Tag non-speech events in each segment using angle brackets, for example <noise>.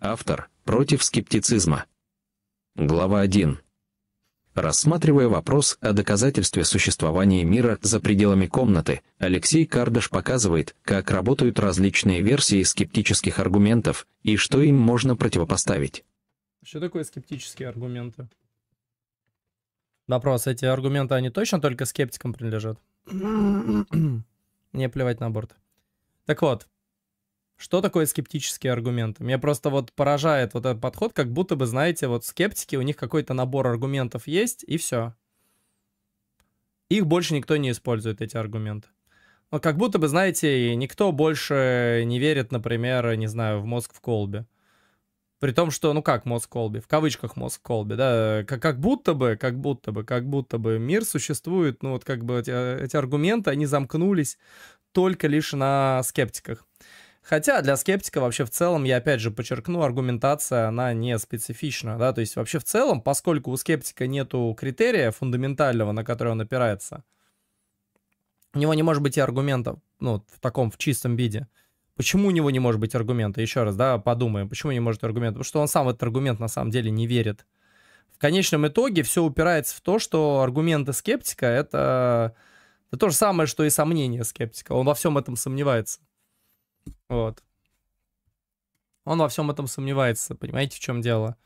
Автор против скептицизма. Глава 1. Рассматривая вопрос о доказательстве существования мира за пределами комнаты, Алексей Кардаш показывает, как работают различные версии скептических аргументов и что им можно противопоставить. Что такое скептические аргументы? Вопрос, эти аргументы, они точно только скептикам принадлежат? Мне <clears throat> плевать на борт. Так вот, что такое скептические аргументы? Меня просто вот поражает вот этот подход, как будто бы, знаете, вот скептики, у них какой-то набор аргументов есть, и все. Их больше никто не использует, эти аргументы. Но как будто бы, знаете, никто больше не верит, например, не знаю, в мозг в колбе. При том, что, ну как мозг в колбе, в кавычках мозг в колбе, да, как, как будто бы, как будто бы, как будто бы мир существует, ну вот как бы эти, э, эти аргументы, они замкнулись только лишь на скептиках. Хотя для скептика вообще в целом, я опять же подчеркну, аргументация, она не специфична, да, то есть вообще в целом, поскольку у скептика нету критерия фундаментального, на который он опирается, у него не может быть и аргументов, ну, в таком, в чистом виде. Почему у него не может быть аргумента? Еще раз, да, подумаем, почему не может аргумента? Потому что он сам в этот аргумент на самом деле не верит. В конечном итоге все упирается в то, что аргументы скептика это, это то же самое, что и сомнения скептика. Он во всем этом сомневается. Вот. Он во всем этом сомневается, понимаете, в чем дело?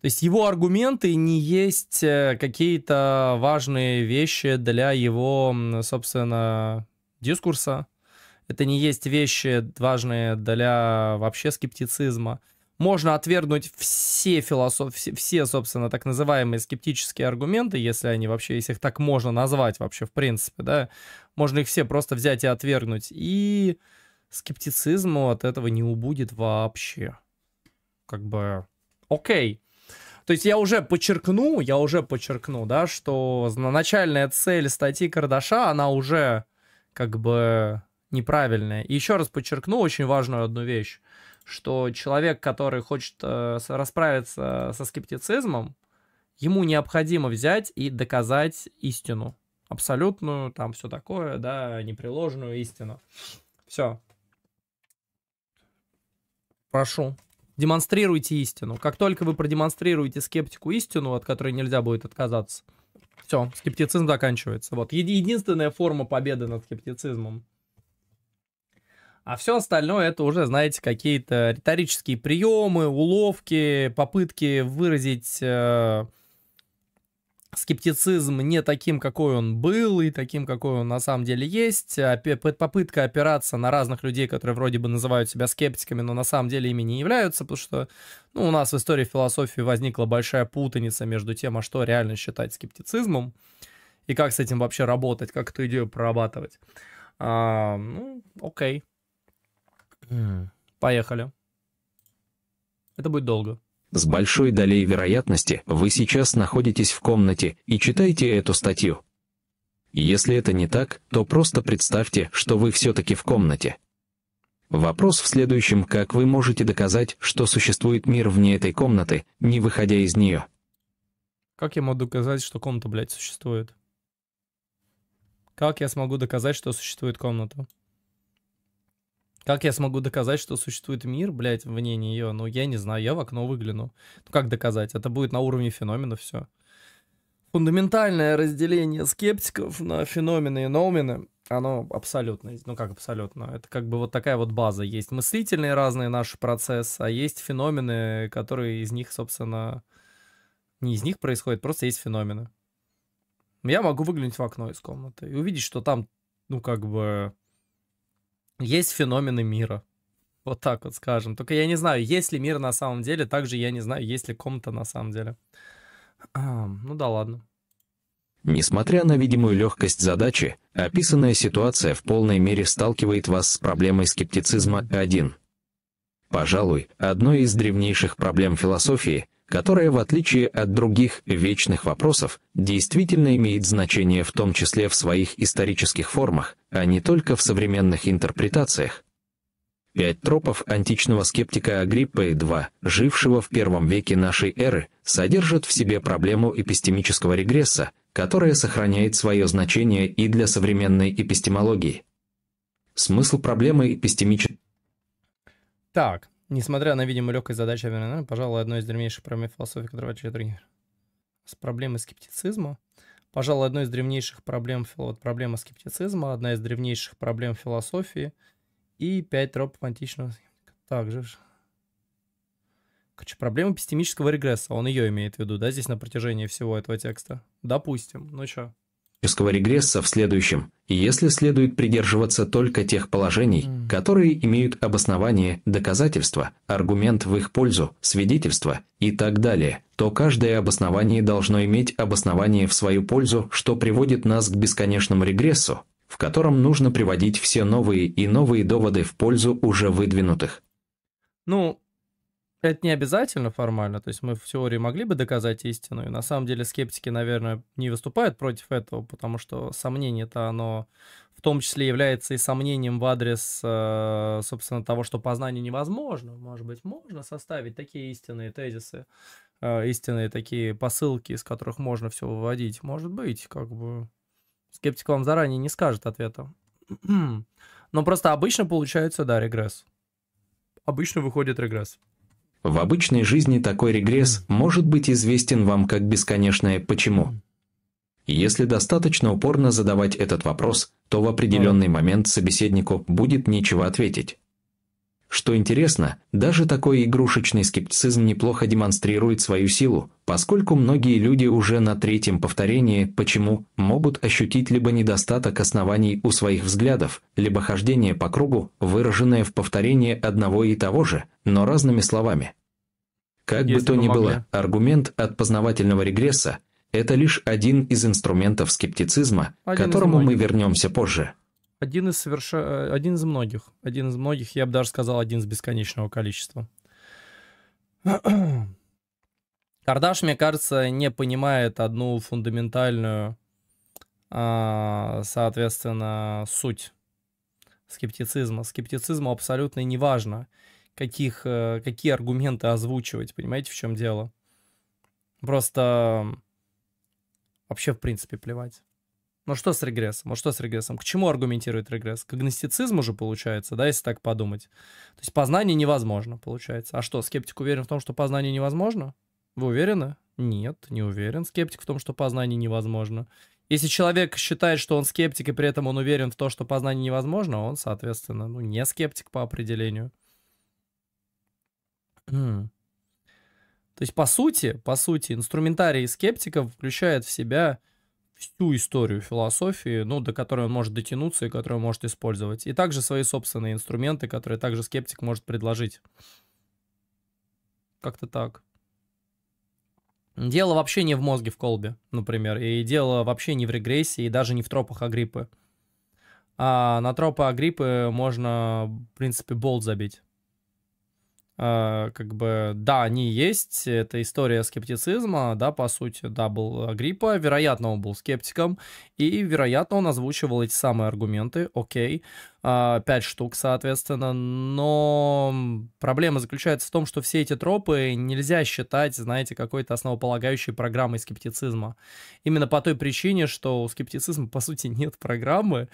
То есть его аргументы не есть э, какие-то важные вещи для его, собственно, дискурса. Это не есть вещи важные для вообще скептицизма. Можно отвергнуть все, философ... все, собственно, так называемые скептические аргументы, если они вообще, если их так можно назвать вообще, в принципе, да. Можно их все просто взять и отвергнуть. И скептицизму от этого не убудет вообще. Как бы, окей. То есть я уже подчеркну, я уже подчеркну, да, что начальная цель статьи Кардаша, она уже как бы неправильная. И еще раз подчеркну очень важную одну вещь, что человек, который хочет э, расправиться со скептицизмом, ему необходимо взять и доказать истину. Абсолютную, там все такое, да, непреложную истину. Все. Прошу. Демонстрируйте истину. Как только вы продемонстрируете скептику истину, от которой нельзя будет отказаться, все, скептицизм заканчивается. Вот Еди единственная форма победы над скептицизмом. А все остальное это уже, знаете, какие-то риторические приемы, уловки, попытки выразить... Э скептицизм не таким, какой он был, и таким, какой он на самом деле есть. А попытка опираться на разных людей, которые вроде бы называют себя скептиками, но на самом деле ими не являются, потому что ну, у нас в истории философии возникла большая путаница между тем, а что реально считать скептицизмом, и как с этим вообще работать, как эту идею прорабатывать. А, ну, окей. Поехали. Это будет долго. С большой долей вероятности вы сейчас находитесь в комнате и читаете эту статью. Если это не так, то просто представьте, что вы все-таки в комнате. Вопрос в следующем, как вы можете доказать, что существует мир вне этой комнаты, не выходя из нее. Как я могу доказать, что комната, блядь, существует? Как я смогу доказать, что существует комната? Как я смогу доказать, что существует мир, блядь, вне нее? Ну, я не знаю, я в окно выгляну. Ну, как доказать? Это будет на уровне феномена все. Фундаментальное разделение скептиков на феномены и ноумены, оно абсолютно, ну как абсолютно, это как бы вот такая вот база. Есть мыслительные разные наши процессы, а есть феномены, которые из них, собственно, не из них происходят, просто есть феномены. Я могу выглянуть в окно из комнаты и увидеть, что там, ну как бы, есть феномены мира. Вот так вот скажем. Только я не знаю, есть ли мир на самом деле, также я не знаю, есть ли комната на самом деле. А, ну да ладно. Несмотря на видимую легкость задачи, описанная ситуация в полной мере сталкивает вас с проблемой скептицизма 1. Пожалуй, одной из древнейших проблем философии, которая, в отличие от других вечных вопросов, действительно имеет значение в том числе в своих исторических формах, а не только в современных интерпретациях. Пять тропов античного скептика Агриппа и 2, жившего в первом веке нашей эры, содержат в себе проблему эпистемического регресса, которая сохраняет свое значение и для современной эпистемологии. Смысл проблемы эпистемического... Так, Несмотря на, видимо, легкость задачи Авернена, пожалуй, одной из древнейших проблем философии, которая отличает других. С проблемой скептицизма. Пожалуй, одной из древнейших проблем, вот, проблема скептицизма, одна из древнейших проблем философии и пять троп античного. Также Короче, проблема эпистемического регресса, он ее имеет в виду, да, здесь на протяжении всего этого текста? Допустим, ну чё? логического регресса в следующем, если следует придерживаться только тех положений, которые имеют обоснование, доказательства, аргумент в их пользу, свидетельство и так далее, то каждое обоснование должно иметь обоснование в свою пользу, что приводит нас к бесконечному регрессу, в котором нужно приводить все новые и новые доводы в пользу уже выдвинутых. Ну, это не обязательно формально, то есть мы в теории могли бы доказать истину, и на самом деле скептики, наверное, не выступают против этого, потому что сомнение-то оно в том числе является и сомнением в адрес, э, собственно, того, что познание невозможно. Может быть, можно составить такие истинные тезисы, э, истинные такие посылки, из которых можно все выводить. Может быть, как бы скептик вам заранее не скажет ответа. <clears throat> Но просто обычно получается, да, регресс. Обычно выходит регресс. В обычной жизни такой регресс может быть известен вам как бесконечное «почему». Если достаточно упорно задавать этот вопрос, то в определенный момент собеседнику будет нечего ответить. Что интересно, даже такой игрушечный скептицизм неплохо демонстрирует свою силу, поскольку многие люди уже на третьем повторении «почему» могут ощутить либо недостаток оснований у своих взглядов, либо хождение по кругу, выраженное в повторении одного и того же, но разными словами. Как Если бы то ни было, аргумент от познавательного регресса – это лишь один из инструментов скептицизма, к которому мы вернемся позже. Один из, соверш... Э, один из многих. Один из многих, я бы даже сказал, один из бесконечного количества. <clears throat> Кардаш, мне кажется, не понимает одну фундаментальную, а, соответственно, суть скептицизма. Скептицизму абсолютно не важно, каких, э, какие аргументы озвучивать, понимаете, в чем дело. Просто вообще, в принципе, плевать. Ну что с регрессом? Ну что с регрессом? К чему аргументирует регресс? К агностицизму же получается, да, если так подумать. То есть познание невозможно, получается. А что, скептик уверен в том, что познание невозможно? Вы уверены? Нет, не уверен. Скептик в том, что познание невозможно. Если человек считает, что он скептик, и при этом он уверен в то, что познание невозможно, он, соответственно, ну, не скептик по определению. Хм. То есть, по сути, по сути, инструментарий скептиков включает в себя всю историю философии, ну, до которой он может дотянуться и которую он может использовать. И также свои собственные инструменты, которые также скептик может предложить. Как-то так. Дело вообще не в мозге в колбе, например, и дело вообще не в регрессии, и даже не в тропах Агриппы. А на тропы Агриппы можно, в принципе, болт забить. Э, как бы, да, они есть, это история скептицизма, да, по сути, да, был гриппа, вероятно, он был скептиком, и, вероятно, он озвучивал эти самые аргументы, окей, 5 а, штук, соответственно. Но проблема заключается в том, что все эти тропы нельзя считать, знаете, какой-то основополагающей программой скептицизма. Именно по той причине, что у скептицизма, по сути, нет программы.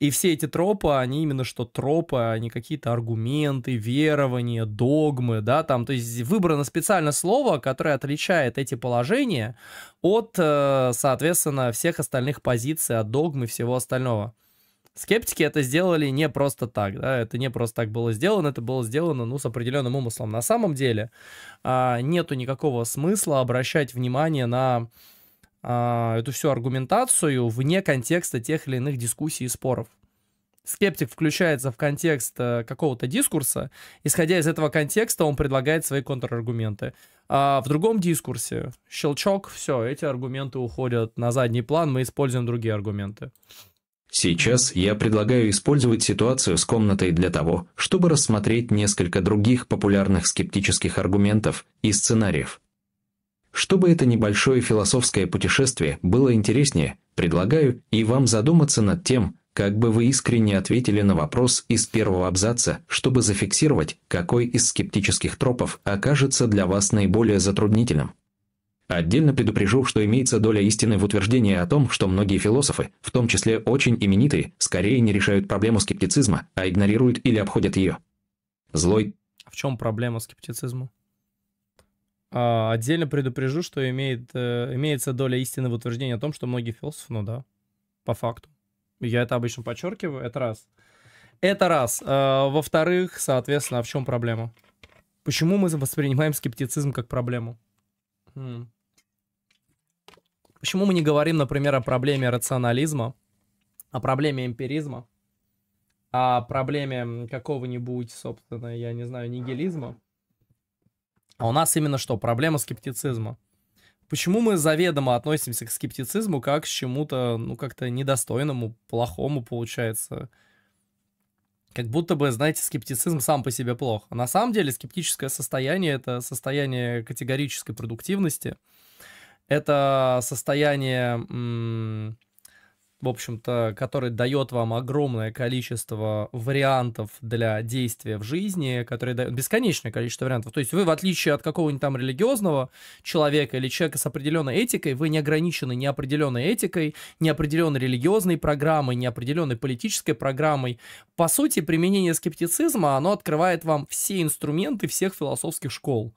И все эти тропы, они именно что тропы, они а какие-то аргументы, верования, догмы, да, там. То есть выбрано специально слово, которое отличает эти положения от, э, соответственно, всех остальных позиций, от догмы и всего остального. Скептики это сделали не просто так, да, это не просто так было сделано, это было сделано, ну, с определенным умыслом. На самом деле а, нету никакого смысла обращать внимание на а, эту всю аргументацию вне контекста тех или иных дискуссий и споров скептик включается в контекст э, какого-то дискурса, исходя из этого контекста он предлагает свои контраргументы. А в другом дискурсе щелчок, все, эти аргументы уходят на задний план, мы используем другие аргументы. Сейчас я предлагаю использовать ситуацию с комнатой для того, чтобы рассмотреть несколько других популярных скептических аргументов и сценариев. Чтобы это небольшое философское путешествие было интереснее, предлагаю и вам задуматься над тем, как бы вы искренне ответили на вопрос из первого абзаца, чтобы зафиксировать, какой из скептических тропов окажется для вас наиболее затруднительным. Отдельно предупрежу, что имеется доля истины в утверждении о том, что многие философы, в том числе очень именитые, скорее не решают проблему скептицизма, а игнорируют или обходят ее. Злой. А в чем проблема скептицизма? А, отдельно предупрежу, что имеет, э, имеется доля истины в утверждении о том, что многие философы, ну да, по факту. Я это обычно подчеркиваю, это раз. Это раз. А, во-вторых, соответственно, а в чем проблема? Почему мы воспринимаем скептицизм как проблему? Хм. Почему мы не говорим, например, о проблеме рационализма, о проблеме эмпиризма, о проблеме какого-нибудь, собственно, я не знаю, нигилизма? А у нас именно что? Проблема скептицизма. Почему мы заведомо относимся к скептицизму как к чему-то, ну, как-то недостойному, плохому, получается? Как будто бы, знаете, скептицизм сам по себе плох. А на самом деле скептическое состояние — это состояние категорической продуктивности — это состояние, в общем-то, которое дает вам огромное количество вариантов для действия в жизни, которое дает бесконечное количество вариантов. То есть вы, в отличие от какого-нибудь там религиозного человека или человека с определенной этикой, вы не ограничены ни определенной этикой, ни определенной религиозной программой, ни определенной политической программой. По сути, применение скептицизма, оно открывает вам все инструменты всех философских школ.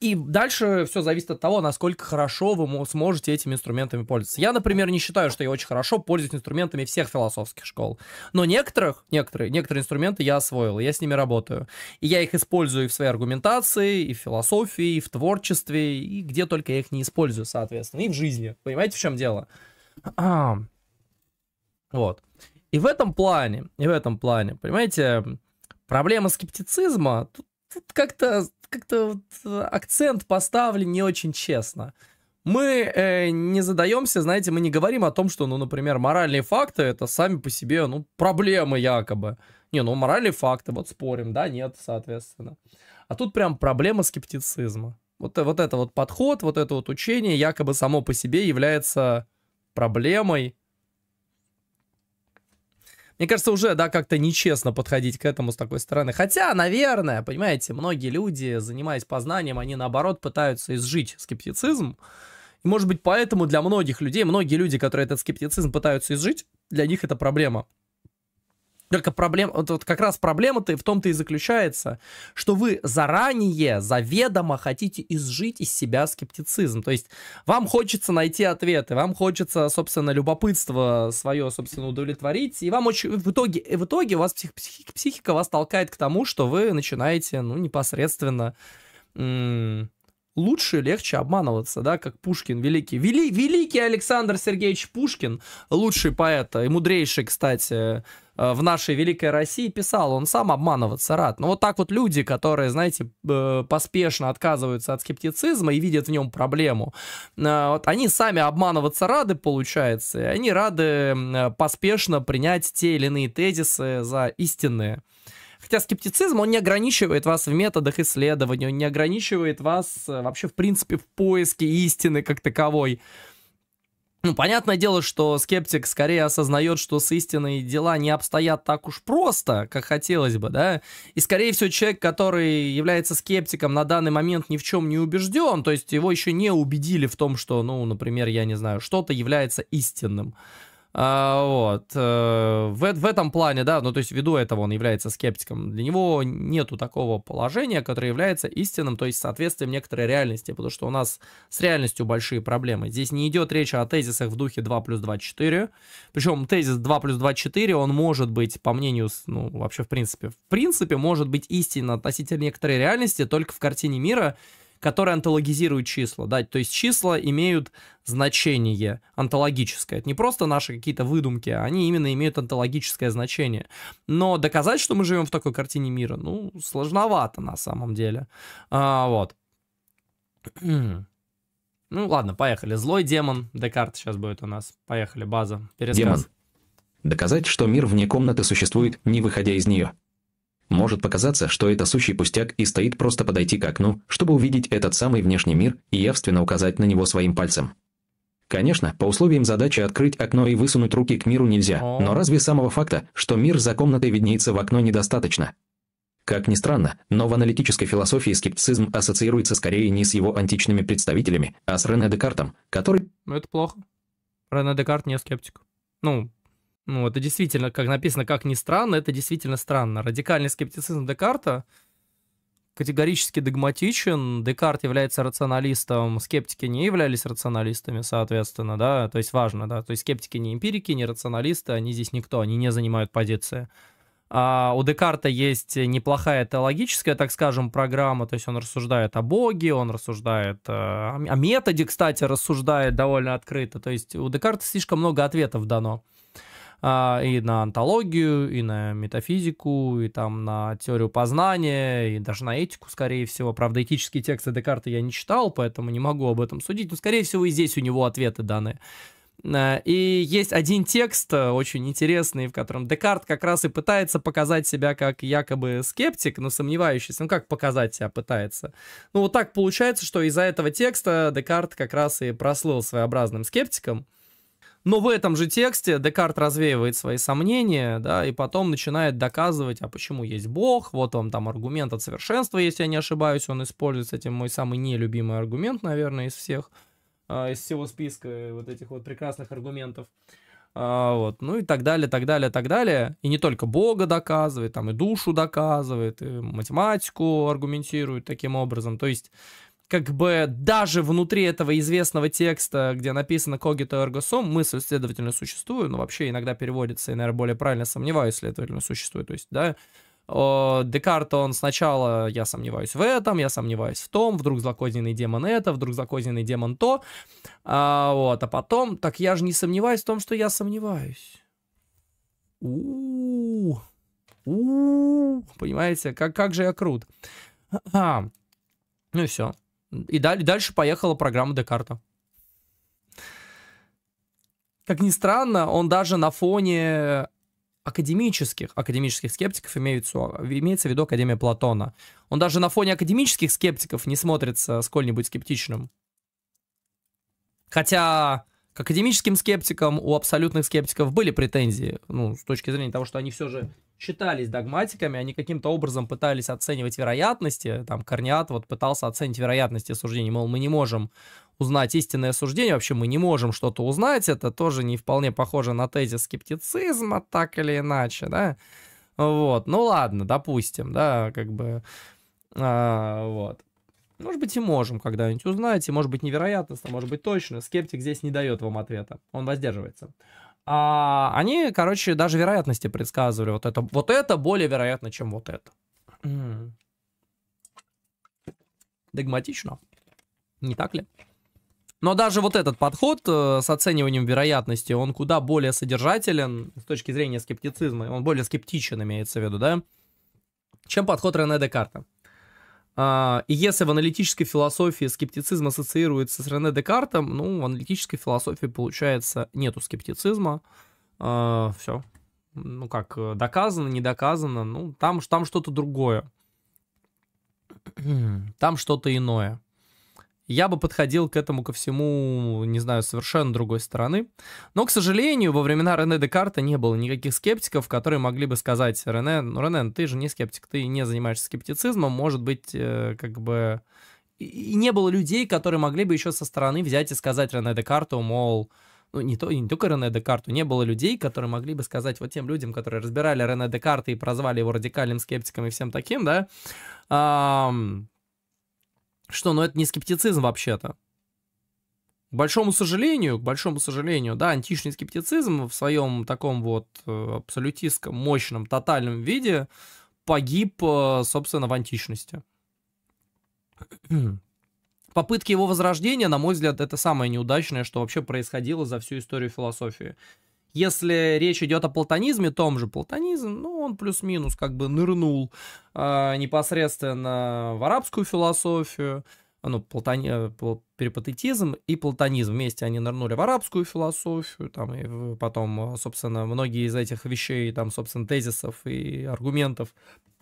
И дальше все зависит от того, насколько хорошо вы сможете этими инструментами пользоваться. Я, например, не считаю, что я очень хорошо пользуюсь инструментами всех философских школ. Но некоторых, некоторые, некоторые инструменты я освоил, я с ними работаю. И я их использую и в своей аргументации, и в философии, и в творчестве, и где только я их не использую, соответственно, и в жизни. Понимаете, в чем дело? вот. И в этом плане, и в этом плане, понимаете, проблема скептицизма тут, тут как-то как-то вот э, акцент поставлен не очень честно. Мы э, не задаемся, знаете, мы не говорим о том, что, ну, например, моральные факты это сами по себе, ну, проблемы якобы. Не, ну, моральные факты, вот спорим, да, нет, соответственно. А тут прям проблема скептицизма. Вот, э, вот это вот подход, вот это вот учение якобы само по себе является проблемой, мне кажется, уже, да, как-то нечестно подходить к этому с такой стороны. Хотя, наверное, понимаете, многие люди, занимаясь познанием, они, наоборот, пытаются изжить скептицизм. И, может быть, поэтому для многих людей, многие люди, которые этот скептицизм пытаются изжить, для них это проблема. Только проблема, вот, вот как раз проблема-то в том-то и заключается, что вы заранее, заведомо хотите изжить из себя скептицизм. То есть вам хочется найти ответы, вам хочется, собственно, любопытство свое, собственно, удовлетворить, и вам очень, в итоге, в итоге у вас псих, псих, психика вас толкает к тому, что вы начинаете, ну, непосредственно м- лучше, легче обманываться, да, как Пушкин великий. Вели, великий Александр Сергеевич Пушкин, лучший поэт и мудрейший, кстати, э, в нашей великой России писал, он сам обманываться рад. Но вот так вот люди, которые, знаете, э, поспешно отказываются от скептицизма и видят в нем проблему, э, вот они сами обманываться рады, получается, и они рады поспешно принять те или иные тезисы за истинные. Хотя скептицизм, он не ограничивает вас в методах исследования, он не ограничивает вас э, вообще, в принципе, в поиске истины как таковой. Ну, понятное дело, что скептик скорее осознает, что с истиной дела не обстоят так уж просто, как хотелось бы, да. И, скорее всего, человек, который является скептиком, на данный момент ни в чем не убежден, то есть его еще не убедили в том, что, ну, например, я не знаю, что-то является истинным. А, вот. Э, в, в этом плане, да, ну то есть ввиду этого он является скептиком. Для него нету такого положения, которое является истинным, то есть соответствием некоторой реальности, потому что у нас с реальностью большие проблемы. Здесь не идет речь о тезисах в духе 2 плюс 2, 4. Причем тезис 2 плюс 2, 4, он может быть, по мнению, ну вообще в принципе, в принципе может быть истинно относительно некоторой реальности только в картине мира, которые антологизируют числа, да, то есть числа имеют значение антологическое. Это не просто наши какие-то выдумки, а они именно имеют антологическое значение. Но доказать, что мы живем в такой картине мира, ну, сложновато на самом деле. А, вот. <clears throat> Ну ладно, поехали. Злой демон. Декарт сейчас будет у нас. Поехали, база. Пересказ. Демон. Доказать, что мир вне комнаты существует, не выходя из нее. Может показаться, что это сущий пустяк и стоит просто подойти к окну, чтобы увидеть этот самый внешний мир и явственно указать на него своим пальцем. Конечно, по условиям задачи открыть окно и высунуть руки к миру нельзя, но разве самого факта, что мир за комнатой виднеется в окно недостаточно? Как ни странно, но в аналитической философии скептицизм ассоциируется скорее не с его античными представителями, а с Рене Декартом, который... Ну, это плохо. Рене Декарт не скептик. Ну, ну, это действительно, как написано, как ни странно, это действительно странно. Радикальный скептицизм Декарта категорически догматичен. Декарт является рационалистом, скептики не являлись рационалистами, соответственно, да, то есть важно, да, то есть скептики не эмпирики, не рационалисты, они здесь никто, они не занимают позиции. А у Декарта есть неплохая теологическая, так скажем, программа, то есть он рассуждает о Боге, он рассуждает э, о методе, кстати, рассуждает довольно открыто, то есть у Декарта слишком много ответов дано. А, и на антологию, и на метафизику, и там на теорию познания, и даже на этику, скорее всего. Правда, этические тексты Декарта я не читал, поэтому не могу об этом судить. Но, скорее всего, и здесь у него ответы даны. Э, и есть один текст э, очень интересный, в котором Декарт как раз и пытается показать себя как якобы скептик, но сомневающийся. Ну как показать себя пытается? Ну вот так получается, что из-за этого текста Декарт как раз и прослыл своеобразным скептиком. Но в этом же тексте Декарт развеивает свои сомнения, да, и потом начинает доказывать, а почему есть Бог, вот он там аргумент от совершенства, если я не ошибаюсь, он использует, этим мой самый нелюбимый аргумент, наверное, из всех, а, из всего списка вот этих вот прекрасных аргументов. А, вот, ну и так далее, так далее, так далее. И не только Бога доказывает, там и душу доказывает, и математику аргументирует таким образом. То есть как бы даже внутри этого известного текста, где написано «cogito ergo sum», мысль, следовательно, существует, Но вообще иногда переводится, и, наверное, более правильно «сомневаюсь, следовательно, существует», то есть, да, Декарт, он сначала «я сомневаюсь в этом», «я сомневаюсь в том», «вдруг злокозненный демон это», «вдруг злокозненный демон то», а, вот, а потом «так я же не сомневаюсь в том, что я сомневаюсь». У-у-у, понимаете, как, как же я крут. ну и все. И дальше поехала программа Декарта. Как ни странно, он даже на фоне академических, академических скептиков имеется, имеется в виду Академия Платона. Он даже на фоне академических скептиков не смотрится сколь-нибудь скептичным. Хотя к академическим скептикам у абсолютных скептиков были претензии, ну, с точки зрения того, что они все же считались догматиками, они каким-то образом пытались оценивать вероятности, там Корнеат вот пытался оценить вероятности суждений, мол, мы не можем узнать истинное суждение, вообще мы не можем что-то узнать, это тоже не вполне похоже на тезис скептицизма, так или иначе, да, вот, ну ладно, допустим, да, как бы, а, вот. Может быть, и можем когда-нибудь узнать, и может быть невероятность, а может быть точно. Скептик здесь не дает вам ответа, он воздерживается. А, они, короче, даже вероятности предсказывали. Вот это, вот это более вероятно, чем вот это. М Догматично. Не так ли? Но даже вот этот подход э, с оцениванием вероятности, он куда более содержателен с точки зрения скептицизма. Он более скептичен, имеется в виду, да? Чем подход Рене Декарта. А, и если в аналитической философии скептицизм ассоциируется с Рене Декартом, ну, в аналитической философии, получается, нету скептицизма. А, Все. Ну, как, э, доказано, не доказано, ну, там, там что-то другое. <clears throat> Там что-то иное я бы подходил к этому ко всему, не знаю, совершенно другой стороны. Но, к сожалению, во времена Рене Декарта не было никаких скептиков, которые могли бы сказать, Рене, ну, Рене, ты же не скептик, ты не занимаешься скептицизмом, может быть, э, как бы... И не было людей, которые могли бы еще со стороны взять и сказать Рене Декарту, мол, ну, не, то, не только Рене Декарту, не было людей, которые могли бы сказать вот тем людям, которые разбирали Рене Декарта и прозвали его радикальным скептиком и всем таким, да, эм, что, ну это не скептицизм вообще-то. К большому сожалению, к большому сожалению, да, античный скептицизм в своем таком вот э, абсолютистском, мощном, тотальном виде погиб, э, собственно, в античности. <clears throat> Попытки его возрождения, на мой взгляд, это самое неудачное, что вообще происходило за всю историю философии. Если речь идет о платонизме, том же платонизм, ну, он плюс-минус как бы нырнул э, непосредственно в арабскую философию, ну, платони... Э, перипатетизм и платонизм. Вместе они нырнули в арабскую философию, там, и потом, э, собственно, многие из этих вещей, там, собственно, тезисов и аргументов,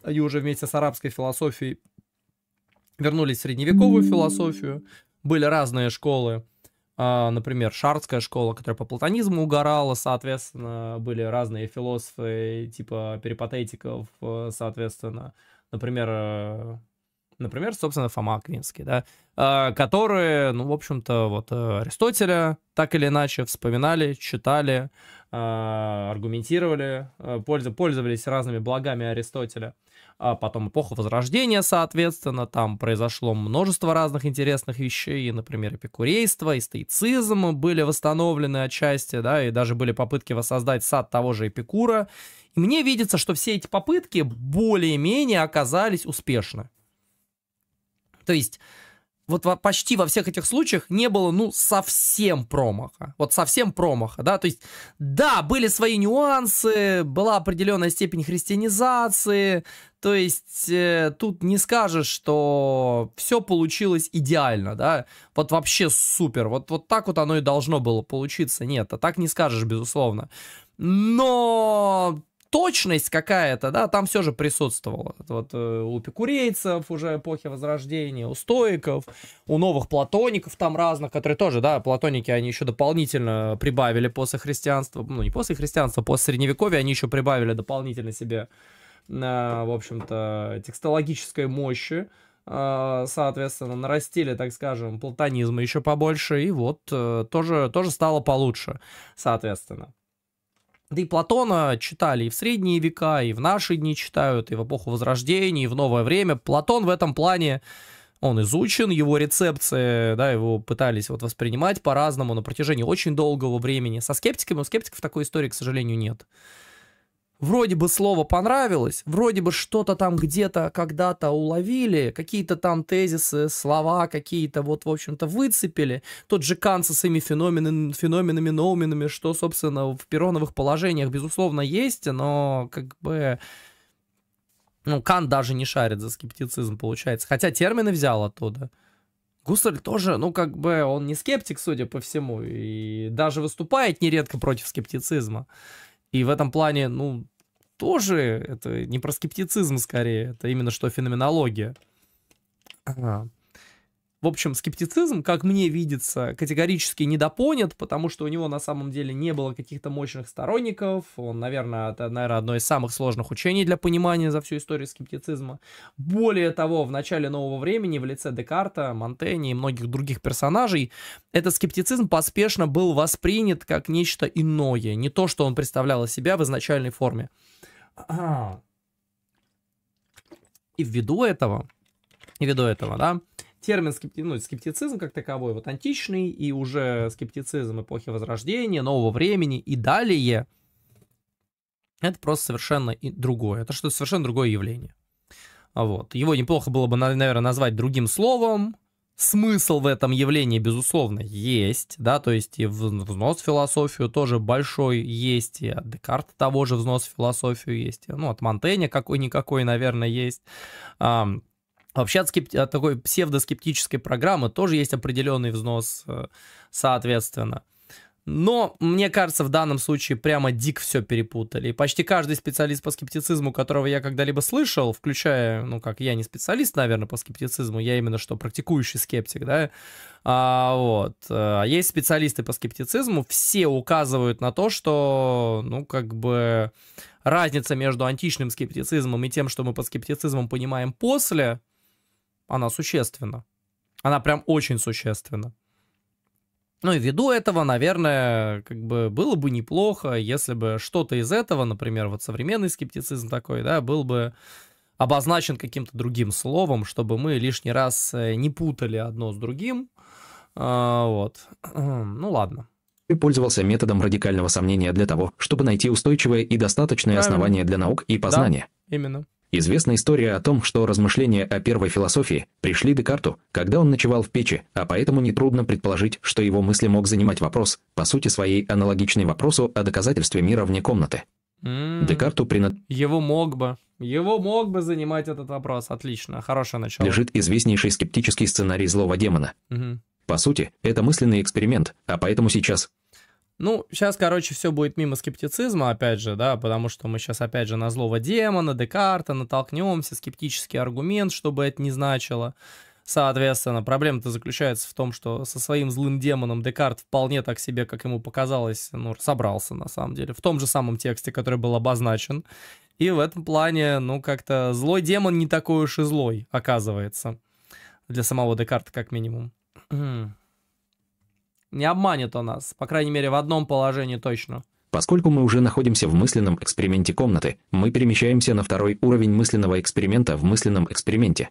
они уже вместе с арабской философией вернулись в средневековую философию, были разные школы а, например, шардская школа, которая по платонизму угорала, соответственно, были разные философы типа перипатетиков, э, соответственно, например, э, например, собственно, Фома Аквинский, да, э, которые, ну, в общем-то, вот Аристотеля так или иначе вспоминали, читали, аргументировали, пользовались разными благами Аристотеля – а потом эпоха Возрождения, соответственно, там произошло множество разных интересных вещей, например, эпикурейство и стоицизм были восстановлены отчасти, да, и даже были попытки воссоздать сад того же Эпикура. И мне видится, что все эти попытки более-менее оказались успешны. То есть вот почти во всех этих случаях не было, ну, совсем промаха. Вот совсем промаха, да, то есть, да, были свои нюансы, была определенная степень христианизации, то есть, э, тут не скажешь, что все получилось идеально, да, вот вообще супер, вот, вот так вот оно и должно было получиться, нет, а так не скажешь, безусловно. Но точность какая-то, да, там все же присутствовала. Вот э, у эпикурейцев уже эпохи Возрождения, у стоиков, у новых платоников там разных, которые тоже, да, платоники, они еще дополнительно прибавили после христианства, ну, не после христианства, после средневековья они еще прибавили дополнительно себе, э, в общем-то, текстологической мощи, э, соответственно, нарастили, так скажем, платонизма еще побольше, и вот тоже, тоже стало получше, соответственно. Да и Платона читали и в средние века, и в наши дни читают, и в эпоху Возрождения, и в новое время. Платон в этом плане, он изучен, его рецепции, да, его пытались вот воспринимать по-разному на протяжении очень долгого времени. Со скептиками, у скептиков такой истории, к сожалению, нет. Вроде бы слово понравилось, вроде бы что-то там где-то когда-то уловили, какие-то там тезисы, слова какие-то вот, в общем-то, выцепили. Тот же Кан с своими феноменами, феноменами, ноуменами, что, собственно, в пероновых положениях, безусловно, есть, но как бы... Ну, Кан даже не шарит за скептицизм, получается. Хотя термины взял оттуда. Гусарль тоже, ну, как бы, он не скептик, судя по всему, и даже выступает нередко против скептицизма. И в этом плане, ну, тоже это не про скептицизм скорее, это именно что феноменология. Ага в общем, скептицизм, как мне видится, категорически недопонят, потому что у него на самом деле не было каких-то мощных сторонников. Он, наверное, это, наверное, одно из самых сложных учений для понимания за всю историю скептицизма. Более того, в начале нового времени в лице Декарта, Монтени и многих других персонажей этот скептицизм поспешно был воспринят как нечто иное, не то, что он представлял из себя в изначальной форме. И ввиду этого, и ввиду этого, да, термин скепти... ну, скептицизм как таковой, вот античный и уже скептицизм эпохи Возрождения, нового времени и далее, это просто совершенно и другое. Это что-то совершенно другое явление. Вот. Его неплохо было бы, наверное, назвать другим словом. Смысл в этом явлении, безусловно, есть, да, то есть и взнос в философию тоже большой есть, и от Декарта того же взнос в философию есть, ну, от Монтенья какой-никакой, наверное, есть. Вообще от, скепти... от такой псевдоскептической программы тоже есть определенный взнос, э, соответственно. Но, мне кажется, в данном случае прямо дик все перепутали. И почти каждый специалист по скептицизму, которого я когда-либо слышал, включая, ну как, я не специалист, наверное, по скептицизму, я именно что, практикующий скептик, да, а, вот, э, а есть специалисты по скептицизму, все указывают на то, что, ну как бы, разница между античным скептицизмом и тем, что мы по скептицизмом понимаем после – она существенна. Она прям очень существенна. Ну и ввиду этого, наверное, как бы было бы неплохо, если бы что-то из этого, например, вот современный скептицизм такой, да, был бы обозначен каким-то другим словом, чтобы мы лишний раз э, не путали одно с другим. А, вот. Ну ладно. И пользовался методом радикального сомнения для того, чтобы найти устойчивое и достаточное Правильно. основание для наук и познания. Да, именно. Известна история о том, что размышления о первой философии пришли Декарту, когда он ночевал в печи, а поэтому нетрудно предположить, что его мысли мог занимать вопрос, по сути своей аналогичный вопросу о доказательстве мира вне комнаты. Декарту принад... Его мог бы. Его мог бы занимать этот вопрос. Отлично, хорошее начало. Лежит известнейший скептический сценарий злого демона. Угу. По сути, это мысленный эксперимент, а поэтому сейчас ну, сейчас, короче, все будет мимо скептицизма, опять же, да, потому что мы сейчас, опять же, на злого демона, Декарта натолкнемся, скептический аргумент, чтобы это не значило. Соответственно, проблема-то заключается в том, что со своим злым демоном Декарт вполне так себе, как ему показалось, ну, собрался на самом деле, в том же самом тексте, который был обозначен. И в этом плане, ну, как-то злой демон не такой уж и злой, оказывается. Для самого Декарта, как минимум. Не обманет он нас, по крайней мере, в одном положении точно. Поскольку мы уже находимся в мысленном эксперименте комнаты, мы перемещаемся на второй уровень мысленного эксперимента в мысленном эксперименте.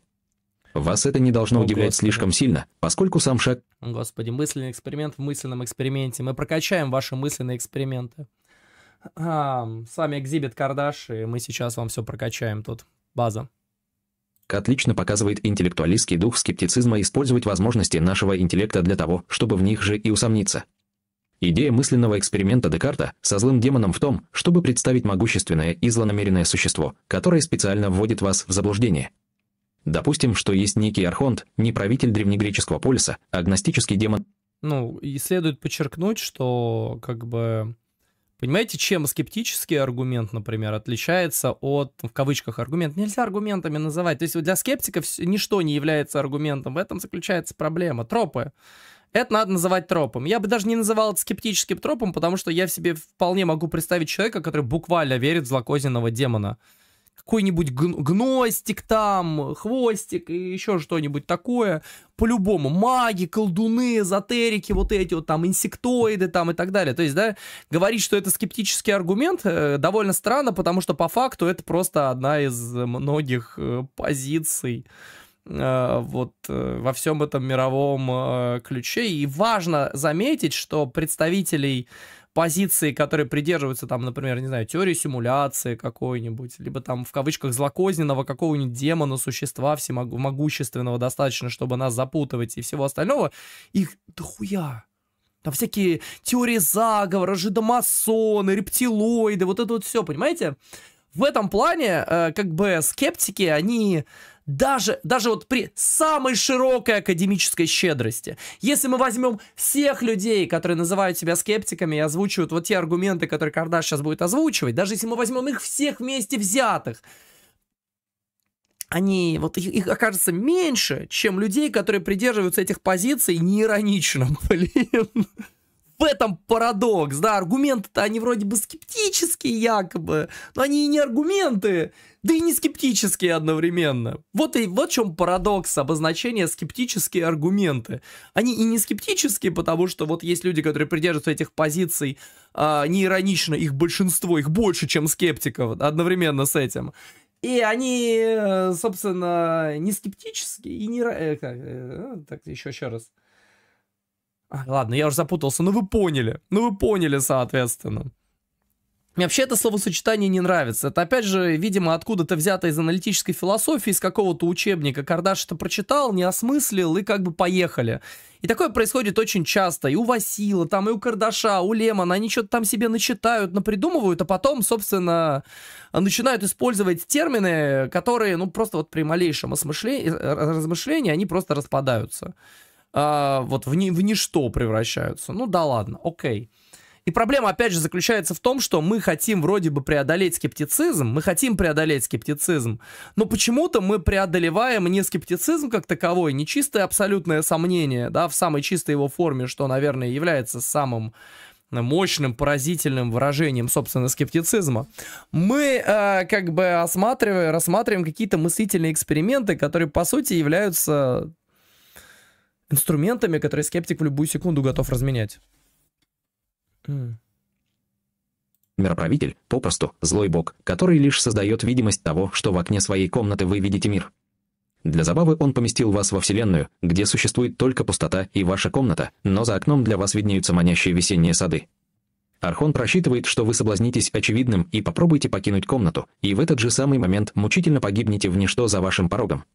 Вас это не должно О, удивлять Господи. слишком сильно, поскольку сам шаг... Господи, мысленный эксперимент в мысленном эксперименте. Мы прокачаем ваши мысленные эксперименты. А, с вами Экзибит Кардаш, и мы сейчас вам все прокачаем тут. База отлично показывает интеллектуалистский дух скептицизма использовать возможности нашего интеллекта для того, чтобы в них же и усомниться. Идея мысленного эксперимента Декарта со злым демоном в том, чтобы представить могущественное и злонамеренное существо, которое специально вводит вас в заблуждение. Допустим, что есть некий архонт, не правитель древнегреческого полиса, а агностический демон. Ну, и следует подчеркнуть, что как бы Понимаете, чем скептический аргумент, например, отличается от, в кавычках, аргумент? Нельзя аргументами называть. То есть для скептиков ничто не является аргументом. В этом заключается проблема. Тропы. Это надо называть тропом. Я бы даже не называл это скептическим тропом, потому что я в себе вполне могу представить человека, который буквально верит в злокозненного демона какой-нибудь гностик там, хвостик и еще что-нибудь такое. По-любому маги, колдуны, эзотерики, вот эти вот там инсектоиды там и так далее. То есть, да, говорить, что это скептический аргумент э, довольно странно, потому что по факту это просто одна из многих э, позиций э, вот во всем этом мировом ключе. И важно заметить, что представителей позиции, которые придерживаются там, например, не знаю, теории симуляции какой-нибудь, либо там в кавычках злокозненного какого-нибудь демона, существа всемогущественного достаточно, чтобы нас запутывать и всего остального, их дохуя. Там всякие теории заговора, жидомасоны, рептилоиды, вот это вот все, понимаете? В этом плане, э, как бы, скептики, они даже, даже вот при самой широкой академической щедрости, если мы возьмем всех людей, которые называют себя скептиками и озвучивают вот те аргументы, которые Кардаш сейчас будет озвучивать, даже если мы возьмем их всех вместе взятых, они, вот их, их окажется меньше, чем людей, которые придерживаются этих позиций неиронично, <laughs> блин в этом парадокс, да, аргументы-то они вроде бы скептические якобы, но они и не аргументы, да и не скептические одновременно. Вот и вот в чем парадокс обозначения скептические аргументы. Они и не скептические, потому что вот есть люди, которые придерживаются этих позиций а, неиронично, их большинство, их больше, чем скептиков одновременно с этим. И они, э, собственно, не скептические и не... Э, э, ну, так, еще, еще раз. А, ладно, я уже запутался, но ну вы поняли. Ну вы поняли, соответственно. Мне вообще это словосочетание не нравится. Это, опять же, видимо, откуда-то взято из аналитической философии, из какого-то учебника. Кардаш это прочитал, не осмыслил и как бы поехали. И такое происходит очень часто. И у Васила, там, и у Кардаша, у Лемона. Они что-то там себе начитают, напридумывают, а потом, собственно, начинают использовать термины, которые, ну, просто вот при малейшем э, размышлении они просто распадаются. А, вот в, ни, в ничто превращаются. Ну да ладно, окей. Okay. И проблема, опять же, заключается в том, что мы хотим вроде бы преодолеть скептицизм, мы хотим преодолеть скептицизм, но почему-то мы преодолеваем не скептицизм как таковой, не чистое абсолютное сомнение, да, в самой чистой его форме, что, наверное, является самым мощным, поразительным выражением, собственно, скептицизма. Мы э, как бы осматриваем, рассматриваем какие-то мыслительные эксперименты, которые, по сути, являются инструментами, которые скептик в любую секунду готов разменять. Мироправитель — попросту злой бог, который лишь создает видимость того, что в окне своей комнаты вы видите мир. Для забавы он поместил вас во Вселенную, где существует только пустота и ваша комната, но за окном для вас виднеются манящие весенние сады. Архон просчитывает, что вы соблазнитесь очевидным и попробуете покинуть комнату, и в этот же самый момент мучительно погибнете в ничто за вашим порогом.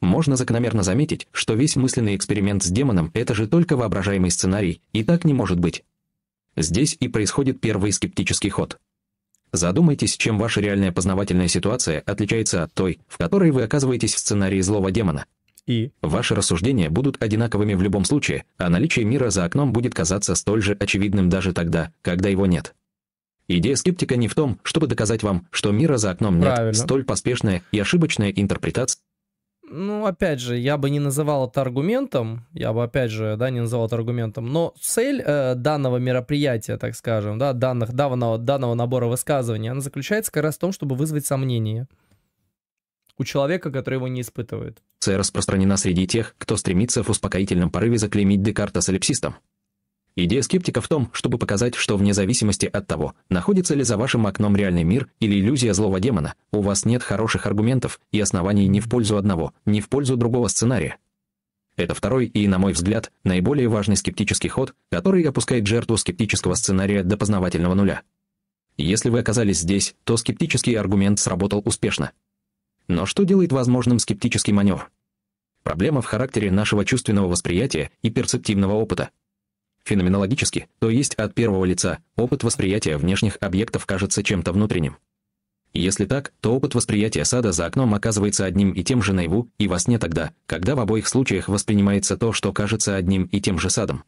Можно закономерно заметить, что весь мысленный эксперимент с демоном – это же только воображаемый сценарий, и так не может быть. Здесь и происходит первый скептический ход. Задумайтесь, чем ваша реальная познавательная ситуация отличается от той, в которой вы оказываетесь в сценарии злого демона. И? Ваши рассуждения будут одинаковыми в любом случае, а наличие мира за окном будет казаться столь же очевидным даже тогда, когда его нет. Идея скептика не в том, чтобы доказать вам, что мира за окном нет, Правильно. столь поспешная и ошибочная интерпретация ну, опять же, я бы не называл это аргументом, я бы, опять же, да, не называл это аргументом, но цель э, данного мероприятия, так скажем, да, данных, данного, данного набора высказываний, она заключается как раз в том, чтобы вызвать сомнение у человека, который его не испытывает. Цель распространена среди тех, кто стремится в успокоительном порыве заклеймить Декарта солипсистом. Идея скептика в том, чтобы показать, что вне зависимости от того, находится ли за вашим окном реальный мир или иллюзия злого демона, у вас нет хороших аргументов и оснований ни в пользу одного, ни в пользу другого сценария. Это второй и, на мой взгляд, наиболее важный скептический ход, который опускает жертву скептического сценария до познавательного нуля. Если вы оказались здесь, то скептический аргумент сработал успешно. Но что делает возможным скептический маневр? Проблема в характере нашего чувственного восприятия и перцептивного опыта – феноменологически, то есть от первого лица, опыт восприятия внешних объектов кажется чем-то внутренним. Если так, то опыт восприятия сада за окном оказывается одним и тем же наяву и во сне тогда, когда в обоих случаях воспринимается то, что кажется одним и тем же садом.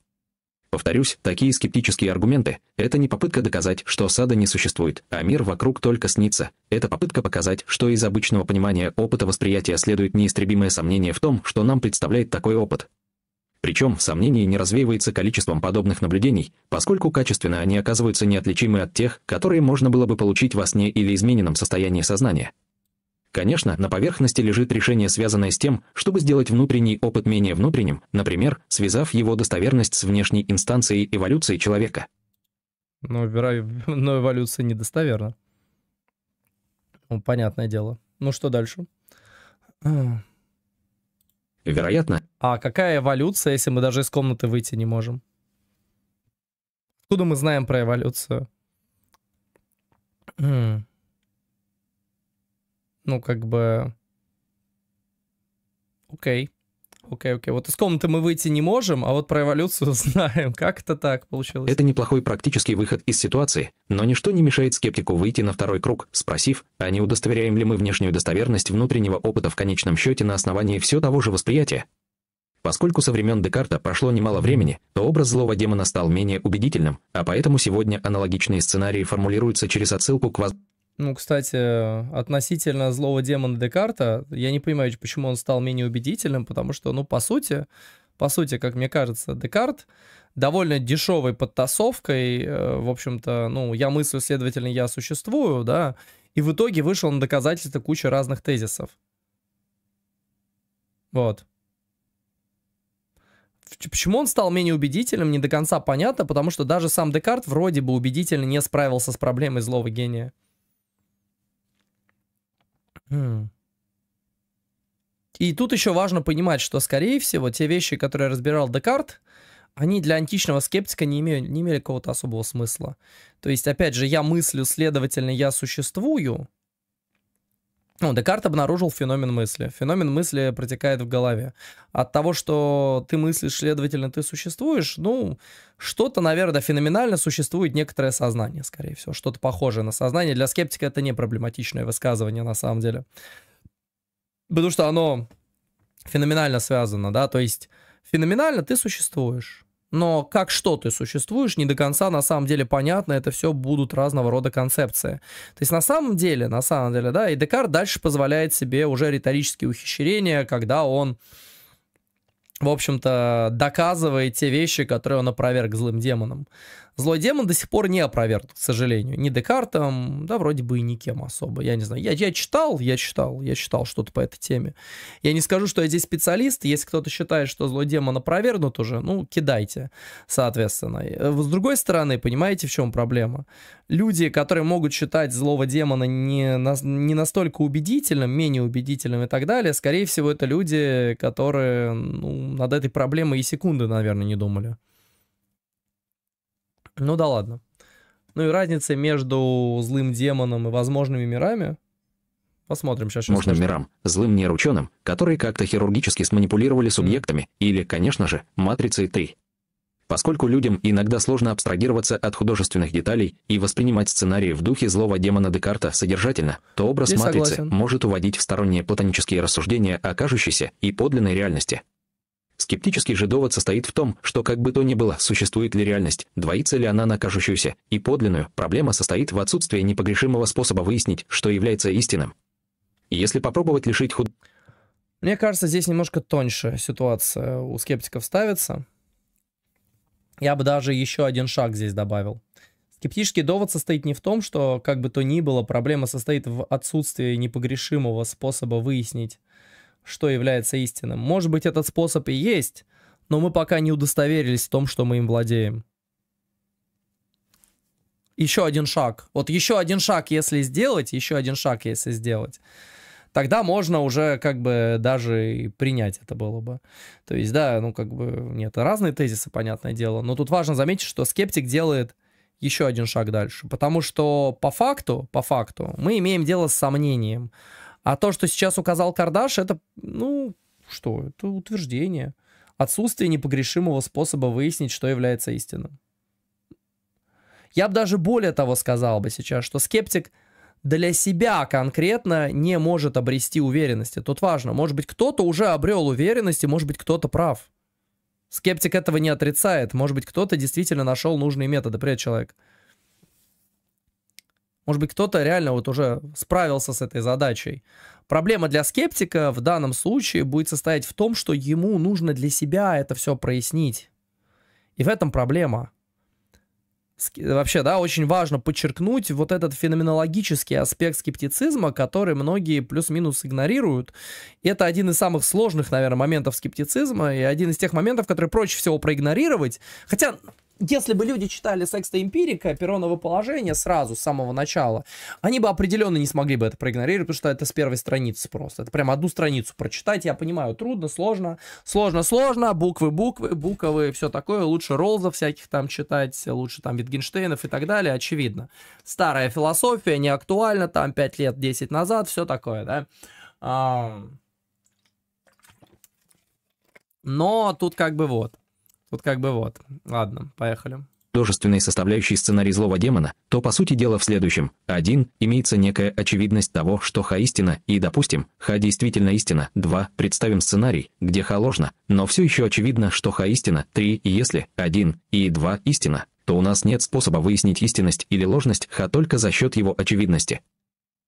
Повторюсь, такие скептические аргументы – это не попытка доказать, что сада не существует, а мир вокруг только снится. Это попытка показать, что из обычного понимания опыта восприятия следует неистребимое сомнение в том, что нам представляет такой опыт. Причем сомнение не развеивается количеством подобных наблюдений, поскольку качественно они оказываются неотличимы от тех, которые можно было бы получить во сне или измененном состоянии сознания. Конечно, на поверхности лежит решение, связанное с тем, чтобы сделать внутренний опыт менее внутренним, например, связав его достоверность с внешней инстанцией эволюции человека. Но, <laughs> но эволюция недостоверна. Ну, понятное дело. Ну что дальше? вероятно. А какая эволюция, если мы даже из комнаты выйти не можем? Откуда мы знаем про эволюцию? Ну, как бы... Окей. Окей, окей. Вот из комнаты мы выйти не можем, а вот про эволюцию <laughs> знаем. Как это так получилось? Это неплохой практический выход из ситуации, но ничто не мешает скептику выйти на второй круг, спросив, а не удостоверяем ли мы внешнюю достоверность внутреннего опыта в конечном счете на основании все того же восприятия. Поскольку со времен Декарта прошло немало времени, то образ злого демона стал менее убедительным, а поэтому сегодня аналогичные сценарии формулируются через отсылку к возможности ну, кстати, относительно злого демона Декарта, я не понимаю, почему он стал менее убедительным, потому что, ну, по сути, по сути, как мне кажется, Декарт довольно дешевой подтасовкой, э, в общем-то, ну, я мыслю, следовательно, я существую, да, и в итоге вышел на доказательство куча разных тезисов. Вот. Почему он стал менее убедительным, не до конца понятно, потому что даже сам Декарт вроде бы убедительно не справился с проблемой злого гения. И тут еще важно понимать, что, скорее всего, те вещи, которые разбирал Декарт, они для античного скептика не имели, не имели какого-то особого смысла. То есть, опять же, я мыслю, следовательно, я существую, ну, Декарт обнаружил феномен мысли. Феномен мысли протекает в голове. От того, что ты мыслишь, следовательно, ты существуешь, ну, что-то, наверное, феноменально существует некоторое сознание, скорее всего, что-то похожее на сознание. Для скептика это не проблематичное высказывание, на самом деле. Потому что оно феноменально связано, да, то есть феноменально ты существуешь но как что ты существуешь, не до конца на самом деле понятно, это все будут разного рода концепции. То есть на самом деле, на самом деле, да, и Декарт дальше позволяет себе уже риторические ухищрения, когда он в общем-то, доказывает те вещи, которые он опроверг злым демоном. Злой демон до сих пор не опровергнут, к сожалению. Ни Декартом, да вроде бы и никем особо. Я не знаю. Я, я читал, я читал, я читал что-то по этой теме. Я не скажу, что я здесь специалист. Если кто-то считает, что злой демон опровергнут уже, ну, кидайте, соответственно. Э, с другой стороны, понимаете, в чем проблема? Люди, которые могут считать злого демона не, не настолько убедительным, менее убедительным и так далее, скорее всего, это люди, которые ну, над этой проблемой и секунды, наверное, не думали. Ну да ладно. Ну и разница между злым демоном и возможными мирами. Посмотрим сейчас. Можно слышно. мирам, злым нейроученым, которые как-то хирургически сманипулировали субъектами, mm. или, конечно же, матрицей 3. Поскольку людям иногда сложно абстрагироваться от художественных деталей и воспринимать сценарии в духе злого демона Декарта содержательно, то образ Здесь матрицы согласен. может уводить в сторонние платонические рассуждения о кажущейся и подлинной реальности. Скептический же довод состоит в том, что как бы то ни было, существует ли реальность, двоится ли она на кажущуюся и подлинную, проблема состоит в отсутствии непогрешимого способа выяснить, что является истинным. Если попробовать лишить худ... Мне кажется, здесь немножко тоньше ситуация у скептиков ставится. Я бы даже еще один шаг здесь добавил. Скептический довод состоит не в том, что, как бы то ни было, проблема состоит в отсутствии непогрешимого способа выяснить, что является истинным. Может быть, этот способ и есть, но мы пока не удостоверились в том, что мы им владеем. Еще один шаг. Вот еще один шаг, если сделать, еще один шаг, если сделать, тогда можно уже как бы даже и принять это было бы. То есть, да, ну как бы, нет, разные тезисы, понятное дело. Но тут важно заметить, что скептик делает еще один шаг дальше. Потому что по факту, по факту, мы имеем дело с сомнением. А то, что сейчас указал Кардаш, это, ну, что, это утверждение. Отсутствие непогрешимого способа выяснить, что является истинным. Я бы даже более того сказал бы сейчас, что скептик для себя конкретно не может обрести уверенности. Тут важно, может быть, кто-то уже обрел уверенность, и может быть, кто-то прав. Скептик этого не отрицает. Может быть, кто-то действительно нашел нужные методы. Привет, человек. Может быть, кто-то реально вот уже справился с этой задачей. Проблема для скептика в данном случае будет состоять в том, что ему нужно для себя это все прояснить. И в этом проблема. Вообще, да, очень важно подчеркнуть вот этот феноменологический аспект скептицизма, который многие плюс-минус игнорируют. И это один из самых сложных, наверное, моментов скептицизма и один из тех моментов, которые проще всего проигнорировать. Хотя если бы люди читали «Секста Эмпирика», «Пероново положение» сразу, с самого начала, они бы определенно не смогли бы это проигнорировать, потому что это с первой страницы просто. Это прям одну страницу прочитать, я понимаю, трудно, сложно, сложно, сложно, буквы, буквы, буковы, все такое. Лучше Ролза всяких там читать, лучше там Витгенштейнов и так далее, очевидно. Старая философия, не актуальна, там 5 лет, 10 назад, все такое, да. А, но тут как бы вот. Тут как бы вот. Ладно, поехали художественной составляющей сценарий злого демона, то по сути дела в следующем. один, Имеется некая очевидность того, что Ха истина, и, допустим, Ха действительно истина. два, Представим сценарий, где Ха ложно, но все еще очевидно, что Ха истина. три, И если один и два истина, то у нас нет способа выяснить истинность или ложность Ха только за счет его очевидности.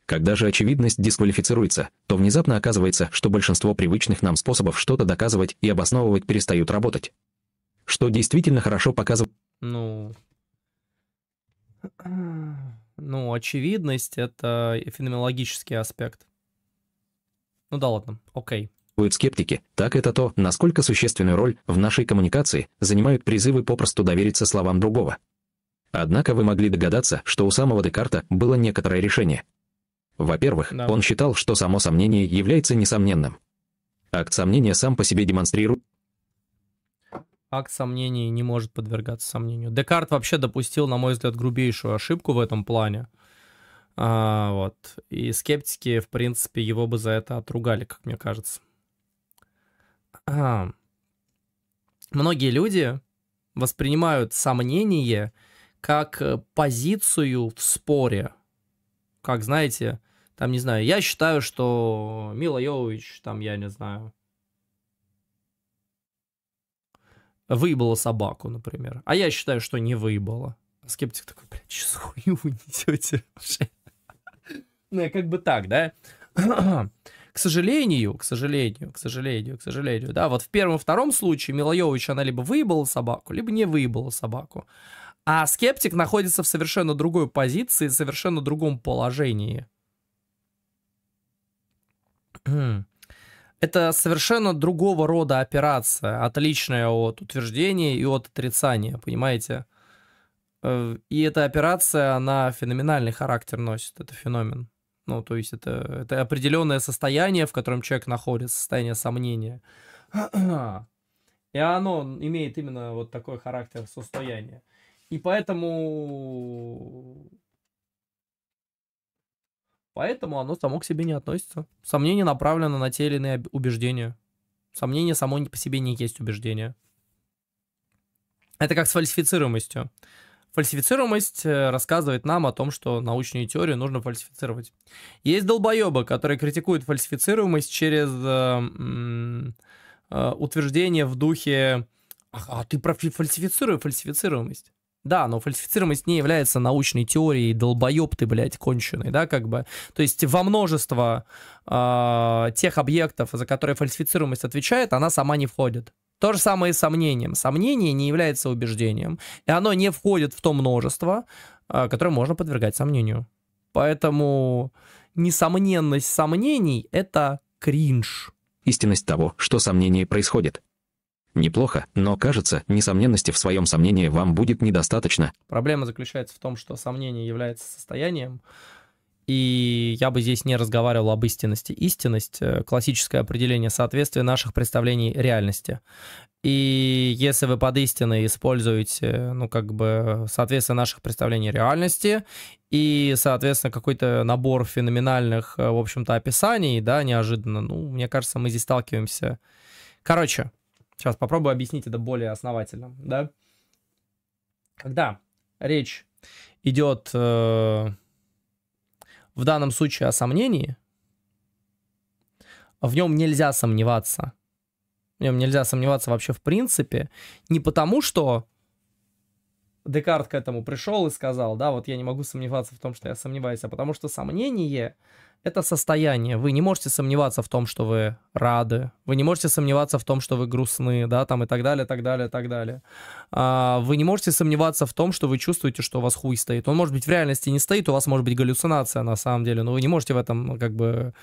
Когда же очевидность дисквалифицируется, то внезапно оказывается, что большинство привычных нам способов что-то доказывать и обосновывать перестают работать что действительно хорошо показывает. Ну, ну, очевидность — это феноменологический аспект. Ну да ладно, окей. Будут скептики, так это то, насколько существенную роль в нашей коммуникации занимают призывы попросту довериться словам другого. Однако вы могли догадаться, что у самого Декарта было некоторое решение. Во-первых, да. он считал, что само сомнение является несомненным. Акт сомнения сам по себе демонстрирует Факт сомнений не может подвергаться сомнению. Декарт вообще допустил, на мой взгляд, грубейшую ошибку в этом плане. А, вот. И скептики, в принципе, его бы за это отругали, как мне кажется. А. Многие люди воспринимают сомнение как э, позицию в споре. Как, знаете, там, не знаю, я считаю, что Мила Йовович, там, я не знаю, выебала собаку, например. А я считаю, что не выебала. А скептик такой, блядь, что хуйню вы несете Ну, я как бы так, да? К сожалению, к сожалению, к сожалению, к сожалению, да, вот в первом и втором случае Милоевич, она либо выебала собаку, либо не выебала собаку. А скептик находится в совершенно другой позиции, в совершенно другом положении. Хм. Это совершенно другого рода операция, отличная от утверждения и от отрицания, понимаете? Э, и эта операция, она феноменальный характер носит, это феномен. Ну, то есть это, это определенное состояние, в котором человек находится, состояние сомнения. И оно имеет именно вот такой характер состояния. И поэтому Поэтому оно само к себе не относится. Сомнение направлено на те или иные убеждения. Сомнение само по себе не есть убеждение. Это как с фальсифицируемостью. Фальсифицируемость э, рассказывает нам о том, что научные теории нужно фальсифицировать. Есть долбоебы, которые критикуют фальсифицируемость через э, э, утверждение в духе «А ты профи- фальсифицируй фальсифицируемость». Да, но фальсифицируемость не является научной теорией, долбоеб ты, блядь, конченый, да, как бы. То есть во множество э, тех объектов, за которые фальсифицируемость отвечает, она сама не входит. То же самое и с сомнением. Сомнение не является убеждением, и оно не входит в то множество, э, которое можно подвергать сомнению. Поэтому несомненность сомнений — это кринж. Истинность того, что сомнение происходит, Неплохо, но, кажется, несомненности в своем сомнении вам будет недостаточно. Проблема заключается в том, что сомнение является состоянием, и я бы здесь не разговаривал об истинности. Истинность э, — классическое определение соответствия наших представлений реальности. И если вы под истиной используете, ну, как бы, соответствие наших представлений реальности и, соответственно, какой-то набор феноменальных, э, в общем-то, описаний, да, неожиданно, ну, мне кажется, мы здесь сталкиваемся. Короче, Сейчас попробую объяснить это более основательно, да? Когда речь идет э, в данном случае о сомнении, в нем нельзя сомневаться. В нем нельзя сомневаться вообще в принципе. Не потому, что Декарт к этому пришел и сказал, да, вот я не могу сомневаться в том, что я сомневаюсь, а потому что сомнение — это состояние. Вы не можете сомневаться в том, что вы рады, вы не можете сомневаться в том, что вы грустны, да, там и так далее, так далее, так далее. А, вы не можете сомневаться в том, что вы чувствуете, что у вас хуй стоит. Он, может быть, в реальности не стоит, у вас может быть галлюцинация на самом деле, но вы не можете в этом ну, как бы...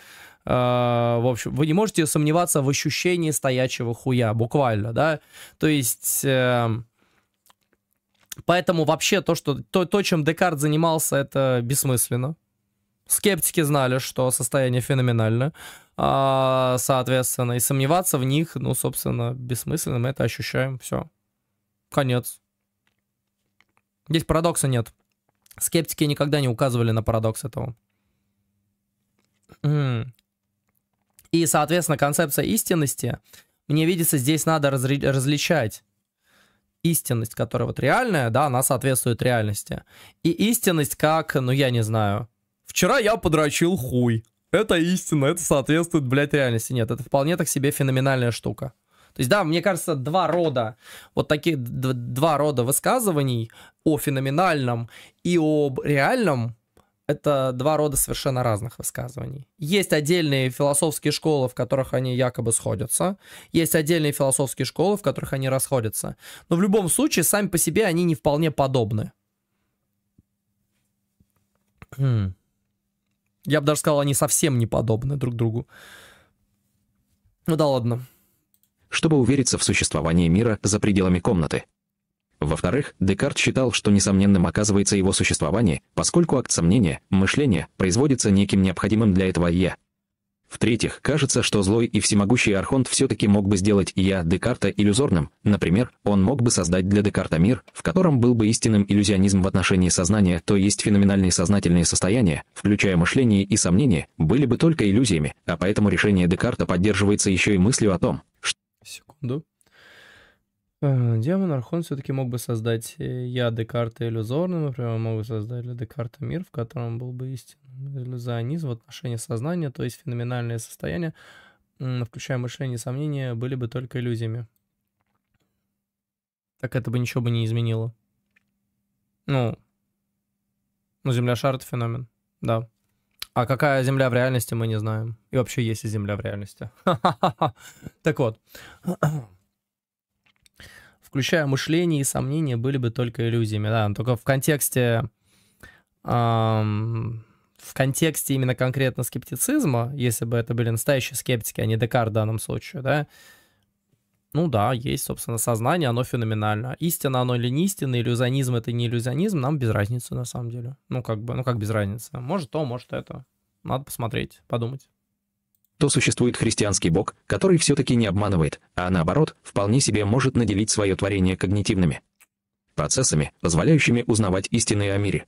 А, в общем, вы не можете сомневаться в ощущении стоячего хуя, буквально, да. То есть... Э, поэтому вообще то, что, то, то, чем Декарт занимался, это бессмысленно. Скептики знали, что состояние феноменально, а, соответственно, и сомневаться в них, ну, собственно, бессмысленно, мы это ощущаем, все. Конец. Здесь парадокса нет. Скептики никогда не указывали на парадокс этого. И, соответственно, концепция истинности, мне видится, здесь надо разри- различать истинность, которая вот реальная, да, она соответствует реальности. И истинность как, ну я не знаю, Вчера я подрочил хуй. Это истина, это соответствует, блядь, реальности. Нет, это вполне так себе феноменальная штука. То есть, да, мне кажется, два рода, вот такие два рода высказываний о феноменальном и об реальном, это два рода совершенно разных высказываний. Есть отдельные философские школы, в которых они якобы сходятся. Есть отдельные философские школы, в которых они расходятся. Но в любом случае, сами по себе они не вполне подобны. Хм. Я бы даже сказал, они совсем не подобны друг другу. Ну да ладно. Чтобы увериться в существовании мира за пределами комнаты. Во-вторых, Декарт считал, что несомненным оказывается его существование, поскольку акт сомнения, мышления, производится неким необходимым для этого «я», в-третьих, кажется, что злой и всемогущий Архонт все-таки мог бы сделать «я» Декарта иллюзорным. Например, он мог бы создать для Декарта мир, в котором был бы истинным иллюзионизм в отношении сознания, то есть феноменальные сознательные состояния, включая мышление и сомнения, были бы только иллюзиями, а поэтому решение Декарта поддерживается еще и мыслью о том, что... Секунду. Э, Демон Архон все-таки мог бы создать э, я Декарта иллюзорным, например, мог бы создать для Декарта мир, в котором был бы истинным иллюзионизм в отношении сознания, то есть феноменальное состояние, включая мышление и сомнения, были бы только иллюзиями. Так это бы ничего бы не изменило. Ну, ну Земля шар это феномен, да. А какая Земля в реальности, мы не знаем. И вообще, есть ли Земля в реальности. <laughs> Так вот включая мышление и сомнения, были бы только иллюзиями. Да, только в контексте... Эм, в контексте именно конкретно скептицизма, если бы это были настоящие скептики, а не Декарт в данном случае, да, ну да, есть, собственно, сознание, оно феноменально. Истина, оно или не истина, иллюзионизм это не иллюзионизм, нам без разницы на самом деле. Ну как бы, ну как без разницы. Может то, может это. Надо посмотреть, подумать то существует христианский Бог, который все-таки не обманывает, а наоборот, вполне себе может наделить свое творение когнитивными процессами, позволяющими узнавать истины о мире.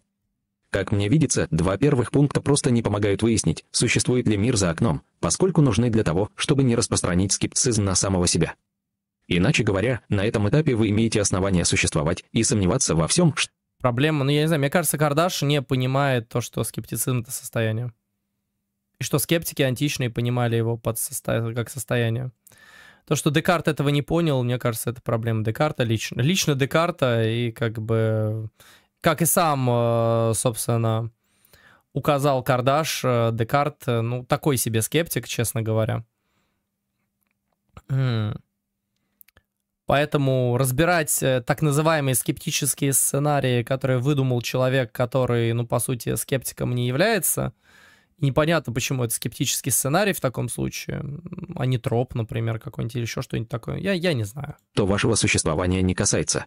Как мне видится, два первых пункта просто не помогают выяснить, существует ли мир за окном, поскольку нужны для того, чтобы не распространить скептицизм на самого себя. Иначе говоря, на этом этапе вы имеете основания существовать и сомневаться во всем, что... Проблема, ну я не знаю, мне кажется, Кардаш не понимает то, что скептицизм — это состояние и что скептики античные понимали его под состо... как состояние. То, что Декарт этого не понял, мне кажется, это проблема Декарта лично. Лично Декарта и как бы... Как и сам, э, собственно, указал Кардаш, э, Декарт, э, ну, такой себе скептик, честно говоря. Поэтому разбирать так называемые скептические сценарии, которые выдумал человек, который, ну, по сути, скептиком не является, непонятно, почему это скептический сценарий в таком случае, а не троп, например, какой-нибудь или еще что-нибудь такое. Я, я не знаю. То вашего существования не касается.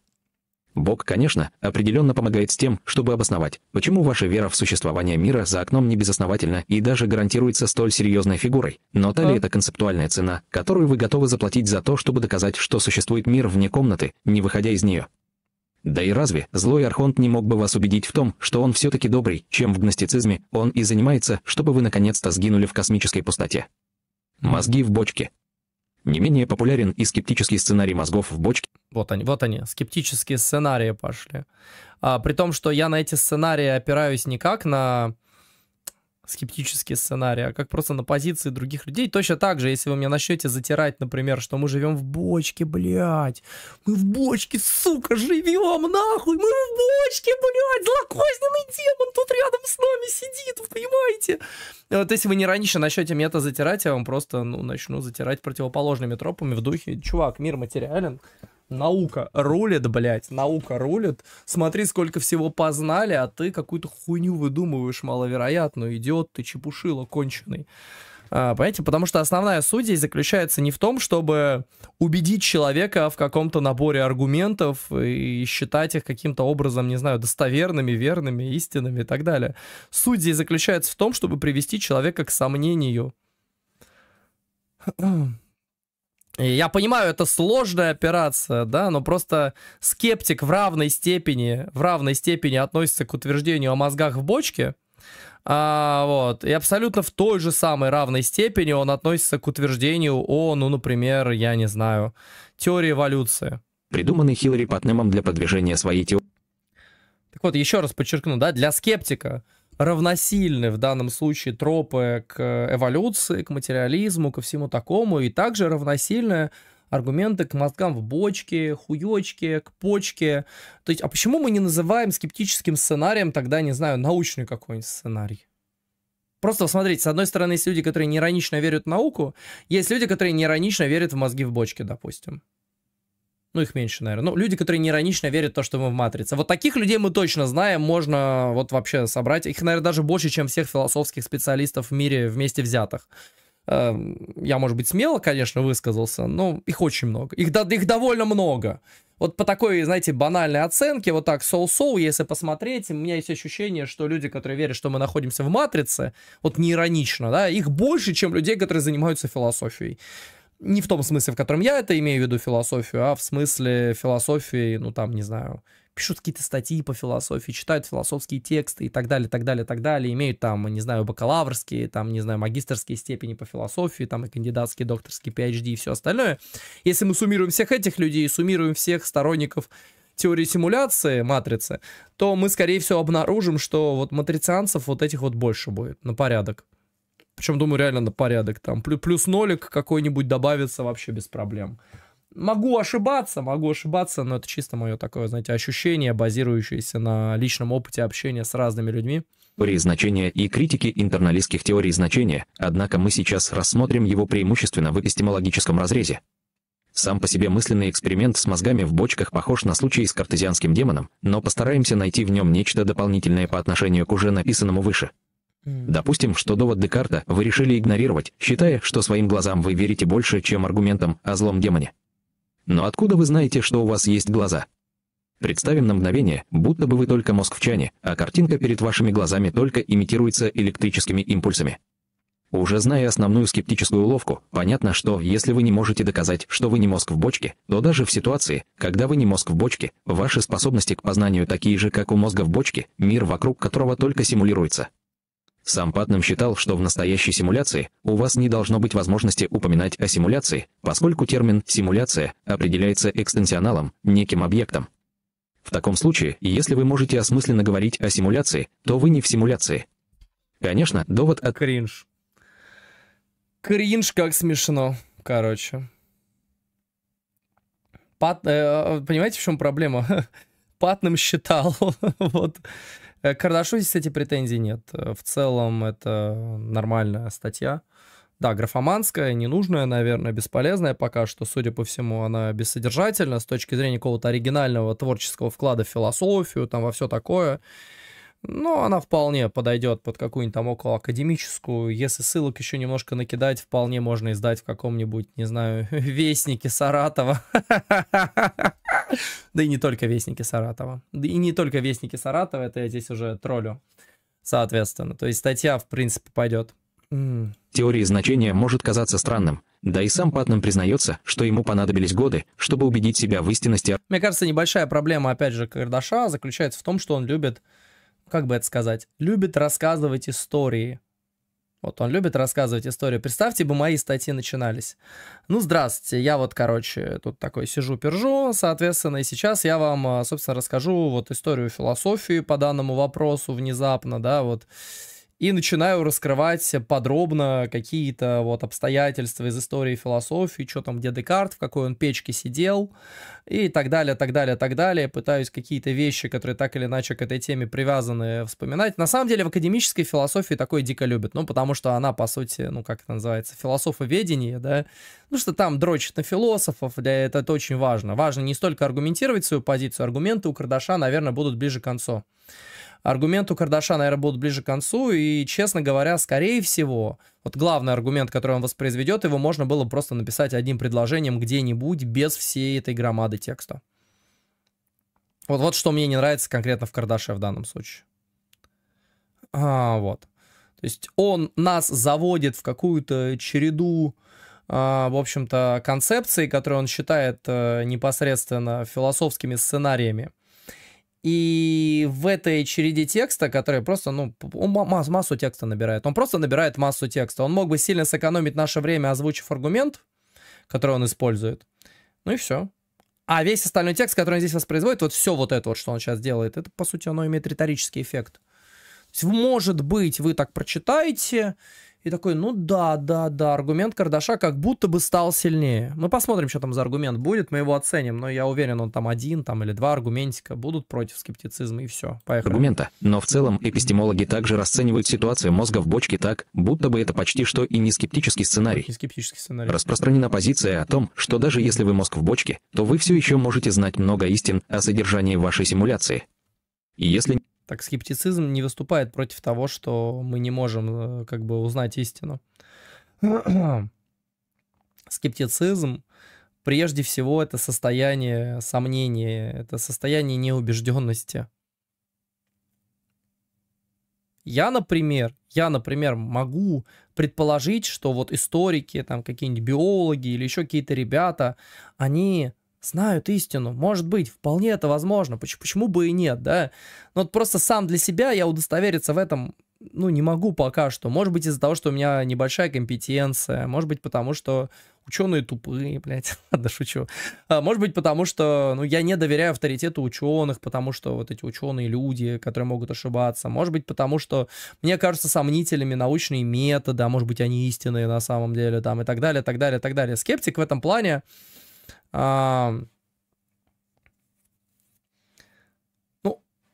Бог, конечно, определенно помогает с тем, чтобы обосновать, почему ваша вера в существование мира за окном не безосновательна и даже гарантируется столь серьезной фигурой. Но та ли это концептуальная цена, которую вы готовы заплатить за то, чтобы доказать, что существует мир вне комнаты, не выходя из нее? Да и разве злой Архонт не мог бы вас убедить в том, что он все-таки добрый, чем в гностицизме он и занимается, чтобы вы наконец-то сгинули в космической пустоте? Мозги в бочке. Не менее популярен и скептический сценарий мозгов в бочке. Вот они, вот они, скептические сценарии пошли. А, при том, что я на эти сценарии опираюсь никак на скептические сценарии, а как просто на позиции других людей. Точно так же, если вы мне начнете затирать, например, что мы живем в бочке, блядь, мы в бочке, сука, живем, нахуй, мы в бочке, блядь, злокозненный демон тут рядом с нами сидит, вы понимаете? Вот если вы не раньше начнете мне это затирать, я вам просто, ну, начну затирать противоположными тропами в духе, чувак, мир материален, Наука рулит, блядь, наука рулит. Смотри, сколько всего познали, а ты какую-то хуйню выдумываешь маловероятную. Идиот ты, чепушила конченый. А, понимаете? Потому что основная суть здесь заключается не в том, чтобы убедить человека в каком-то наборе аргументов и считать их каким-то образом, не знаю, достоверными, верными, истинными и так далее. Суть здесь заключается в том, чтобы привести человека к сомнению. Я понимаю, это сложная операция, да, но просто скептик в равной степени, в равной степени относится к утверждению о мозгах в бочке, а, вот, и абсолютно в той же самой равной степени он относится к утверждению о, ну, например, я не знаю, теории эволюции. Придуманный Хиллари Патнемом для продвижения своей теории. Так вот, еще раз подчеркну, да, для скептика – равносильны в данном случае тропы к э, эволюции, к материализму, ко всему такому, и также равносильны аргументы к мозгам в бочке, хуёчке, к почке. То есть, а почему мы не называем скептическим сценарием тогда, не знаю, научный какой-нибудь сценарий? Просто посмотрите, с одной стороны, есть люди, которые неиронично верят в науку, есть люди, которые неиронично верят в мозги в бочке, допустим. Ну, их меньше, наверное. Ну, люди, которые неиронично верят в то, что мы в Матрице. Вот таких людей мы точно знаем, можно вот вообще собрать. Их, наверное, даже больше, чем всех философских специалистов в мире вместе взятых. Эм, я, может быть, смело, конечно, высказался, но их очень много. Их, да, их довольно много. Вот по такой, знаете, банальной оценке, вот так соу-соу, если посмотреть, у меня есть ощущение, что люди, которые верят, что мы находимся в матрице, вот неиронично, да, их больше, чем людей, которые занимаются философией не в том смысле, в котором я это имею в виду философию, а в смысле философии, ну там, не знаю, пишут какие-то статьи по философии, читают философские тексты и так далее, так далее, так далее, имеют там, не знаю, бакалаврские, там, не знаю, магистрские степени по философии, там и кандидатские, докторские, PhD и все остальное. Если мы суммируем всех этих людей, суммируем всех сторонников теории симуляции матрицы, то мы, скорее всего, обнаружим, что вот матрицианцев вот этих вот больше будет на порядок. Причем, думаю, реально на порядок там. Плюс нолик какой-нибудь добавится вообще без проблем. Могу ошибаться, могу ошибаться, но это чисто мое такое, знаете, ощущение, базирующееся на личном опыте общения с разными людьми. Теории значения и критики интерналистских теорий значения, однако мы сейчас рассмотрим его преимущественно в эпистемологическом разрезе. Сам по себе мысленный эксперимент с мозгами в бочках похож на случай с картезианским демоном, но постараемся найти в нем нечто дополнительное по отношению к уже написанному выше. Допустим, что довод Декарта вы решили игнорировать, считая, что своим глазам вы верите больше, чем аргументам о злом демоне. Но откуда вы знаете, что у вас есть глаза? Представим на мгновение, будто бы вы только мозг в чане, а картинка перед вашими глазами только имитируется электрическими импульсами. Уже зная основную скептическую уловку, понятно, что если вы не можете доказать, что вы не мозг в бочке, то даже в ситуации, когда вы не мозг в бочке, ваши способности к познанию такие же, как у мозга в бочке, мир вокруг которого только симулируется. Сам Патнам считал, что в настоящей симуляции у вас не должно быть возможности упоминать о симуляции, поскольку термин «симуляция» определяется экстенсионалом, неким объектом. В таком случае, если вы можете осмысленно говорить о симуляции, то вы не в симуляции. Конечно, довод от... Кринж. Кринж, как смешно, короче. Пат... Э, э, понимаете, в чем проблема? <laughs> Патном считал. <laughs> вот Э, к здесь, кстати, претензий нет. Э, в целом это нормальная статья. Да, графоманская, ненужная, наверное, бесполезная пока что, судя по всему, она бессодержательна с точки зрения какого-то оригинального творческого вклада в философию, там во все такое но ну, она вполне подойдет под какую-нибудь там около академическую. Если ссылок еще немножко накидать, вполне можно издать в каком-нибудь, не знаю, <laughs> <laughs> Вестнике Саратова. Да и не только Вестники Саратова. Да и не только Вестники Саратова, это я здесь уже троллю, соответственно. То есть статья, в принципе, пойдет. Теория значения может казаться странным, да и сам Патнам признается, что ему понадобились годы, чтобы убедить себя в истинности. Мне кажется, небольшая проблема, опять же, Кардаша заключается в том, что он любит как бы это сказать, любит рассказывать истории. Вот он любит рассказывать историю. Представьте бы, мои статьи начинались. Ну, здравствуйте, я вот, короче, тут такой сижу-пержу, соответственно, и сейчас я вам, а, собственно, расскажу вот историю философии по данному вопросу внезапно, да, вот и начинаю раскрывать подробно какие-то вот обстоятельства из истории философии, что там где Декарт, в какой он печке сидел и так далее, так далее, так далее. Пытаюсь какие-то вещи, которые так или иначе к этой теме привязаны, вспоминать. На самом деле в академической философии такое дико любят, ну, потому что она, по сути, ну, как это называется, философоведение, да, ну, что там дрочит на философов, для это, это очень важно. Важно не столько аргументировать свою позицию, аргументы у кардаша, наверное, будут ближе к концу. Аргумент у Кардаша, наверное, будут ближе к концу, и, честно говоря, скорее всего, вот главный аргумент, который он воспроизведет, его можно было просто написать одним предложением где-нибудь без всей этой громады текста. Вот, вот что мне не нравится конкретно в Кардаше в данном случае. А, вот. То есть он нас заводит в какую-то череду, а, в общем-то, концепции, которые он считает э, непосредственно философскими сценариями и в этой череде текста, который просто, ну, он масс, массу текста набирает. Он просто набирает массу текста. Он мог бы сильно сэкономить наше время, озвучив аргумент, который он использует. Ну и все. А весь остальной текст, который он здесь воспроизводит, вот все вот это вот, что он сейчас делает, это, по сути, оно имеет риторический эффект. То есть, может быть, вы так прочитаете, и такой, ну да, да, да, аргумент Кардаша как будто бы стал сильнее. Мы ну, посмотрим, что там за аргумент будет, мы его оценим, но я уверен, он там один там или два аргументика будут против скептицизма и все. Поехали. Аргумента. Но в целом эпистемологи также расценивают ситуацию мозга в бочке так, будто бы это почти что и не скептический сценарий. Не скептический сценарий. Распространена позиция о том, что даже если вы мозг в бочке, то вы все еще можете знать много истин о содержании вашей симуляции. И если так, скептицизм не выступает против того, что мы не можем э, как бы узнать истину. <clears throat> Скептицизм прежде всего это состояние сомнения, это состояние неубежденности. Я, например, я, например, могу предположить, что вот историки, там какие-нибудь биологи или еще какие-то ребята, они знают истину. Может быть, вполне это возможно. Почему, почему бы и нет, да? Но вот просто сам для себя я удостовериться в этом ну, не могу пока что. Может быть, из-за того, что у меня небольшая компетенция. Может быть, потому что ученые тупые, <laughs> блядь, ладно, шучу. А, может быть, потому что, ну, я не доверяю авторитету ученых, потому что вот эти ученые люди, которые могут ошибаться. Может быть, потому что мне кажутся сомнителями научные методы, а может быть, они истинные на самом деле, там, и так далее, так далее, так далее. Скептик в этом плане, ну,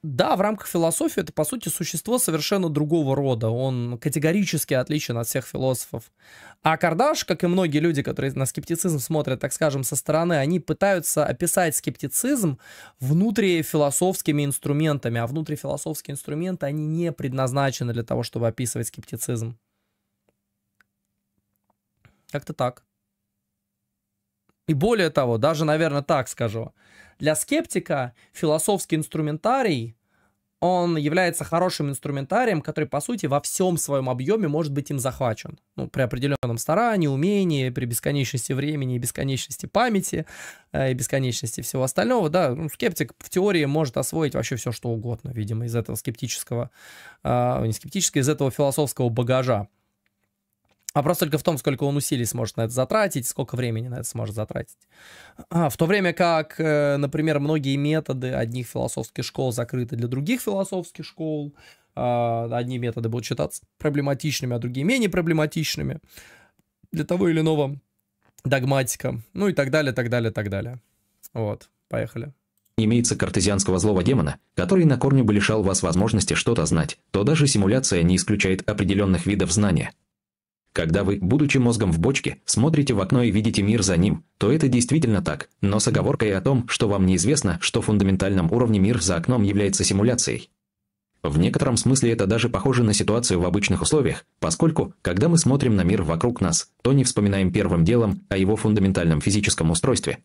да, в рамках философии это, по сути, существо совершенно другого рода. Он категорически отличен от всех философов. А Кардаш, как и многие люди, которые на скептицизм смотрят, так скажем, со стороны, они пытаются описать скептицизм внутрифилософскими инструментами, а внутрифилософские инструменты, они не предназначены для того, чтобы описывать скептицизм. Как-то так. И более того, даже, наверное, так скажу. Для скептика философский инструментарий, он является хорошим инструментарием, который, по сути, во всем своем объеме может быть им захвачен. Ну, при определенном старании, умении, при бесконечности времени и бесконечности памяти э, и бесконечности всего остального, да, ну, скептик в теории может освоить вообще все, что угодно, видимо, из этого скептического, э, не скептического, из этого философского багажа. Вопрос только в том, сколько он усилий сможет на это затратить, сколько времени на это сможет затратить. А, в то время как, э, например, многие методы одних философских школ закрыты для других философских школ, а, одни методы будут считаться проблематичными, а другие менее проблематичными для того или иного догматика, ну и так далее, так далее, так далее. Вот, поехали имеется картезианского злого демона, который на корню бы лишал вас возможности что-то знать, то даже симуляция не исключает определенных видов знания, когда вы, будучи мозгом в бочке, смотрите в окно и видите мир за ним, то это действительно так, но с оговоркой о том, что вам неизвестно, что в фундаментальном уровне мир за окном является симуляцией. В некотором смысле это даже похоже на ситуацию в обычных условиях, поскольку, когда мы смотрим на мир вокруг нас, то не вспоминаем первым делом о его фундаментальном физическом устройстве.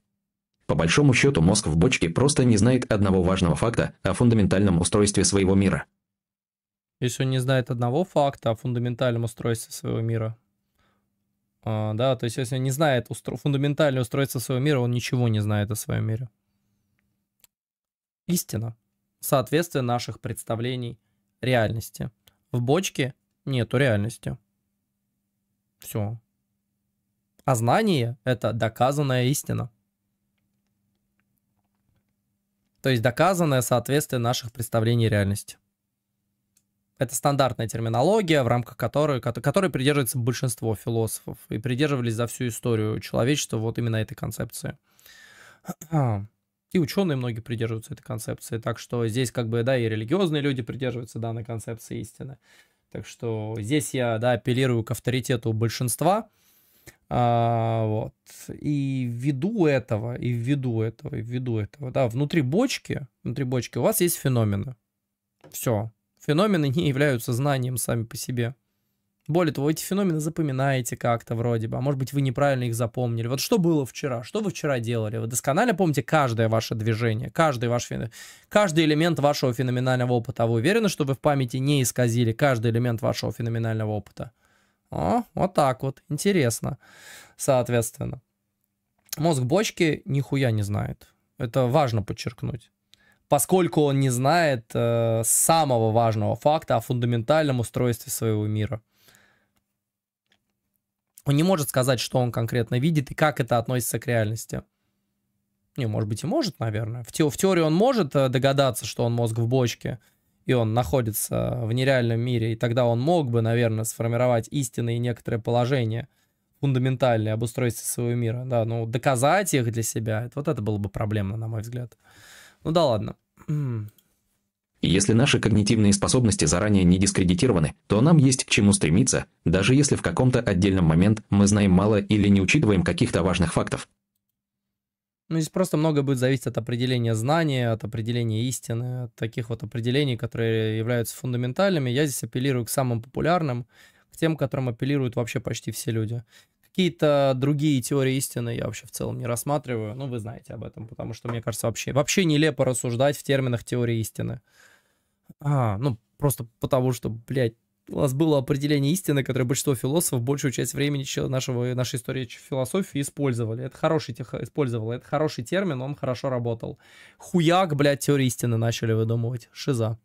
По большому счету мозг в бочке просто не знает одного важного факта о фундаментальном устройстве своего мира – если он не знает одного факта о фундаментальном устройстве своего мира, а, да, то есть если он не знает устро- фундаментальное устройство своего мира, он ничего не знает о своем мире. Истина. Соответствие наших представлений реальности. В бочке нету реальности. Все. А знание — это доказанная истина. То есть доказанное соответствие наших представлений реальности. Это стандартная терминология, в рамках которой, которой придерживается большинство философов и придерживались за всю историю человечества вот именно этой концепции. И ученые многие придерживаются этой концепции, так что здесь как бы, да, и религиозные люди придерживаются данной концепции истины. Так что здесь я, да, апеллирую к авторитету большинства, а, вот. И ввиду этого, и ввиду этого, и ввиду этого, да, внутри бочки, внутри бочки у вас есть феномены. Все. Феномены не являются знанием сами по себе. Более того, эти феномены запоминаете как-то вроде бы, а может быть вы неправильно их запомнили. Вот что было вчера, что вы вчера делали? Вы досконально помните каждое ваше движение, каждый, ваш фен... каждый элемент вашего феноменального опыта. А вы уверены, что вы в памяти не исказили каждый элемент вашего феноменального опыта? О, вот так вот, интересно, соответственно. Мозг бочки нихуя не знает. Это важно подчеркнуть поскольку он не знает э, самого важного факта о фундаментальном устройстве своего мира. Он не может сказать, что он конкретно видит и как это относится к реальности. Не, может быть и может, наверное. В, те, в теории он может э, догадаться, что он мозг в бочке, и он находится в нереальном мире, и тогда он мог бы, наверное, сформировать истинные некоторые положения фундаментальные об устройстве своего мира. Да, ну доказать их для себя, это, вот это было бы проблемно, на мой взгляд. Ну да ладно. Если наши когнитивные способности заранее не дискредитированы, то нам есть к чему стремиться, даже если в каком-то отдельном момент мы знаем мало или не учитываем каких-то важных фактов. Ну, здесь просто много будет зависеть от определения знания, от определения истины, от таких вот определений, которые являются фундаментальными. Я здесь апеллирую к самым популярным, к тем, к которым апеллируют вообще почти все люди. Какие-то другие теории истины я вообще в целом не рассматриваю. Ну, вы знаете об этом, потому что, мне кажется, вообще, вообще нелепо рассуждать в терминах теории истины. А, ну, просто потому что, блядь, у нас было определение истины, которое большинство философов большую часть времени нашего, нашей истории философии использовали. Это хороший, использовал. Это хороший термин, он хорошо работал. Хуяк, блядь, теории истины начали выдумывать. Шиза.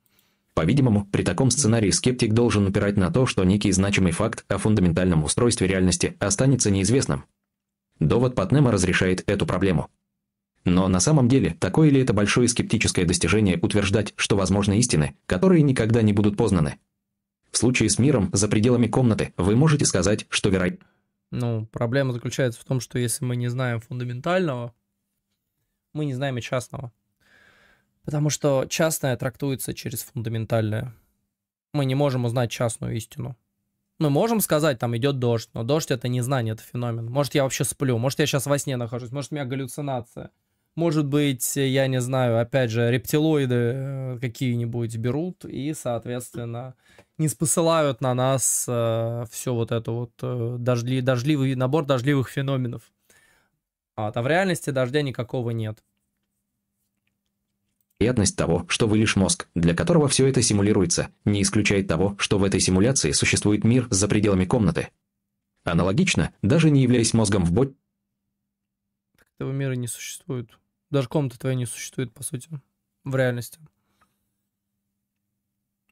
По-видимому, при таком сценарии скептик должен упирать на то, что некий значимый факт о фундаментальном устройстве реальности останется неизвестным. Довод Патнема разрешает эту проблему. Но на самом деле, такое ли это большое скептическое достижение утверждать, что возможны истины, которые никогда не будут познаны? В случае с миром за пределами комнаты вы можете сказать, что вероятно... Ну, проблема заключается в том, что если мы не знаем фундаментального, мы не знаем и частного. Потому что частное трактуется через фундаментальное. Мы не можем узнать частную истину. Мы можем сказать, там идет дождь, но дождь это не знание, это феномен. Может, я вообще сплю, может, я сейчас во сне нахожусь, может, у меня галлюцинация. Может быть, я не знаю, опять же, рептилоиды э, какие-нибудь берут и, соответственно, не спосылают на нас э, все вот это вот э, дождли, дождливый набор дождливых феноменов. А, а в реальности дождя никакого нет. Вероятность того, что вы лишь мозг, для которого все это симулируется, не исключает того, что в этой симуляции существует мир за пределами комнаты. Аналогично, даже не являясь мозгом в бой... Этого мира не существует. Даже комната твоя не существует, по сути, в реальности.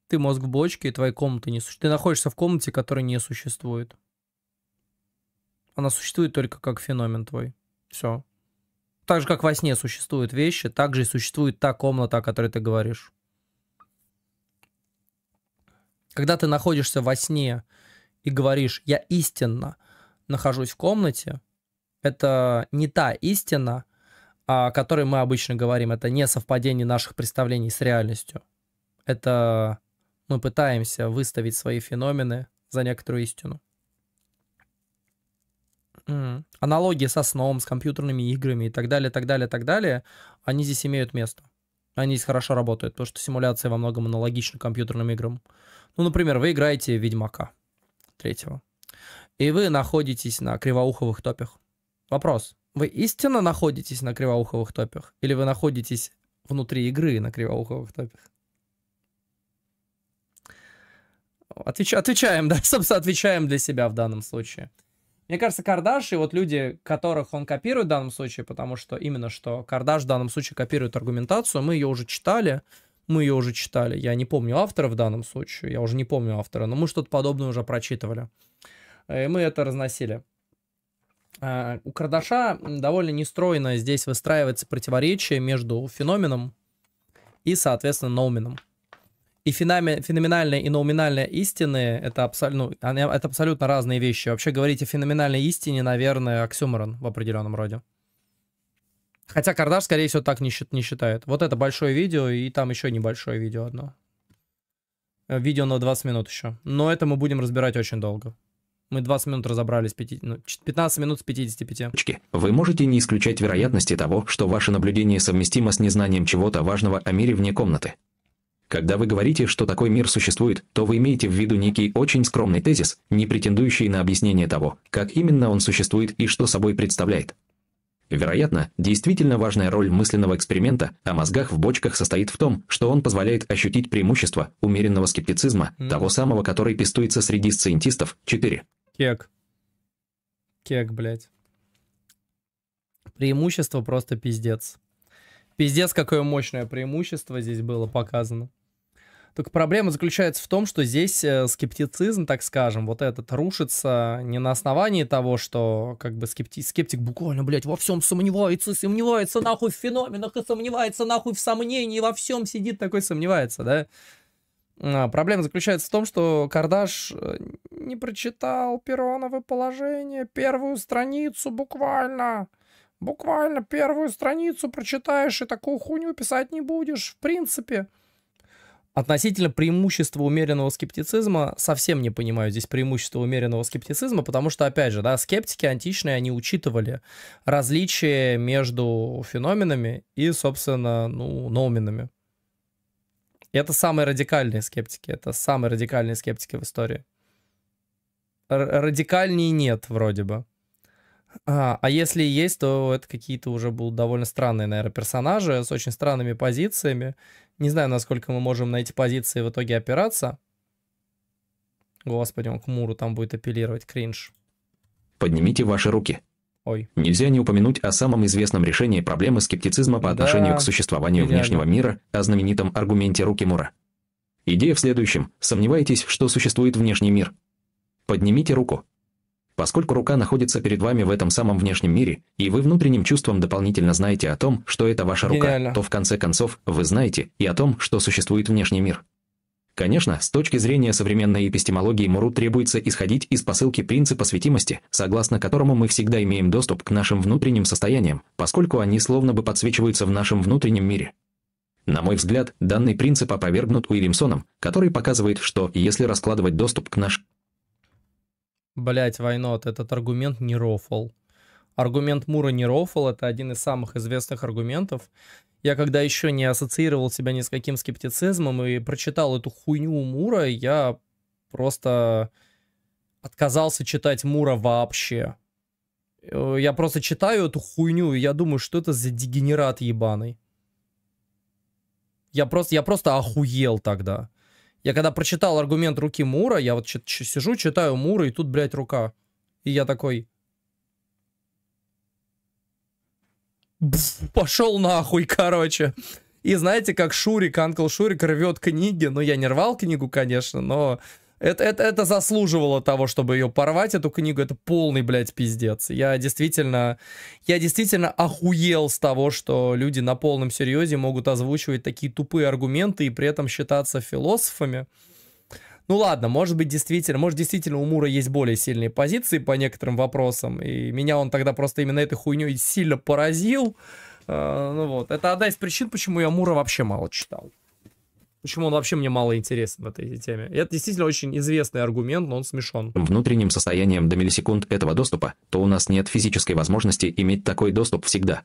Ты мозг в бочке, и твоя комната не существует. Ты находишься в комнате, которая не существует. Она существует только как феномен твой. Все так же, как во сне существуют вещи, так же и существует та комната, о которой ты говоришь. Когда ты находишься во сне и говоришь, я истинно нахожусь в комнате, это не та истина, о которой мы обычно говорим. Это не совпадение наших представлений с реальностью. Это мы пытаемся выставить свои феномены за некоторую истину. Mm. Аналогии со сном, с компьютерными играми и так далее, так далее, так далее, они здесь имеют место. Они здесь хорошо работают, потому что симуляция во многом аналогична компьютерным играм. Ну, например, вы играете Ведьмака третьего, и вы находитесь на кривоуховых топях. Вопрос, вы истинно находитесь на кривоуховых топях, или вы находитесь внутри игры на кривоуховых топях? Отвеч... Отвечаем, да, <laughs> собственно, отвечаем для себя в данном случае. Мне кажется, Кардаш и вот люди, которых он копирует в данном случае, потому что именно что Кардаш в данном случае копирует аргументацию, мы ее уже читали, мы ее уже читали. Я не помню автора в данном случае, я уже не помню автора, но мы что-то подобное уже прочитывали. И э, мы это разносили. Э, у Кардаша довольно нестройно здесь выстраивается противоречие между феноменом и, соответственно, ноуменом и феноменальные и номинальные истины это абсолютно, ну, это абсолютно разные вещи. Вообще говорить о феноменальной истине, наверное, оксюморон в определенном роде. Хотя Кардаш, скорее всего, так не, не считает. Вот это большое видео, и там еще небольшое видео одно. Э, видео на 20 минут еще. Но это мы будем разбирать очень долго. Мы 20 минут разобрались, 15 ну, минут с 55. Вы можете не исключать вероятности того, что ваше наблюдение совместимо с незнанием чего-то важного о мире вне комнаты. Когда вы говорите, что такой мир существует, то вы имеете в виду некий очень скромный тезис, не претендующий на объяснение того, как именно он существует и что собой представляет. Вероятно, действительно важная роль мысленного эксперимента о мозгах в бочках состоит в том, что он позволяет ощутить преимущество умеренного скептицизма, mm. того самого, который пестуется среди сциентистов, 4. Кек. Кек, блядь. Преимущество просто пиздец. Пиздец, какое мощное преимущество здесь было показано. Только проблема заключается в том, что здесь э, скептицизм, так скажем, вот этот рушится не на основании того, что как бы скепти скептик буквально, блядь, во всем сомневается, сомневается нахуй в феноменах и сомневается нахуй в сомнении, во всем сидит такой сомневается, да? А, проблема заключается в том, что Кардаш э, не прочитал Пероновы положение, первую страницу буквально. Буквально первую страницу прочитаешь и такую хуйню писать не будешь, в принципе. Относительно преимущества умеренного скептицизма, совсем не понимаю здесь преимущества умеренного скептицизма, потому что, опять же, да, скептики античные, они учитывали различия между феноменами и, собственно, ну, ноуменами. это самые радикальные скептики, это самые радикальные скептики в истории. Р- радикальней нет, вроде бы. А, а если есть, то это какие-то уже будут довольно странные, наверное, персонажи с очень странными позициями. Не знаю, насколько мы можем на эти позиции в итоге опираться. Господи, он к Муру там будет апеллировать, кринж. Поднимите ваши руки. Ой. Нельзя не упомянуть о самом известном решении проблемы скептицизма по отношению да, к существованию идеально. внешнего мира, о знаменитом аргументе руки Мура. Идея в следующем. Сомневаетесь, что существует внешний мир? Поднимите руку. Поскольку рука находится перед вами в этом самом внешнем мире, и вы внутренним чувством дополнительно знаете о том, что это ваша рука, Гениально. то в конце концов вы знаете и о том, что существует внешний мир. Конечно, с точки зрения современной эпистемологии Муру требуется исходить из посылки принципа светимости, согласно которому мы всегда имеем доступ к нашим внутренним состояниям, поскольку они словно бы подсвечиваются в нашем внутреннем мире. На мой взгляд, данный принцип опровергнут Уильямсоном, который показывает, что если раскладывать доступ к наш Блять, Вайнот, этот аргумент не рофл. Аргумент Мура не рофл, это один из самых известных аргументов. Я когда еще не ассоциировал себя ни с каким скептицизмом и прочитал эту хуйню у Мура, я просто отказался читать Мура вообще. Э, я просто читаю эту хуйню, и я думаю, что это за дегенерат ебаный. Я просто, я просто охуел тогда. Я когда прочитал аргумент руки Мура, я вот сижу, читаю Мура, и тут, блядь, рука. И я такой... пошел нахуй, <laughs> короче. И знаете, как Шурик, Анкл Шурик рвет книги. Ну, я не рвал книгу, конечно, но это, это, это заслуживало того, чтобы ее порвать, эту книгу. Это полный, блядь, пиздец. Я действительно, я действительно охуел с того, что люди на полном серьезе могут озвучивать такие тупые аргументы и при этом считаться философами. Ну ладно, может быть действительно, может действительно у Мура есть более сильные позиции по некоторым вопросам, и меня он тогда просто именно этой хуйней сильно поразил. Э, ну вот, это одна из причин, почему я Мура вообще мало читал почему он вообще мне мало интересен в этой теме. это действительно очень известный аргумент, но он смешон. Внутренним состоянием до миллисекунд этого доступа, то у нас нет физической возможности иметь такой доступ всегда.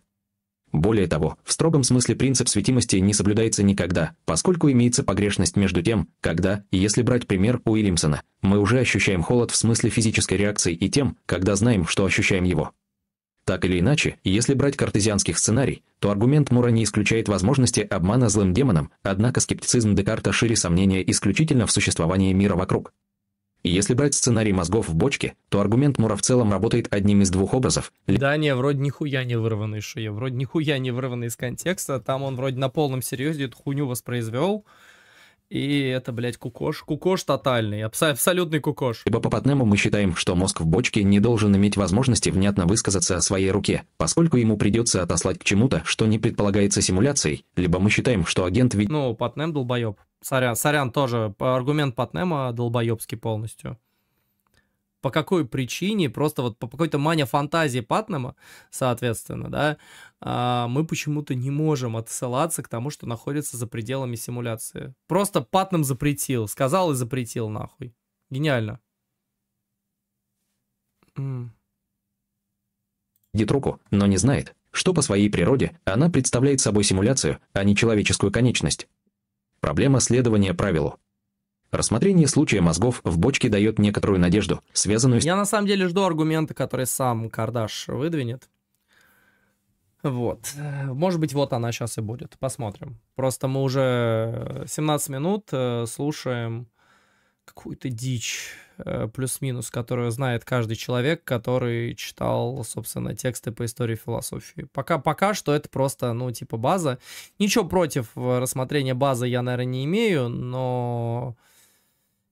Более того, в строгом смысле принцип светимости не соблюдается никогда, поскольку имеется погрешность между тем, когда, если брать пример Уильямсона, мы уже ощущаем холод в смысле физической реакции и тем, когда знаем, что ощущаем его. Так или иначе, если брать картезианских сценарий, то аргумент Мура не исключает возможности обмана злым демоном, однако скептицизм Декарта шире сомнения исключительно в существовании мира вокруг. Если брать сценарий мозгов в бочке, то аргумент Мура в целом работает одним из двух образов. Да, не, вроде нихуя не вырванный шея, вроде нихуя не вырванный из контекста, там он вроде на полном серьезе эту хуйню воспроизвел, и это, блядь, кукош. Кукош тотальный, абс- абсолютный кукош. Ибо по Патнему мы считаем, что мозг в бочке не должен иметь возможности внятно высказаться о своей руке, поскольку ему придется отослать к чему-то, что не предполагается симуляцией, либо мы считаем, что агент... Ви... Ну, Патнем долбоеб. Сорян, сорян тоже. Аргумент Патнема долбоебский полностью по какой причине, просто вот по какой-то мане фантазии Патнама, соответственно, да, а, мы почему-то не можем отсылаться к тому, что находится за пределами симуляции. Просто Патнам запретил, сказал и запретил нахуй. Гениально. Видит руку, но не знает, что по своей природе она представляет собой симуляцию, а не человеческую конечность. Проблема следования правилу. Рассмотрение случая мозгов в бочке дает некоторую надежду, связанную с... Я на самом деле жду аргумента, который сам Кардаш выдвинет. Вот. Может быть, вот она сейчас и будет. Посмотрим. Просто мы уже 17 минут э, слушаем какую-то дичь, э, плюс-минус, которую знает каждый человек, который читал, собственно, тексты по истории философии. Пока, пока что это просто, ну, типа база. Ничего против э, рассмотрения базы я, наверное, не имею, но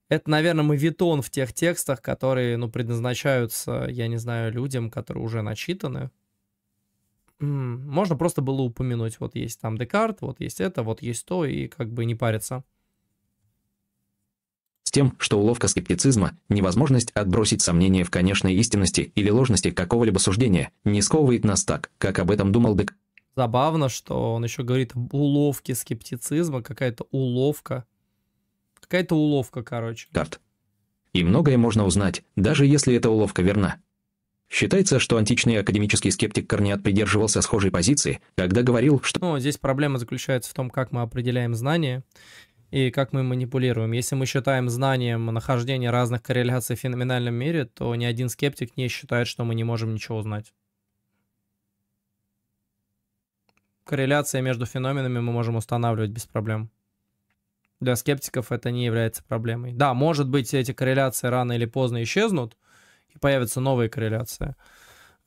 это, наверное, мавитон в тех текстах, которые, ну, предназначаются, я не знаю, людям, которые уже начитаны. Можно просто было упомянуть, вот есть там Декарт, вот есть это, вот есть то, и как бы не париться. С тем, что уловка скептицизма, невозможность отбросить сомнения в конечной истинности или ложности какого-либо суждения, не сковывает нас так, как об этом думал Декарт. Забавно, что он еще говорит об уловке скептицизма, какая-то уловка. Какая-то уловка, короче. Карт. И многое можно узнать, даже если эта уловка верна. Считается, что античный академический скептик Корнеат придерживался схожей позиции, когда говорил, что... Ну, здесь проблема заключается в том, как мы определяем знания и как мы манипулируем. Если мы считаем знанием нахождение разных корреляций в феноменальном мире, то ни один скептик не считает, что мы не можем ничего узнать. Корреляции между феноменами мы можем устанавливать без проблем. Для скептиков это не является проблемой. Да, может быть, эти корреляции рано или поздно исчезнут, и появятся новые корреляции.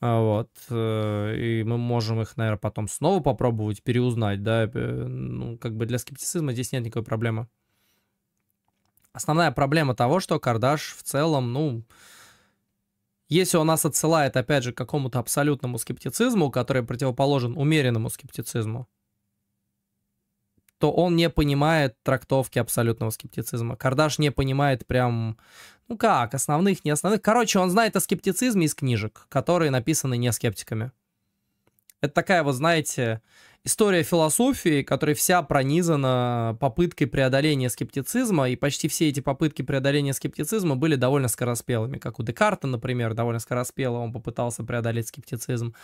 А, вот. Э, и мы можем их, наверное, потом снова попробовать переузнать, да. Э, ну, как бы для скептицизма здесь нет никакой проблемы. Основная проблема того, что Кардаш в целом, ну, если он нас отсылает, опять же, к какому-то абсолютному скептицизму, который противоположен умеренному скептицизму, то он не понимает трактовки абсолютного скептицизма. Кардаш не понимает прям, ну как, основных, не основных. Короче, он знает о скептицизме из книжек, которые написаны не скептиками. Это такая, вот знаете, история философии, которая вся пронизана попыткой преодоления скептицизма, и почти все эти попытки преодоления скептицизма были довольно скороспелыми, как у Декарта, например, довольно скороспело он попытался преодолеть скептицизм.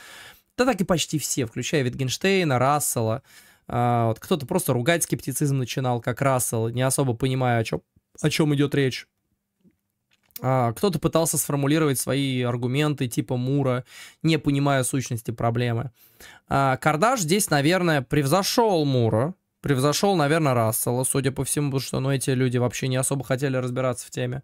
Да так и почти все, включая Витгенштейна, Рассела, а, вот кто-то просто ругать скептицизм начинал, как Рассел, не особо понимая, о чем, о чем идет речь. А, кто-то пытался сформулировать свои аргументы типа Мура, не понимая сущности проблемы. А, Кардаш здесь, наверное, превзошел Мура, превзошел, наверное, Рассела, судя по всему, потому что ну, эти люди вообще не особо хотели разбираться в теме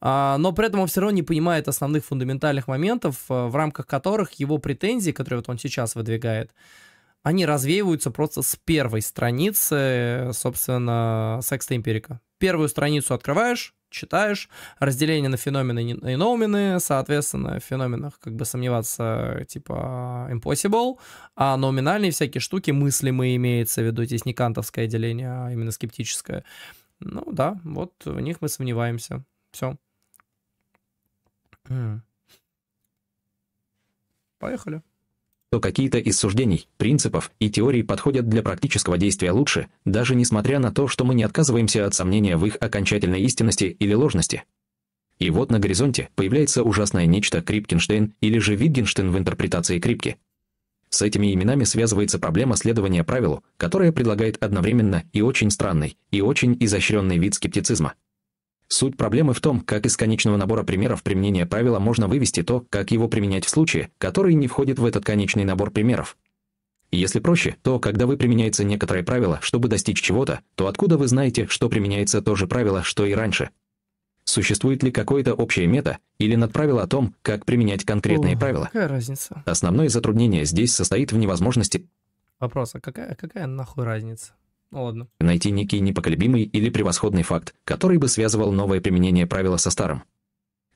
а, но при этом он все равно не понимает основных фундаментальных моментов, э, в рамках которых его претензии, которые вот он сейчас выдвигает, они развеиваются просто с первой страницы, собственно, секста эмпирика. Первую страницу открываешь, читаешь, разделение на феномены и ноумены, соответственно, в феноменах как бы сомневаться типа impossible, а номинальные всякие штуки мыслимые имеется в виду, здесь не кантовское деление, а именно скептическое. Ну да, вот в них мы сомневаемся. Все. Поехали то какие-то из суждений, принципов и теорий подходят для практического действия лучше, даже несмотря на то, что мы не отказываемся от сомнения в их окончательной истинности или ложности. И вот на горизонте появляется ужасное нечто Крипкенштейн или же Витгенштейн в интерпретации Крипки. С этими именами связывается проблема следования правилу, которая предлагает одновременно и очень странный, и очень изощренный вид скептицизма – Суть проблемы в том, как из конечного набора примеров применения правила можно вывести то, как его применять в случае, который не входит в этот конечный набор примеров. Если проще, то когда вы применяете некоторое правило, чтобы достичь чего-то, то откуда вы знаете, что применяется то же правило, что и раньше? Существует ли какое-то общее мета или надправило о том, как применять конкретные О, правила? Какая разница? Основное затруднение здесь состоит в невозможности... Вопрос, а какая, какая нахуй разница? Ну ладно. Найти некий непоколебимый или превосходный факт, который бы связывал новое применение правила со старым.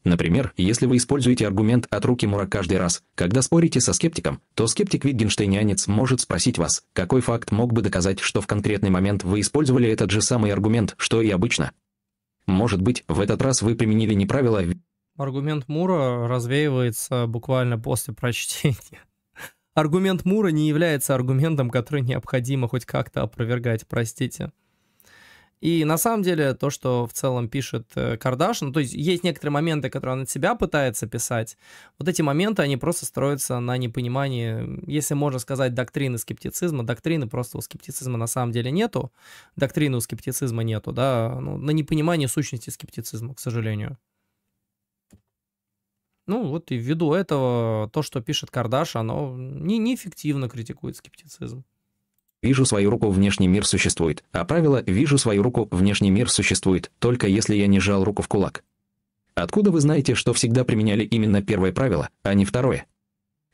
Например, если вы используете аргумент от руки Мура каждый раз, когда спорите со скептиком, то скептик-витгенштейнианец может спросить вас, какой факт мог бы доказать, что в конкретный момент вы использовали этот же самый аргумент, что и обычно. Может быть, в этот раз вы применили не правило... А аргумент Мура развеивается буквально после прочтения. Аргумент Мура не является аргументом, который необходимо хоть как-то опровергать, простите. И на самом деле то, что в целом пишет э, Кардаш, ну то есть есть некоторые моменты, которые он от себя пытается писать, вот эти моменты, они просто строятся на непонимании, если можно сказать, доктрины скептицизма, доктрины просто у скептицизма на самом деле нету, доктрины у скептицизма нету, да, ну, на непонимании сущности скептицизма, к сожалению. Ну вот и ввиду этого то, что пишет Кардаш, оно не, неэффективно критикует скептицизм. «Вижу свою руку, внешний мир существует», а правило «вижу свою руку, внешний мир существует», только если я не жал руку в кулак. Откуда вы знаете, что всегда применяли именно первое правило, а не второе?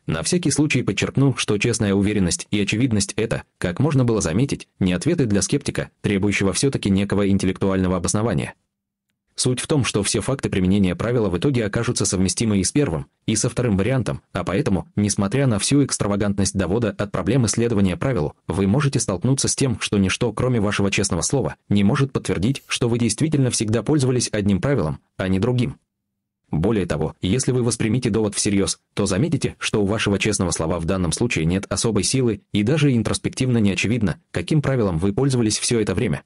На всякий случай подчеркну, что честная уверенность и очевидность – это, как можно было заметить, не ответы для скептика, требующего все-таки некого интеллектуального обоснования – Суть в том, что все факты применения правила в итоге окажутся совместимы и с первым, и со вторым вариантом, а поэтому, несмотря на всю экстравагантность довода от проблем исследования правилу, вы можете столкнуться с тем, что ничто, кроме вашего честного слова, не может подтвердить, что вы действительно всегда пользовались одним правилом, а не другим. Более того, если вы воспримите довод всерьез, то заметите, что у вашего честного слова в данном случае нет особой силы и даже интроспективно не очевидно, каким правилом вы пользовались все это время.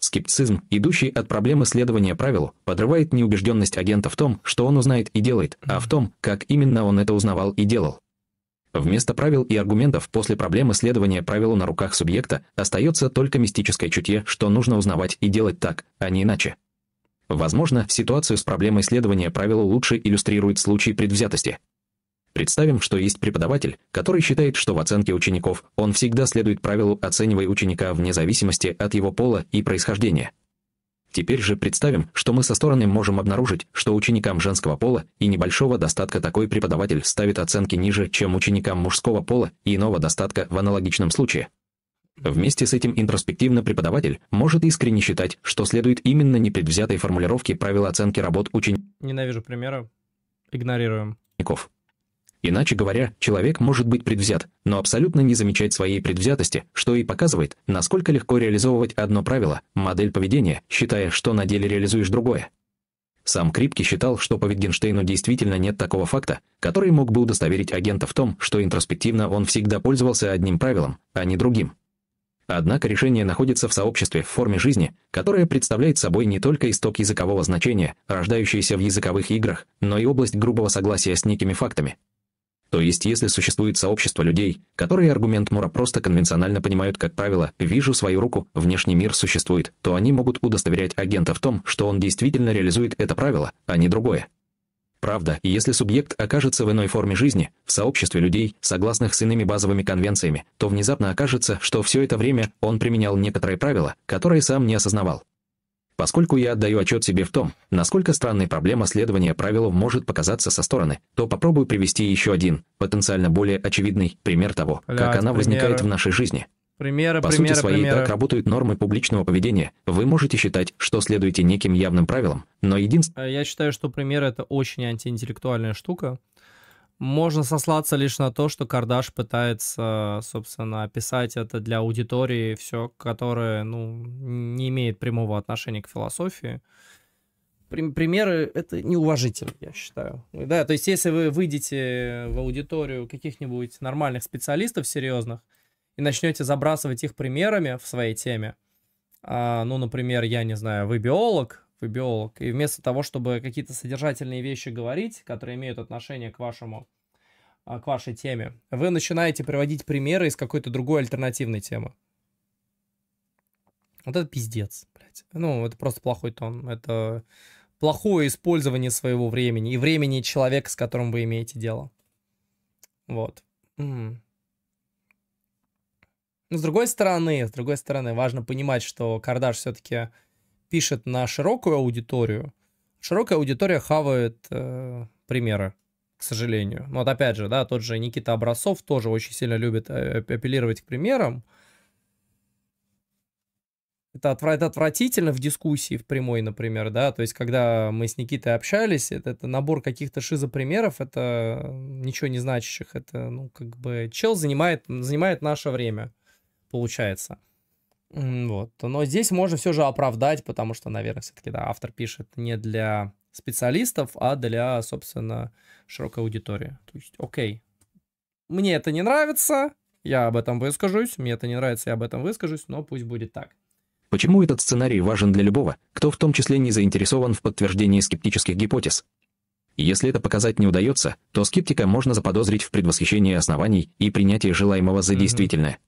Скептицизм, идущий от проблемы следования правилу, подрывает неубежденность агента в том, что он узнает и делает, а в том, как именно он это узнавал и делал. Вместо правил и аргументов после проблемы следования правилу на руках субъекта остается только мистическое чутье, что нужно узнавать и делать так, а не иначе. Возможно, ситуацию с проблемой следования правилу лучше иллюстрирует случай предвзятости, Представим, что есть преподаватель, который считает, что в оценке учеников он всегда следует правилу «оценивай ученика вне зависимости от его пола и происхождения». Теперь же представим, что мы со стороны можем обнаружить, что ученикам женского пола и небольшого достатка такой преподаватель ставит оценки ниже, чем ученикам мужского пола и иного достатка в аналогичном случае. Вместе с этим интроспективно преподаватель может искренне считать, что следует именно непредвзятой формулировке правила оценки работ учеников. Ненавижу примеры. Игнорируем. Иначе говоря, человек может быть предвзят, но абсолютно не замечать своей предвзятости, что и показывает, насколько легко реализовывать одно правило, модель поведения, считая, что на деле реализуешь другое. Сам Крипки считал, что по Витгенштейну действительно нет такого факта, который мог бы удостоверить агента в том, что интроспективно он всегда пользовался одним правилом, а не другим. Однако решение находится в сообществе, в форме жизни, которая представляет собой не только исток языкового значения, рождающийся в языковых играх, но и область грубого согласия с некими фактами. То есть, если существует сообщество людей, которые аргумент Мура просто конвенционально понимают как правило «вижу свою руку, внешний мир существует», то они могут удостоверять агента в том, что он действительно реализует это правило, а не другое. Правда, если субъект окажется в иной форме жизни, в сообществе людей, согласных с иными базовыми конвенциями, то внезапно окажется, что все это время он применял некоторые правила, которые сам не осознавал. Поскольку я отдаю отчет себе в том, насколько странной проблема следования правилам может показаться со стороны, то попробую привести еще один, потенциально более очевидный, пример того, Блядь, как она примеры. возникает в нашей жизни. Примеры, По примеры, сути своей примеры. так работают нормы публичного поведения. Вы можете считать, что следуете неким явным правилам, но единственное... Э, я считаю, что пример это очень антиинтеллектуальная штука. Можно сослаться лишь на то, что Кардаш пытается, собственно, описать это для аудитории, все, которое, ну, не имеет прямого отношения к философии. Примеры — это неуважительно, я считаю. Да, то есть если вы выйдете в аудиторию каких-нибудь нормальных специалистов серьезных и начнете забрасывать их примерами в своей теме, а, ну, например, я не знаю, вы биолог, вы биолог. И вместо того, чтобы какие-то содержательные вещи говорить, которые имеют отношение к вашему а, к вашей теме, вы начинаете приводить примеры из какой-то другой альтернативной темы. Вот это пиздец, блядь. Ну, это просто плохой тон. Это плохое использование своего времени и времени человека, с которым вы имеете дело. Вот. Но с другой стороны, с другой стороны, важно понимать, что Кардаш все-таки пишет на широкую аудиторию, широкая аудитория хавает э, примеры, к сожалению. Но ну, вот опять же, да, тот же Никита Образцов тоже очень сильно любит э, апеллировать к примерам. Это, отв... это отвратительно в дискуссии в прямой, например, да, то есть когда мы с Никитой общались, это, это набор каких-то шизопримеров, это ничего не значащих, это, ну, как бы, чел занимает, занимает наше время, получается. Вот. Но здесь можно все же оправдать, потому что, наверное, все-таки да, автор пишет не для специалистов, а для, собственно, широкой аудитории. То есть, окей, мне это не нравится, я об этом выскажусь, мне это не нравится, я об этом выскажусь, но пусть будет так. Почему этот сценарий важен для любого, кто в том числе не заинтересован в подтверждении скептических гипотез? Если это показать не удается, то скептика можно заподозрить в предвосхищении оснований и принятии желаемого за mm -hmm. действительное.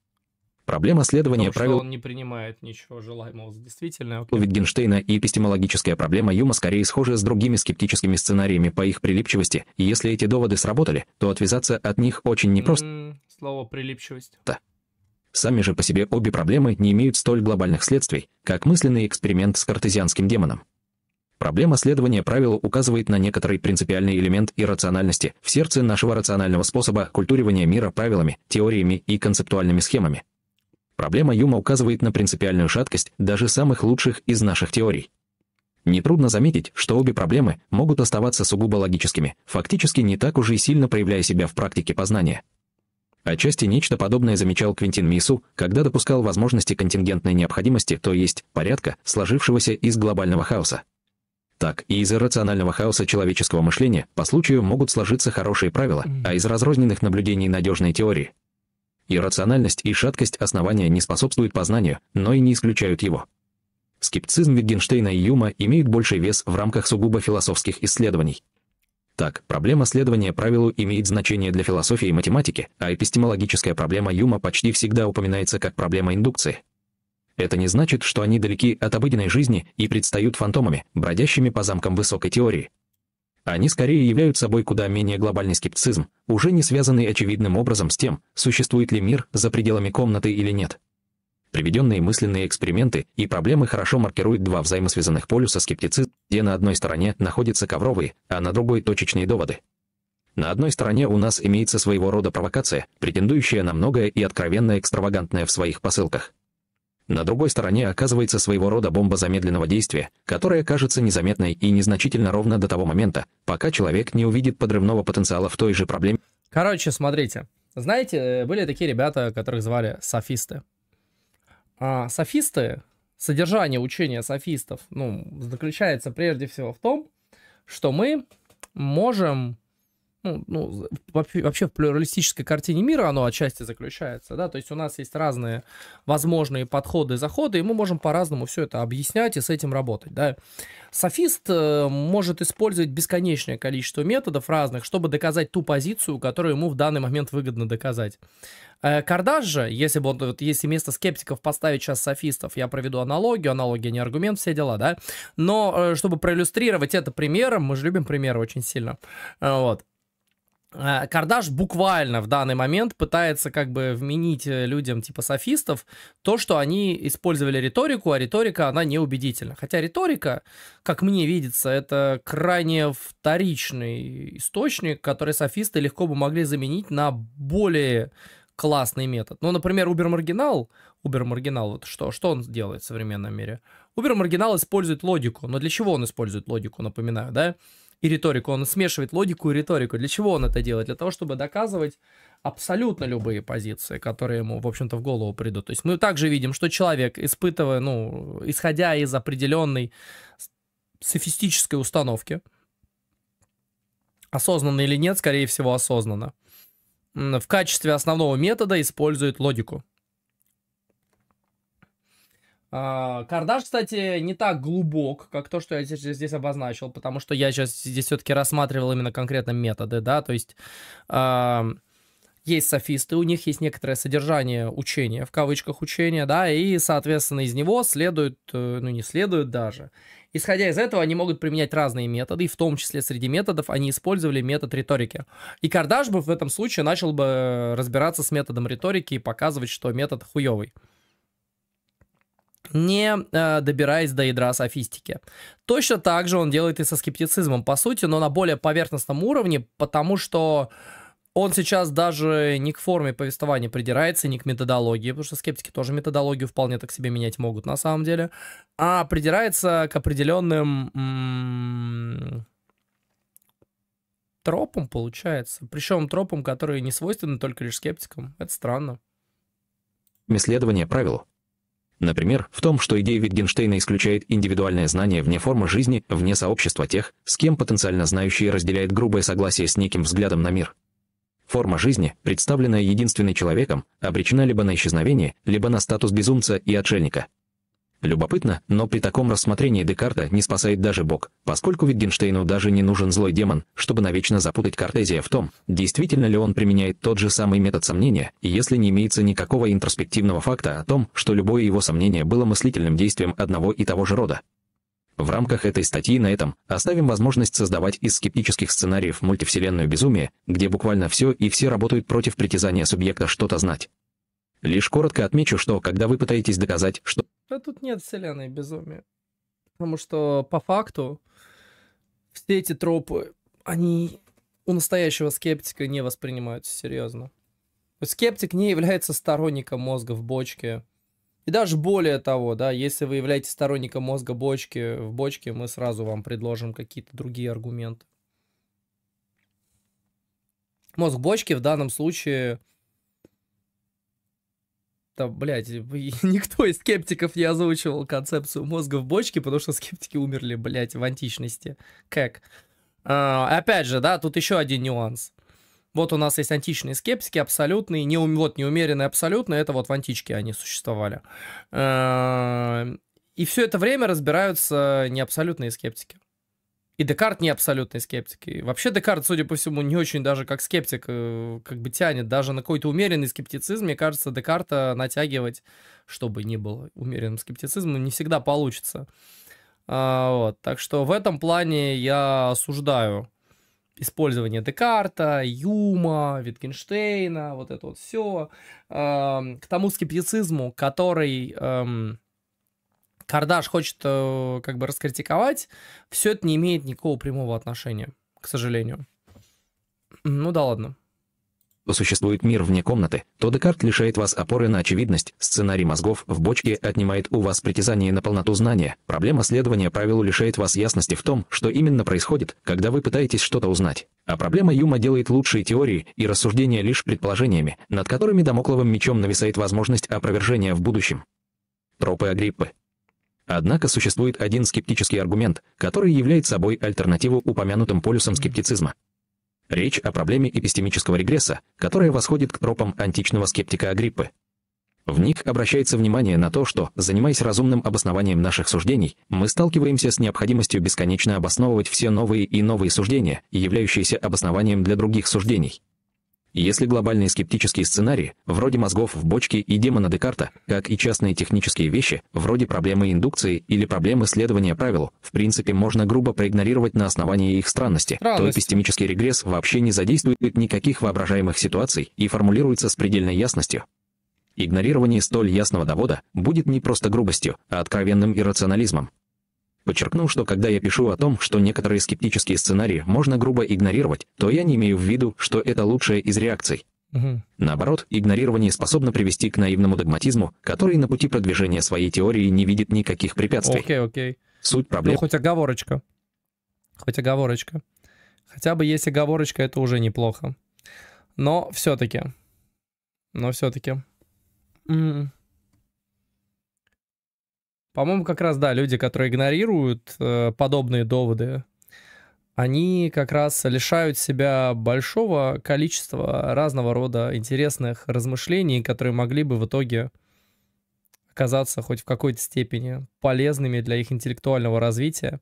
Проблема следования Потому правил... он не принимает ничего желаемого действительно. Okay. У Витгенштейна и эпистемологическая проблема Юма скорее схожи с другими скептическими сценариями по их прилипчивости, и если эти доводы сработали, то отвязаться от них очень непросто. Mm, слово «прилипчивость». Да. Сами же по себе обе проблемы не имеют столь глобальных следствий, как мысленный эксперимент с картезианским демоном. Проблема следования правилу указывает на некоторый принципиальный элемент иррациональности в сердце нашего рационального способа культуривания мира правилами, теориями и концептуальными схемами, Проблема Юма указывает на принципиальную шаткость даже самых лучших из наших теорий. Нетрудно заметить, что обе проблемы могут оставаться сугубо логическими, фактически не так уже и сильно проявляя себя в практике познания. Отчасти нечто подобное замечал Квинтин Мису, когда допускал возможности контингентной необходимости, то есть порядка, сложившегося из глобального хаоса. Так, и из иррационального хаоса человеческого мышления по случаю могут сложиться хорошие правила, а из разрозненных наблюдений надежные теории – Иррациональность и шаткость основания не способствуют познанию, но и не исключают его. Скептицизм Витгенштейна и Юма имеет больший вес в рамках сугубо философских исследований. Так, проблема следования правилу имеет значение для философии и математики, а эпистемологическая проблема Юма почти всегда упоминается как проблема индукции. Это не значит, что они далеки от обыденной жизни и предстают фантомами, бродящими по замкам высокой теории. Они скорее являют собой куда менее глобальный скептицизм, уже не связанный очевидным образом с тем, существует ли мир за пределами комнаты или нет. Приведенные мысленные эксперименты и проблемы хорошо маркируют два взаимосвязанных полюса скептицизм, где на одной стороне находятся ковровые, а на другой – точечные доводы. На одной стороне у нас имеется своего рода провокация, претендующая на многое и откровенно экстравагантная в своих посылках. На другой стороне оказывается своего рода бомба замедленного действия, которая кажется незаметной и незначительно ровно до того момента, пока человек не увидит подрывного потенциала в той же проблеме. Короче, смотрите. Знаете, э, были такие ребята, которых звали софисты. А, софисты, содержание учения софистов, ну, заключается прежде всего в том, что мы можем ну, ну, вообще в плюралистической картине мира оно отчасти заключается, да, то есть у нас есть разные возможные подходы заходы, и мы можем по-разному все это объяснять и с этим работать, да. Софист э, может использовать бесконечное количество методов разных, чтобы доказать ту позицию, которую ему в данный момент выгодно доказать. Э, Кардаш же, если бы он, вот, если вместо скептиков поставить сейчас софистов, я проведу аналогию, аналогия не аргумент, все дела, да, но э, чтобы проиллюстрировать это примером, мы же любим примеры очень сильно, вот, Э, Кардаш буквально в данный момент пытается как бы вменить э, людям типа софистов то, что они использовали риторику, а риторика, она неубедительна. Хотя риторика, как мне видится, это крайне вторичный источник, который софисты легко бы могли заменить на более классный метод. Ну, например, Убер-маргинал, Убер-маргинал, вот что, что он делает в современном мире? Убер-маргинал использует логику, но для чего он использует логику, напоминаю, да? и риторику. Он смешивает логику и риторику. Для чего он это делает? Для того, чтобы доказывать абсолютно любые позиции, которые ему, в общем-то, в голову придут. То есть мы также видим, что человек, испытывая, ну, исходя из определенной софистической установки, осознанно или нет, скорее всего, осознанно, в качестве основного метода использует логику. А, Кардаш, кстати, не так глубок, как то, что я здесь, здесь обозначил, потому что я сейчас здесь все-таки рассматривал именно конкретно методы, да, то есть э, есть софисты, у них есть некоторое содержание учения, в кавычках учения, да, и, соответственно, из него следует, э, ну, не следует даже. Исходя из этого, они могут применять разные методы, и в том числе среди методов они использовали метод риторики. И Кардаш бы в этом случае начал бы э, разбираться с методом риторики и показывать, что метод хуевый не э, добираясь до ядра софистики. Точно так же он делает и со скептицизмом, по сути, но на более поверхностном уровне, потому что он сейчас даже не к форме повествования придирается, не к методологии, потому что скептики тоже методологию вполне так себе менять могут на самом деле, а придирается к определенным тропам, получается. Причем тропам, которые не свойственны только лишь скептикам. Это странно. Исследование правил. Например, в том, что идея Витгенштейна исключает индивидуальное знание вне формы жизни, вне сообщества тех, с кем потенциально знающие разделяет грубое согласие с неким взглядом на мир. Форма жизни, представленная единственным человеком, обречена либо на исчезновение, либо на статус безумца и отшельника. Любопытно, но при таком рассмотрении Декарта не спасает даже Бог, поскольку Wittgensteinу даже не нужен злой демон, чтобы навечно запутать Картезия в том, действительно ли он применяет тот же самый метод сомнения, и если не имеется никакого интроспективного факта о том, что любое его сомнение было мыслительным действием одного и того же рода. В рамках этой статьи на этом оставим возможность создавать из скептических сценариев мультивселенную безумие, где буквально все и все работают против притязания субъекта что-то знать. Лишь коротко отмечу, что когда вы пытаетесь доказать, что да тут нет вселенной безумия. Потому что по факту все эти тропы, они у настоящего скептика не воспринимаются серьезно. Скептик не является сторонником мозга в бочке. И даже более того, да, если вы являетесь сторонником мозга бочки, в бочке мы сразу вам предложим какие-то другие аргументы. Мозг бочки в данном случае там, блядь, <laughs> никто из скептиков не озвучивал концепцию мозга в бочке, потому что скептики умерли, блядь, в античности. Как? А, опять же, да, тут еще один нюанс. Вот у нас есть античные скептики, абсолютные, не, вот неумеренные абсолютно, это вот в античке они существовали. Эм, и все это время разбираются не абсолютные скептики. И Декарт не абсолютный скептик. И вообще Декарт, судя по всему, не очень даже как скептик э, как бы тянет. Даже на какой-то умеренный скептицизм, мне кажется, Декарта натягивать, чтобы не было умеренным скептицизмом, не всегда получится. А, вот. Так что в этом плане я осуждаю использование Декарта, Юма, Витгенштейна, вот это вот все, эм, к тому скептицизму, который эм, Кардаш хочет э, как бы раскритиковать, все это не имеет никакого прямого отношения, к сожалению. Ну да ладно. Существует мир вне комнаты, то Декарт лишает вас опоры на очевидность, сценарий мозгов в бочке отнимает у вас притязание на полноту знания, проблема следования правилу лишает вас ясности в том, что именно происходит, когда вы пытаетесь что-то узнать. А проблема Юма делает лучшие теории и рассуждения лишь предположениями, над которыми домокловым мечом нависает возможность опровержения в будущем. Тропы Агриппы Однако существует один скептический аргумент, который является собой альтернативу упомянутым полюсам скептицизма. Речь о проблеме эпистемического регресса, которая восходит к тропам античного скептика Агриппы. В них обращается внимание на то, что, занимаясь разумным обоснованием наших суждений, мы сталкиваемся с необходимостью бесконечно обосновывать все новые и новые суждения, являющиеся обоснованием для других суждений. Если глобальные скептические сценарии, вроде мозгов в бочке и демона Декарта, как и частные технические вещи, вроде проблемы индукции или проблемы следования правилу, в принципе можно грубо проигнорировать на основании их странности, Равность. то эпистемический регресс вообще не задействует никаких воображаемых ситуаций и формулируется с предельной ясностью. Игнорирование столь ясного довода будет не просто грубостью, а откровенным иррационализмом. Подчеркнул, что когда я пишу о том, что некоторые скептические сценарии можно грубо игнорировать, то я не имею в виду, что это лучшее из реакций. Наоборот, игнорирование способно привести к наивному догматизму, который на пути продвижения своей теории не видит никаких препятствий. Окей, окей. Суть ну, проблемы... Ну, хоть оговорочка. Хоть оговорочка. Хотя бы есть оговорочка, это уже неплохо. Но все-таки. Но все-таки. Mm. По-моему, как раз, да, люди, которые игнорируют э, подобные доводы, они как раз лишают себя большого количества разного рода интересных размышлений, которые могли бы в итоге оказаться хоть в какой-то степени полезными для их интеллектуального развития.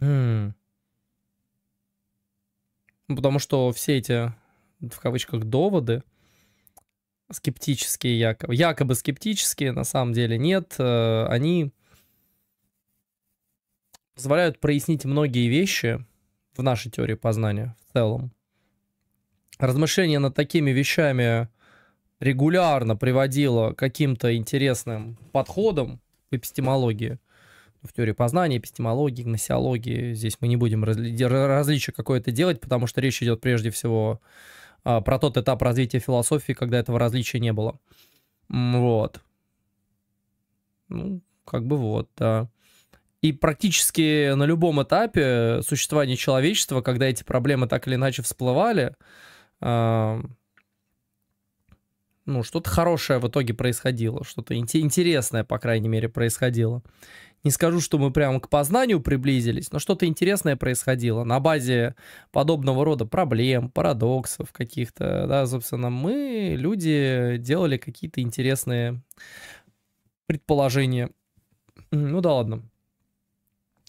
М -м. Ну, потому что все эти, в кавычках, доводы, скептические якобы, якобы скептические, на самом деле нет, э, они позволяют прояснить многие вещи в нашей теории познания в целом. Размышление над такими вещами регулярно приводило к каким-то интересным подходам в эпистемологии, в теории познания, эпистемологии, гносеологии. Здесь мы не будем разли- различия какое-то делать, потому что речь идет прежде всего о а, про тот этап развития философии, когда этого различия не было. Вот. Ну, как бы вот, да. И практически на любом этапе существования человечества, когда эти проблемы так или иначе всплывали, ну, что-то хорошее в итоге происходило, что-то интересное, по крайней мере, происходило. Не скажу, что мы прямо к познанию приблизились, но что-то интересное происходило на базе подобного рода проблем, парадоксов каких-то, да, собственно, мы, люди, делали какие-то интересные предположения. Ну да ладно.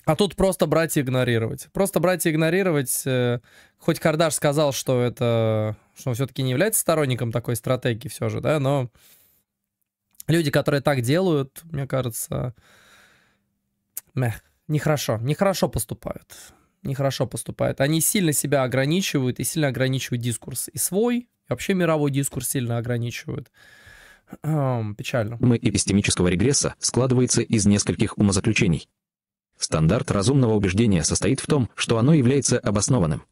А тут просто брать и игнорировать. Просто брать и игнорировать. Э, хоть Кардаш сказал, что это, что он все-таки не является сторонником такой стратегии все же, да, но люди, которые так делают, мне кажется, мех, нехорошо, нехорошо поступают. Нехорошо поступают. Они сильно себя ограничивают и сильно ограничивают дискурс. И свой, и вообще мировой дискурс сильно ограничивают. Эм, печально. Мы эпистемического регресса складывается из нескольких умозаключений. Стандарт разумного убеждения состоит в том, что оно является обоснованным.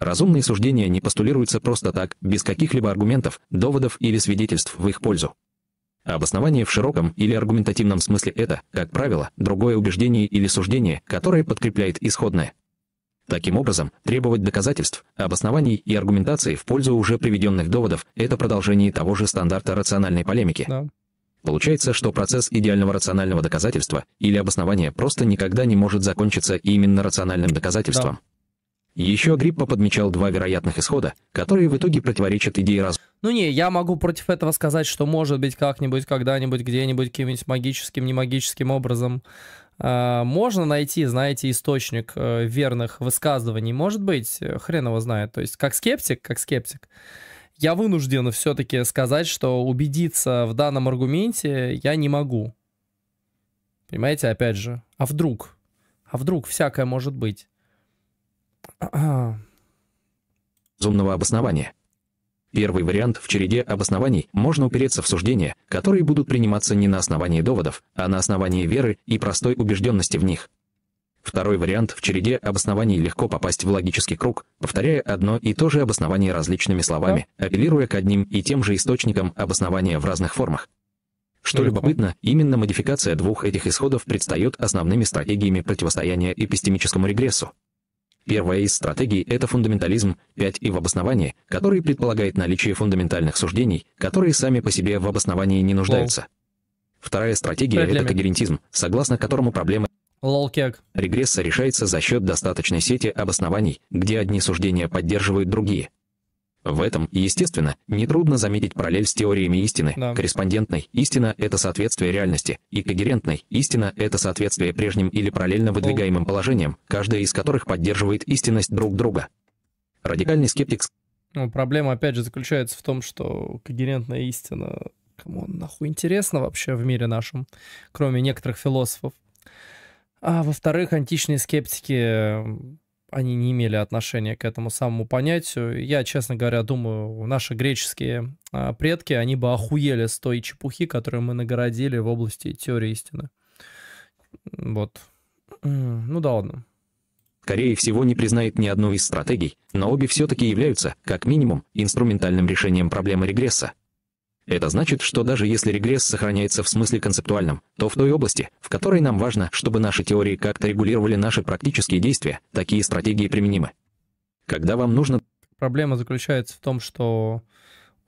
Разумные суждения не постулируются просто так, без каких-либо аргументов, доводов или свидетельств в их пользу. обоснование в широком или аргументативном смысле это, как правило, другое убеждение или суждение, которое подкрепляет исходное. Таким образом, требовать доказательств, обоснований и аргументации в пользу уже приведенных доводов – это продолжение того же стандарта рациональной полемики. Да. Получается, что процесс идеального рационального доказательства или обоснования просто никогда не может закончиться именно рациональным доказательством. Да. Еще Гриппа подмечал два вероятных исхода, которые в итоге противоречат идее разума. Ну не, я могу против этого сказать, что может быть как-нибудь, когда-нибудь, где-нибудь, каким-нибудь магическим, немагическим образом а, можно найти, знаете, источник э, верных высказываний. Может быть, э, хрен его знает. То есть как скептик, как скептик я вынужден все-таки сказать, что убедиться в данном аргументе я не могу. Понимаете, опять же, а вдруг? А вдруг всякое может быть? <clears throat> Зумного обоснования. Первый вариант в череде обоснований можно упереться в суждения, которые будут приниматься не на основании доводов, а на основании веры и простой убежденности в них. Второй вариант в череде обоснований легко попасть в логический круг, повторяя одно и то же обоснование различными словами, апеллируя к одним и тем же источникам обоснования в разных формах. Что любопытно, именно модификация двух этих исходов предстает основными стратегиями противостояния эпистемическому регрессу. Первая из стратегий – это фундаментализм, 5 и в обосновании, который предполагает наличие фундаментальных суждений, которые сами по себе в обосновании не нуждаются. Вторая стратегия – это когерентизм, согласно которому проблема Лолкек. Регресса решается за счет достаточной сети обоснований, где одни суждения поддерживают другие. В этом, естественно, нетрудно заметить параллель с теориями истины. Да. Корреспондентной истина – это соответствие реальности, и когерентной истина – это соответствие прежним или параллельно выдвигаемым положениям, каждая из которых поддерживает истинность друг друга. Радикальный скептик... Ну, проблема, опять же, заключается в том, что когерентная истина... Кому нахуй интересна вообще в мире нашем, кроме некоторых философов? А во-вторых, античные скептики э, они не имели отношения к этому самому понятию. Я, честно говоря, думаю, наши греческие а, предки, они бы охуели с той чепухи, которую мы нагородили в области теории истины. Вот. Ну да ладно. Скорее всего, не признает ни одну из стратегий, но обе все-таки являются, как минимум, инструментальным решением проблемы регресса, это значит, что даже если регресс сохраняется в смысле концептуальном, то в той области, в которой нам важно, чтобы наши теории как-то регулировали наши практические действия, такие стратегии применимы. Когда вам нужно... Проблема заключается в том, что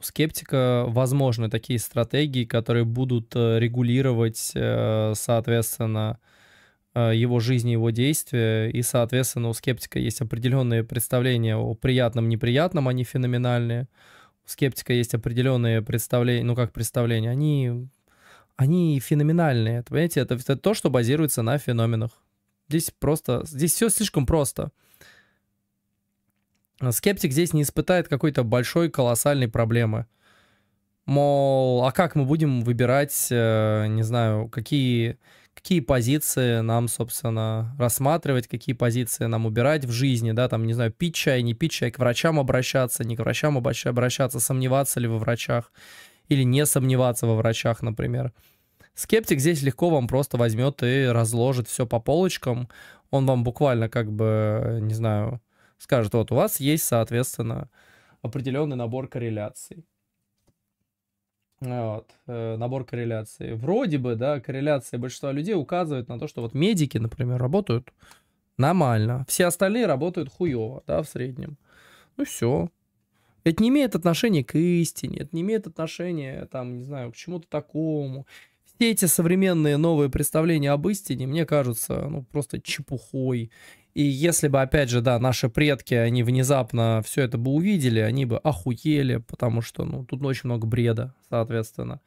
у скептика возможны такие стратегии, которые будут э, регулировать, э, соответственно, э, его жизни, его действия, и, соответственно, у скептика есть определенные представления о приятном, неприятном, они феноменальные скептика есть определенные представления, ну как представления, они, они феноменальные. Это, понимаете, это, это то, что базируется на феноменах. Здесь просто, здесь все слишком просто. Скептик здесь не испытает какой-то большой, колоссальной проблемы. Мол, а как мы будем выбирать, э, не знаю, какие какие позиции нам, собственно, рассматривать, какие позиции нам убирать в жизни, да, там, не знаю, пить чай, не пить чай, к врачам обращаться, не к врачам обращаться, сомневаться ли во врачах или не сомневаться во врачах, например. Скептик здесь легко вам просто возьмет и разложит все по полочкам. Он вам буквально как бы, не знаю, скажет, вот у вас есть, соответственно, определенный набор корреляций. А, вот, э, набор корреляции. Вроде бы, да, корреляции большинства людей указывают на то, что вот медики, например, работают нормально. Все остальные работают хуево, да, в среднем. Ну все. Это не имеет отношения к истине, это не имеет отношения, там, не знаю, к чему-то такому. Все эти современные новые представления об истине, мне кажутся, ну, просто чепухой. И если бы, опять же, да, наши предки, они внезапно все это бы увидели, они бы охуели, потому что, ну, тут очень много бреда, соответственно.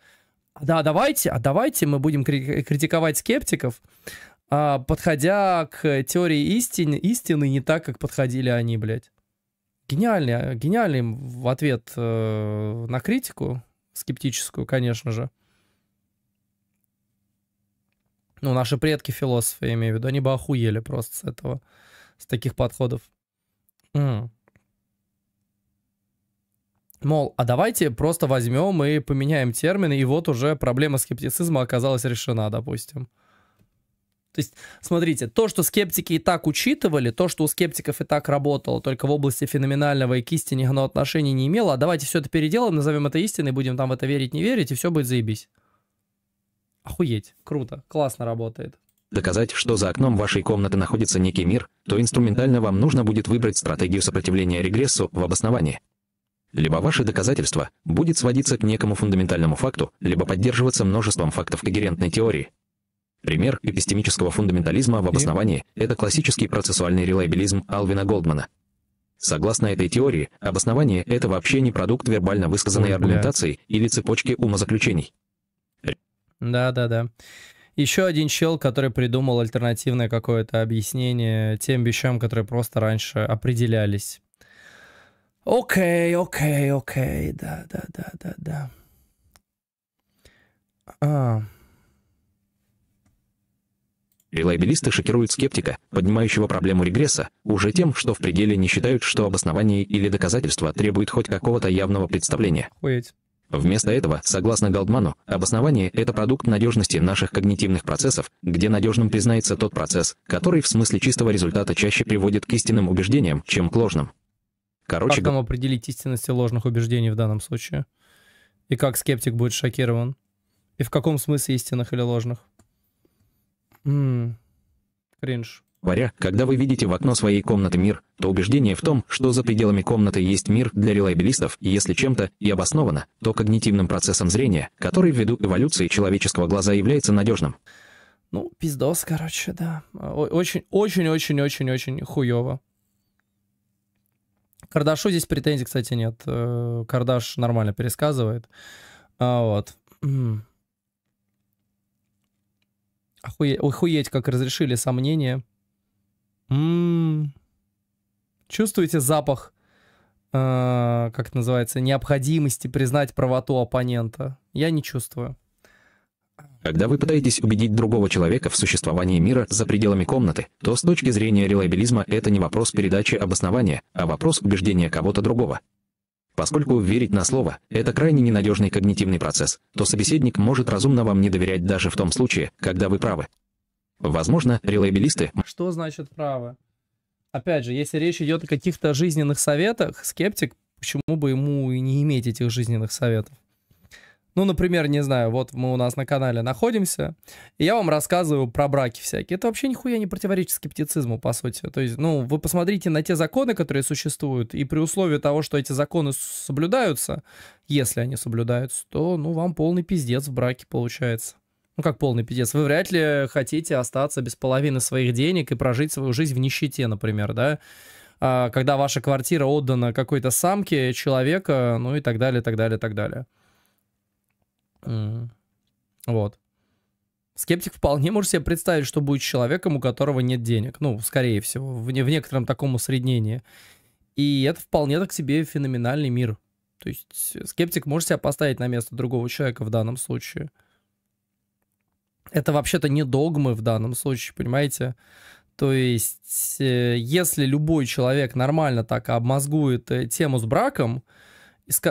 А да, давайте, а давайте мы будем э, критиковать скептиков, а, подходя к теории истин истины не так, как подходили они, блядь. Гениальный, э, гениальный ответ э, на критику, скептическую, конечно же ну, наши предки-философы, я имею в виду, они бы охуели просто с этого, с таких подходов. М. Мол, а давайте просто возьмем и поменяем термины, и вот уже проблема скептицизма оказалась решена, допустим. То есть, смотрите, то, что скептики и так учитывали, то, что у скептиков и так работало, только в области феноменального и к истине оно отношения не имело, а давайте все это переделаем, назовем это истиной, будем там в это верить, не верить, и все будет заебись. Охуеть, круто, классно работает. Доказать, что за окном вашей комнаты находится некий мир, то инструментально вам нужно будет выбрать стратегию сопротивления регрессу в обосновании. Либо ваше доказательство будет сводиться к некому фундаментальному факту, либо поддерживаться множеством фактов когерентной теории. Пример эпистемического фундаментализма в обосновании – это классический процессуальный релайбилизм Алвина Голдмана. Согласно этой теории, обоснование – это вообще не продукт вербально высказанной аргументации или цепочки умозаключений. Да-да-да. Еще один чел, который придумал альтернативное какое-то объяснение тем вещам, которые просто раньше определялись. Окей, окей, окей, да, да, да, да, да. А. Релайбилисты шокируют скептика, поднимающего проблему регресса, уже тем, что в пределе не считают, что обоснование или доказательство требует хоть какого-то явного представления. Wait. Вместо этого, согласно Голдману, обоснование – это продукт надежности наших когнитивных процессов, где надежным признается тот процесс, который в смысле чистого результата чаще приводит к истинным убеждениям, чем к ложным. Короче, как нам определить истинность ложных убеждений в данном случае? И как скептик будет шокирован? И в каком смысле истинных или ложных? М-м, Говоря, когда вы видите в окно своей комнаты мир, то убеждение в том, что за пределами комнаты есть мир для релайбилистов, если чем-то и обосновано, то когнитивным процессом зрения, который ввиду эволюции человеческого глаза является надежным. Ну, пиздос, короче, да. Очень-очень-очень-очень-очень хуево. Кардашу здесь претензий, кстати, нет. Э, Кардаш нормально пересказывает. А, вот. Охуеть, охуеть, как разрешили сомнения. М-м-м. Чувствуете запах, э, как это называется, необходимости признать правоту оппонента? Я не чувствую. Когда вы пытаетесь убедить другого человека в существовании мира за пределами комнаты, то с точки зрения релабилизма это не вопрос передачи обоснования, а вопрос убеждения кого-то другого. Поскольку верить на слово – это крайне ненадежный когнитивный процесс, то собеседник может разумно вам не доверять даже в том случае, когда вы правы. Возможно, релейбелисты. Что значит право? Опять же, если речь идет о каких-то жизненных советах, скептик, почему бы ему и не иметь этих жизненных советов? Ну, например, не знаю, вот мы у нас на канале находимся, и я вам рассказываю про браки всякие. Это вообще нихуя не противоречит скептицизму, по сути. То есть, ну, вы посмотрите на те законы, которые существуют, и при условии того, что эти законы соблюдаются, если они соблюдаются, то, ну, вам полный пиздец в браке получается. Ну как полный пиздец. Вы вряд ли хотите остаться без половины своих денег и прожить свою жизнь в нищете, например, да? А, когда ваша квартира отдана какой-то самке, человека, ну и так далее, так далее, так далее. Вот. Скептик вполне может себе представить, что будет с человеком, у которого нет денег. Ну, скорее всего, в, не, в некотором таком усреднении. И это вполне так себе феноменальный мир. То есть э, скептик может себя поставить на место другого человека в данном случае это вообще-то не догмы в данном случае, понимаете? То есть, э, если любой человек нормально так обмозгует э, тему с браком,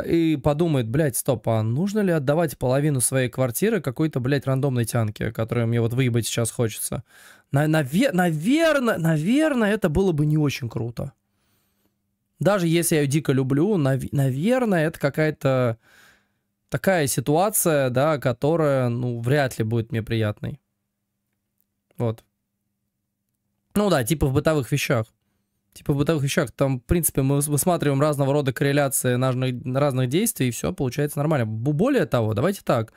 и подумает, блядь, стоп, а нужно ли отдавать половину своей квартиры какой-то, блядь, рандомной тянке, которую мне вот выебать сейчас хочется? На навер наверное, наверное, это было бы не очень круто. Даже если я ее дико люблю, нав наверное, это какая-то такая ситуация, да, которая, ну, вряд ли будет мне приятной. Вот. Ну да, типа в бытовых вещах. Типа в бытовых вещах. Там, в принципе, мы высматриваем разного рода корреляции разных, разных действий, и все получается нормально. Более того, давайте так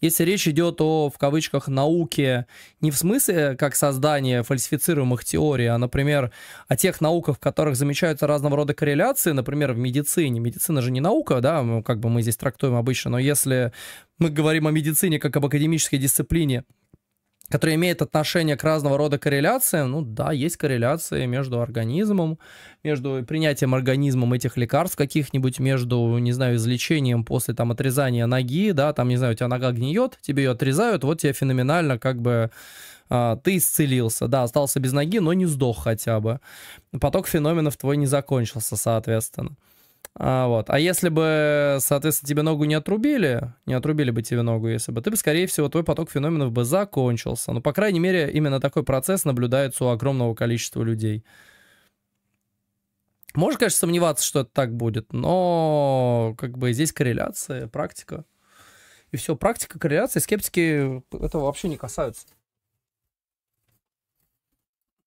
если речь идет о, в кавычках, науке, не в смысле как создание фальсифицируемых теорий, а, например, о тех науках, в которых замечаются разного рода корреляции, например, в медицине. Медицина же не наука, да, как бы мы здесь трактуем обычно, но если мы говорим о медицине как об академической дисциплине, которые имеют отношение к разного рода корреляциям. Ну да, есть корреляции между организмом, между принятием организмом этих лекарств каких-нибудь, между, не знаю, излечением после там отрезания ноги, да, там, не знаю, у тебя нога гниет, тебе ее отрезают, вот тебе феноменально как бы а, ты исцелился, да, остался без ноги, но не сдох хотя бы. Поток феноменов твой не закончился, соответственно. А, вот. а если бы, соответственно, тебе ногу не отрубили, не отрубили бы тебе ногу, если бы, ты бы, скорее всего, твой поток феноменов бы закончился. Но, ну, по крайней мере, именно такой процесс наблюдается у огромного количества людей. Можешь, конечно, сомневаться, что это так будет, но как бы здесь корреляция, практика. И все, практика, корреляция, скептики этого вообще не касаются.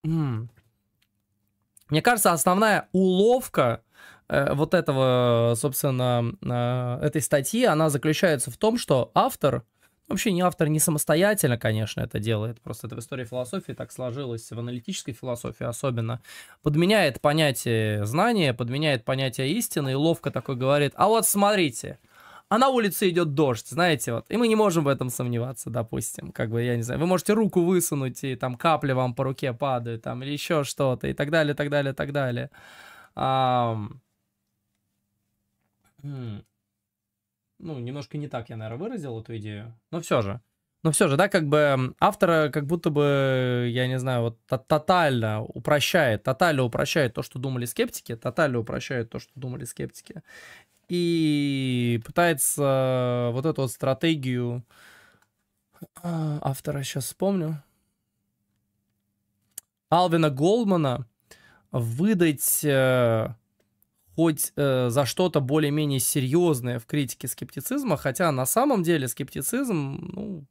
Мне кажется, основная уловка Э, вот этого, собственно, э, этой статьи, она заключается в том, что автор, вообще не автор не самостоятельно, конечно, это делает, просто это в истории философии так сложилось, в аналитической философии особенно, подменяет понятие знания, подменяет понятие истины и ловко такой говорит, а вот смотрите, а на улице идет дождь, знаете, вот, и мы не можем в этом сомневаться, допустим, как бы, я не знаю, вы можете руку высунуть, и там капли вам по руке падают, там, или еще что-то, и так далее, так далее, так далее. Um, ну, немножко не так я, наверное, выразил эту идею, но все же. Но все же, да, как бы автора как будто бы, я не знаю, вот тотально упрощает, тотально упрощает то, что думали скептики, тотально упрощает то, что думали скептики. И пытается вот эту вот стратегию а, автора, сейчас вспомню, Алвина Голдмана выдать э, хоть э, за что-то более-менее серьезное в критике скептицизма, хотя на самом деле скептицизм, ну,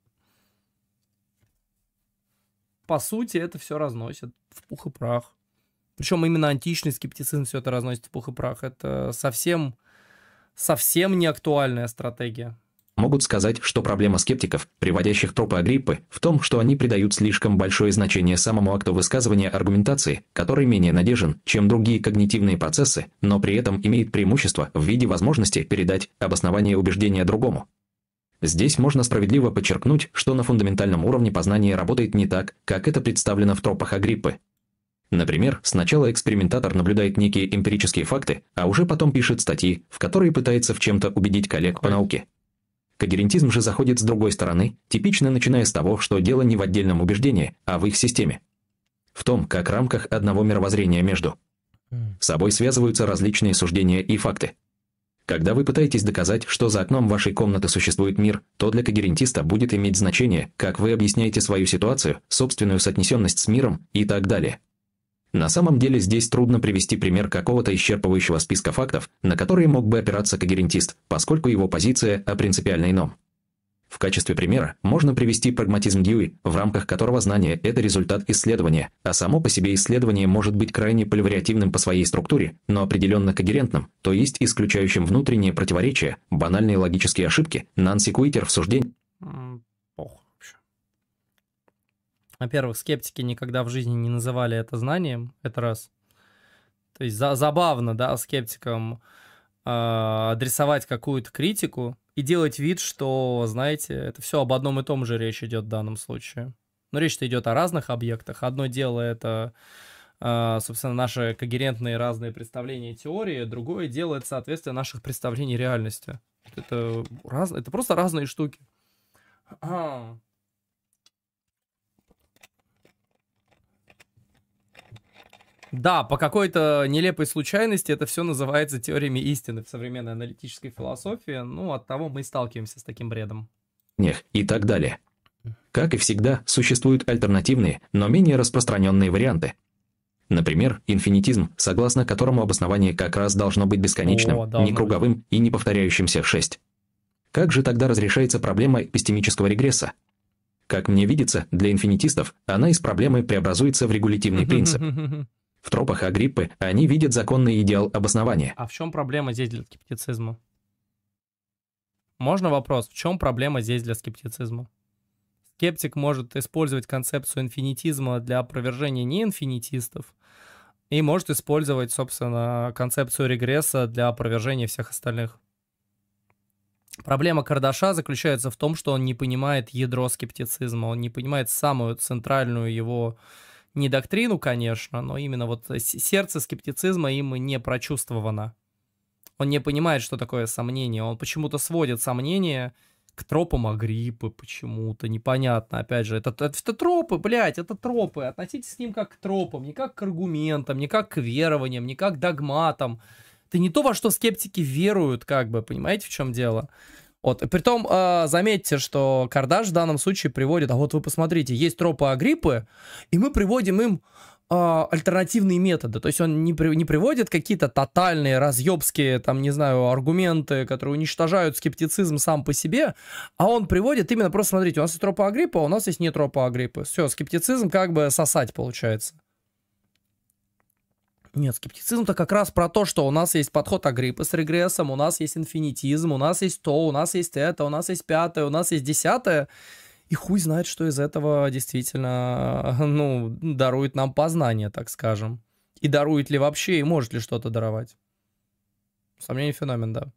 по сути, это все разносит в пух и прах. Причем именно античный скептицизм все это разносит в пух и прах. Это совсем, совсем не актуальная стратегия могут сказать, что проблема скептиков, приводящих тропы Агриппы, в том, что они придают слишком большое значение самому акту высказывания аргументации, который менее надежен, чем другие когнитивные процессы, но при этом имеет преимущество в виде возможности передать обоснование убеждения другому. Здесь можно справедливо подчеркнуть, что на фундаментальном уровне познание работает не так, как это представлено в тропах Агриппы. Например, сначала экспериментатор наблюдает некие эмпирические факты, а уже потом пишет статьи, в которые пытается в чем-то убедить коллег по науке. Когерентизм же заходит с другой стороны, типично начиная с того, что дело не в отдельном убеждении, а в их системе. В том, как рамках одного мировоззрения между. собой связываются различные суждения и факты. Когда вы пытаетесь доказать, что за окном вашей комнаты существует мир, то для когерентиста будет иметь значение, как вы объясняете свою ситуацию, собственную соотнесенность с миром и так далее. На самом деле здесь трудно привести пример какого-то исчерпывающего списка фактов, на которые мог бы опираться когерентист, поскольку его позиция о принципиально ином. В качестве примера можно привести прагматизм Дьюи, в рамках которого знание – это результат исследования, а само по себе исследование может быть крайне поливариативным по своей структуре, но определенно когерентным, то есть исключающим внутренние противоречия, банальные логические ошибки, нансекуитер в суждении. Во-первых, скептики никогда в жизни не называли это знанием, это раз. То есть за забавно, да, скептикам э, адресовать какую-то критику и делать вид, что, знаете, это все об одном и том же речь идет в данном случае. Но речь-то идет о разных объектах. Одно дело это, э, собственно, наши когерентные разные представления и теории, другое дело это соответствие наших представлений реальности. Это, раз... это просто разные штуки. Да, по какой-то нелепой случайности это все называется теориями истины в современной аналитической философии. Ну, от того мы и сталкиваемся с таким бредом. Нех и так далее. Как и всегда, существуют альтернативные, но менее распространенные варианты. Например, инфинитизм, согласно которому обоснование как раз должно быть бесконечным, О, не круговым и не повторяющимся в 6. Как же тогда разрешается проблема эпистемического регресса? Как мне видится, для инфинитистов она из проблемы преобразуется в регулятивный принцип. <laughs> В тропах Агриппы они видят законный идеал обоснования. А в чем проблема здесь для скептицизма? Можно вопрос, в чем проблема здесь для скептицизма? Скептик может использовать концепцию инфинитизма для опровержения неинфинитистов и может использовать, собственно, концепцию регресса для опровержения всех остальных. Проблема Кардаша заключается в том, что он не понимает ядро скептицизма, он не понимает самую центральную его э, не доктрину, конечно, но именно вот сердце скептицизма им не прочувствовано. Он не понимает, что такое сомнение. Он почему-то сводит сомнение к тропам Агриппы почему-то, непонятно, опять же, это, это, это тропы, блядь, это тропы, относитесь к ним как к тропам, не как к аргументам, не как к верованиям, не как к догматам. Это не то, во что скептики веруют, как бы, понимаете, в чем дело? Вот. и Притом, э, заметьте, что Кардаш в данном случае приводит, а вот вы посмотрите, есть тропы Агриппы, и мы приводим им э, альтернативные методы. То есть он не, при, не приводит какие-то тотальные, разъебские, там, не знаю, аргументы, которые уничтожают скептицизм сам по себе, а он приводит именно, просто смотрите, у нас есть тропа Агриппа, у нас есть не тропа Агриппы. Все, скептицизм как бы сосать получается. Нет, скептицизм то как раз про то, что у нас есть подход Агриппа с регрессом, у нас есть инфинитизм, у нас есть то, у нас есть это, у нас есть пятое, у нас есть десятое. И хуй знает, что из этого действительно, э, ну, дарует нам познание, так скажем. И дарует ли вообще, и может ли что-то даровать. Сомнение феномен, да.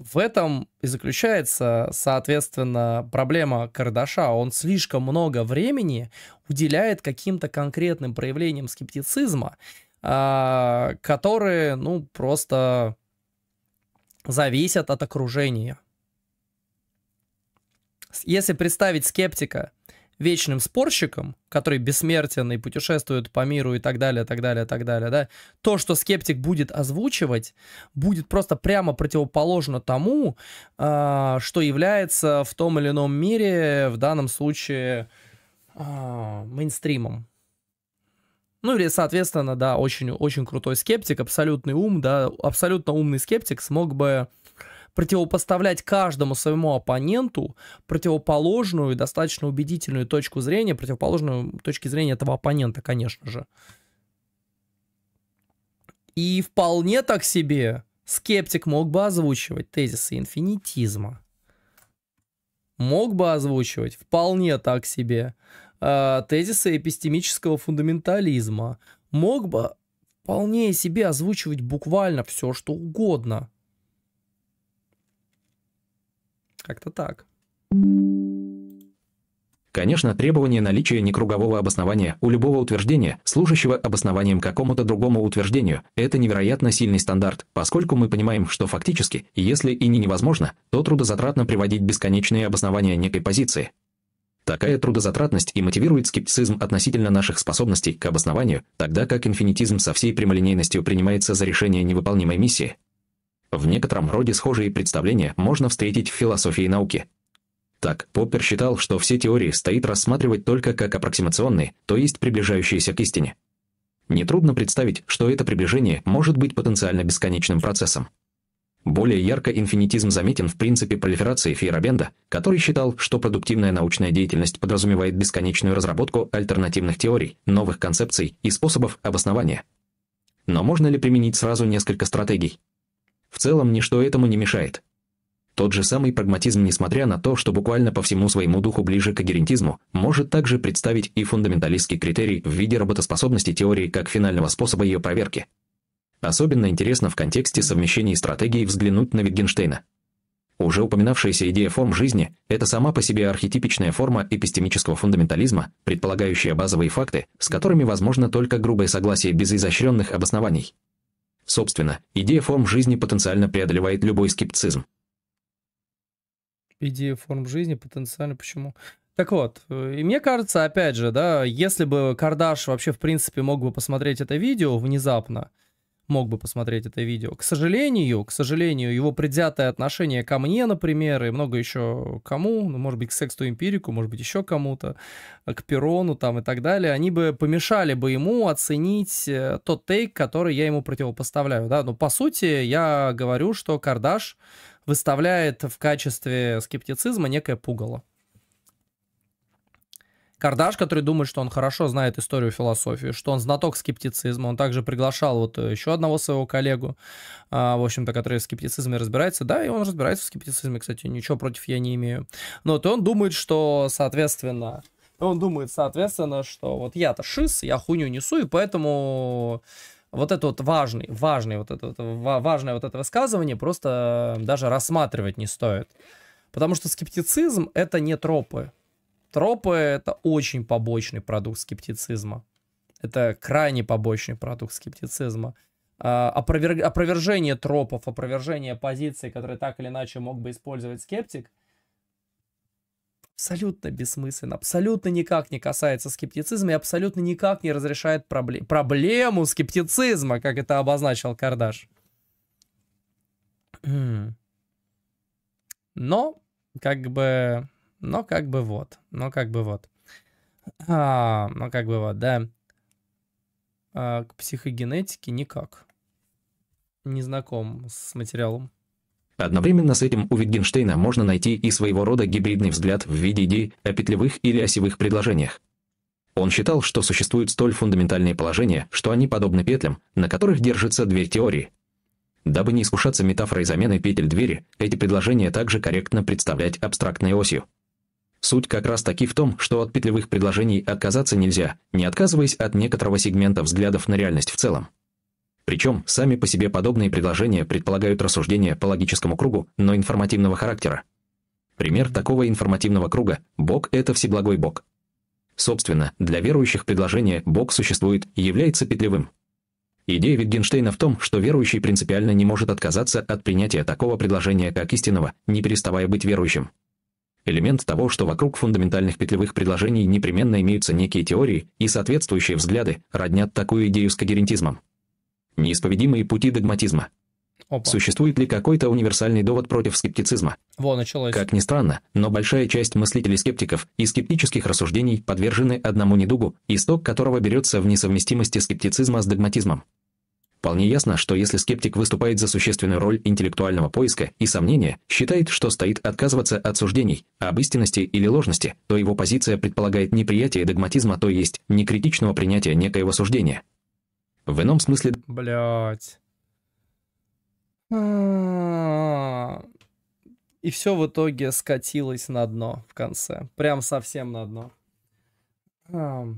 В этом и заключается, соответственно, проблема Кардаша. Он слишком много времени уделяет каким-то конкретным проявлениям скептицизма, а, которые, ну, просто зависят от окружения. Если представить скептика вечным спорщиком, который бессмертен и путешествует по миру и так далее, так далее, так далее, да, то, что скептик будет озвучивать, будет просто прямо противоположно тому, э, что является в том или ином мире, в данном случае, э, мейнстримом. Ну или, соответственно, да, очень, очень крутой скептик, абсолютный ум, да, абсолютно умный скептик смог бы противопоставлять каждому своему оппоненту противоположную и достаточно убедительную точку зрения, противоположную точке зрения этого оппонента, конечно же. И вполне так себе скептик мог бы озвучивать тезисы инфинитизма. Мог бы озвучивать вполне так себе э, тезисы эпистемического фундаментализма. Мог бы вполне себе озвучивать буквально все, что угодно. Как-то так. Конечно, требование наличия некругового обоснования у любого утверждения, служащего обоснованием какому-то другому утверждению, это невероятно сильный стандарт, поскольку мы понимаем, что фактически, если и не невозможно, то трудозатратно приводить бесконечные обоснования некой позиции. Такая трудозатратность и мотивирует скептицизм относительно наших способностей к обоснованию, тогда как инфинитизм со всей прямолинейностью принимается за решение невыполнимой миссии. В некотором роде схожие представления можно встретить в философии науки. Так, Поппер считал, что все теории стоит рассматривать только как аппроксимационные, то есть приближающиеся к истине. Нетрудно представить, что это приближение может быть потенциально бесконечным процессом. Более ярко инфинитизм заметен в принципе пролиферации Фейерабенда, который считал, что продуктивная научная деятельность подразумевает бесконечную разработку альтернативных теорий, новых концепций и способов обоснования. Но можно ли применить сразу несколько стратегий? В целом, ничто этому не мешает. Тот же самый прагматизм, несмотря на то, что буквально по всему своему духу ближе к агерентизму, может также представить и фундаменталистский критерий в виде работоспособности теории как финального способа ее проверки. Особенно интересно в контексте совмещения стратегий взглянуть на Витгенштейна. Уже упоминавшаяся идея форм жизни – это сама по себе архетипичная форма эпистемического фундаментализма, предполагающая базовые факты, с которыми возможно только грубое согласие без изощренных обоснований. Собственно, идея форм жизни потенциально преодолевает любой скептицизм. Идея форм жизни потенциально почему? Так вот, э, и мне кажется, опять же, да, если бы Кардаш вообще, в принципе, мог бы посмотреть это видео внезапно, мог бы посмотреть это видео. К сожалению, к сожалению, его предвзятое отношение ко мне, например, и много еще кому, ну, может быть, к Сексту Эмпирику, может быть, еще кому-то, э, к Перрону там и так далее, они бы помешали бы ему оценить э, тот тейк, который я ему противопоставляю, да. Но, по сути, я говорю, что Кардаш выставляет в качестве скептицизма некое пугало. Кардаш, который думает, что он хорошо знает историю философии, что он знаток скептицизма. Он также приглашал вот э, еще одного своего коллегу, а, в общем-то, который в скептицизме разбирается. Да, и он разбирается в скептицизме, кстати, ничего против я не имею. Но то он думает, что, соответственно, он думает, соответственно, что вот я-то шиз, я хуйню несу, и поэтому вот это вот важный, важный вот это вот, важное вот это высказывание просто даже рассматривать не стоит. Потому что скептицизм — это не тропы. Тропы — это очень побочный продукт скептицизма. Это крайне побочный продукт скептицизма. А, опроверг... Опровержение тропов, опровержение позиций, которые так или иначе мог бы использовать скептик, абсолютно бессмысленно, абсолютно никак не касается скептицизма и абсолютно никак не разрешает пробле... проблему скептицизма, как это обозначил Кардаш. Но, как бы, но как бы вот, но как бы вот. А, ну как бы вот, да. А, к психогенетике никак. Не знаком с материалом. Одновременно с этим у Витгенштейна можно найти и своего рода гибридный взгляд в виде идей о петлевых или осевых предложениях. Он считал, что существуют столь фундаментальные положения, что они подобны петлям, на которых держится дверь теории. Дабы не искушаться метафорой замены петель двери, эти предложения также корректно представлять абстрактной осью. Суть как раз таки в том, что от петлевых предложений отказаться нельзя, не отказываясь от некоторого сегмента взглядов на реальность в целом. Причем сами по себе подобные предложения предполагают рассуждения по логическому кругу, но информативного характера. Пример такого информативного круга – Бог – это всеблагой Бог. Собственно, для верующих предложение «Бог существует» является петлевым. Идея Витгенштейна в том, что верующий принципиально не может отказаться от принятия такого предложения как истинного, не переставая быть верующим элемент того, что вокруг фундаментальных петлевых предложений непременно имеются некие теории, и соответствующие взгляды роднят такую идею с когерентизмом. Неисповедимые пути догматизма. Опа. Существует ли какой-то универсальный довод против скептицизма? Во, началось. Как ни странно, но большая часть мыслителей-скептиков и скептических рассуждений подвержены одному недугу, исток которого берется в несовместимости скептицизма с догматизмом. Вполне ясно, что если скептик выступает за существенную роль интеллектуального поиска и сомнения, считает, что стоит отказываться от суждений об истинности или ложности, то его позиция предполагает неприятие догматизма, то есть некритичного принятия некоего суждения. В ином смысле... Блять. А, и все в итоге скатилось на дно в конце. Прям совсем на дно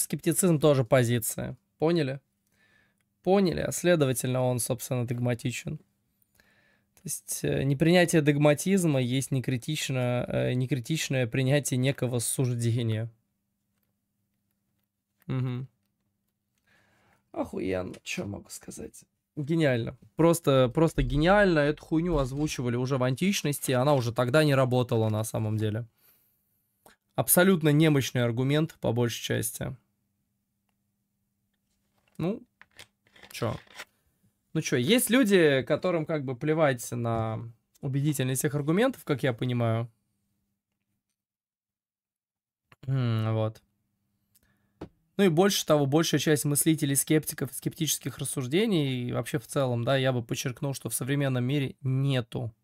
скептицизм тоже позиция. Поняли? Поняли, а следовательно, он, собственно, догматичен. То есть э, непринятие догматизма есть некритично, э, некритичное принятие некого суждения. Угу. Охуенно, что могу сказать? Гениально. Просто, просто гениально. Эту хуйню озвучивали уже в античности. Она уже тогда не работала на самом деле. Абсолютно немощный аргумент, по большей части. Ну, чё? Ну чё, есть люди, которым как бы плевать на убедительность всех аргументов, как я понимаю. вот. Ну и больше того, большая часть мыслителей, скептиков, скептических рассуждений и вообще в целом, да, я бы подчеркнул, что в современном мире нету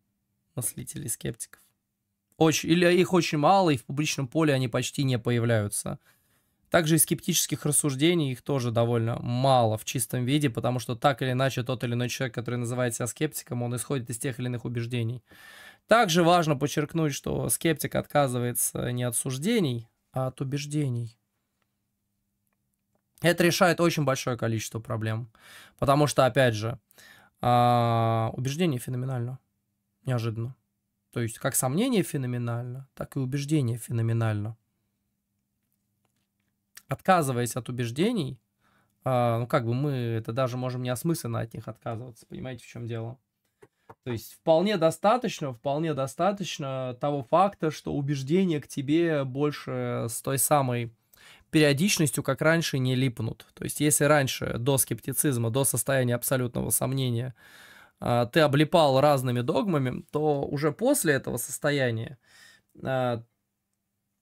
мыслителей, скептиков. Очень, или их очень мало, и в публичном поле они почти не появляются. Также и скептических рассуждений их тоже довольно мало в чистом виде, потому что так или иначе тот или иной человек, который называет себя скептиком, он исходит из тех или иных убеждений. Также важно подчеркнуть, что скептик отказывается не от суждений, а от убеждений. Это решает очень большое количество проблем, потому что, опять же, а, убеждение феноменально, неожиданно. То есть как сомнение феноменально, так и убеждение феноменально отказываясь от убеждений, а, ну как бы мы это даже можем неосмысленно от них отказываться, понимаете, в чем дело? То есть вполне достаточно, вполне достаточно того факта, что убеждения к тебе больше с той самой периодичностью, как раньше, не липнут. То есть если раньше до скептицизма, до состояния абсолютного сомнения а, ты облипал разными догмами, то уже после этого состояния а,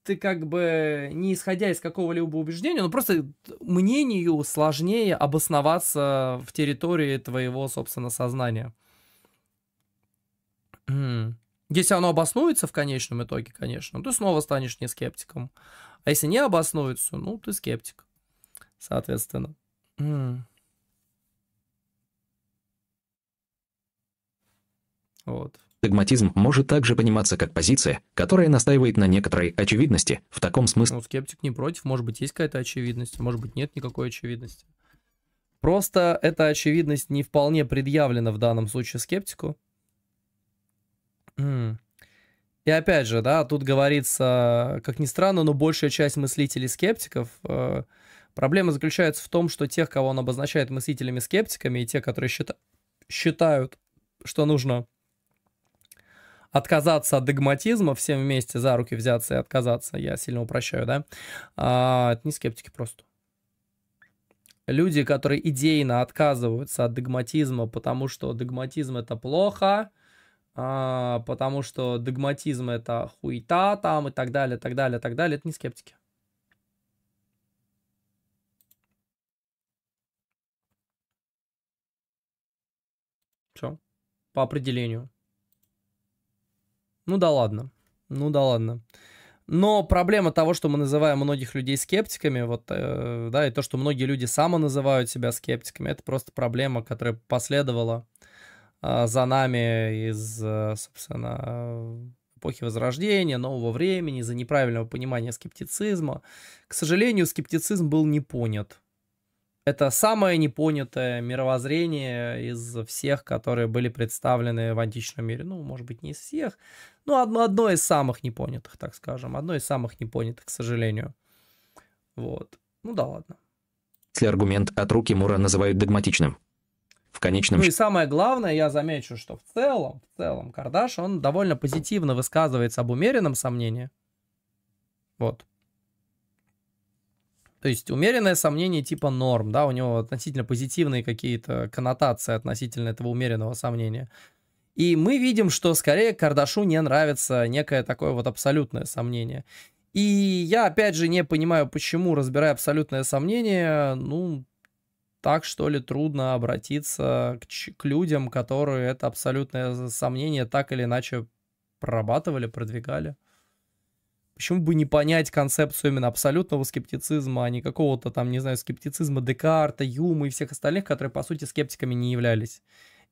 ты как бы не исходя из какого-либо убеждения, но просто мнению сложнее обосноваться в территории твоего, собственно, сознания. Если оно обоснуется в конечном итоге, конечно, ты снова станешь не скептиком. А если не обоснуется, ну, ты скептик, соответственно. Вот. Догматизм может также пониматься как позиция, которая настаивает на некоторой очевидности. В таком смысле... Ну, скептик не против, может быть, есть какая-то очевидность, может быть, нет никакой очевидности. Просто эта очевидность не вполне предъявлена в данном случае скептику. И опять же, да, тут говорится, как ни странно, но большая часть мыслителей-скептиков... Э, проблема заключается в том, что тех, кого он обозначает мыслителями-скептиками, и те, которые счита- считают, что нужно отказаться от догматизма, всем вместе за руки взяться и отказаться, я сильно упрощаю, да, а, это не скептики просто. Люди, которые идейно отказываются от догматизма, потому что догматизм это плохо, а, потому что догматизм это хуета там и так далее, так далее, так далее, это не скептики. Все. По определению. Ну да ладно. Ну да ладно. Но проблема того, что мы называем многих людей скептиками, вот, э, да, и то, что многие люди само называют себя скептиками, это просто проблема, которая последовала э, за нами из, э, собственно, эпохи Возрождения, нового времени, из-за неправильного понимания скептицизма. К сожалению, скептицизм был не понят это самое непонятое мировоззрение из всех, которые были представлены в античном мире. Ну, может быть, не из всех, но одно, одно из самых непонятых, так скажем. Одно из самых непонятых, к сожалению. Вот. Ну да ладно. Если аргумент от руки Мура называют догматичным. В конечном... Ну и самое главное, я замечу, что в целом, в целом Кардаш, он довольно позитивно высказывается об умеренном сомнении. Вот. То есть умеренное сомнение типа норм, да, у него относительно позитивные какие-то коннотации относительно этого умеренного сомнения. И мы видим, что скорее Кардашу не нравится некое такое вот абсолютное сомнение. И я, опять же, не понимаю, почему, разбирая абсолютное сомнение, ну, так, что ли, трудно обратиться к, к людям, которые это абсолютное сомнение так или иначе прорабатывали, продвигали. Почему бы не понять концепцию именно абсолютного скептицизма, а не какого-то там, не знаю, скептицизма Декарта, Юма и всех остальных, которые, по сути, скептиками не являлись.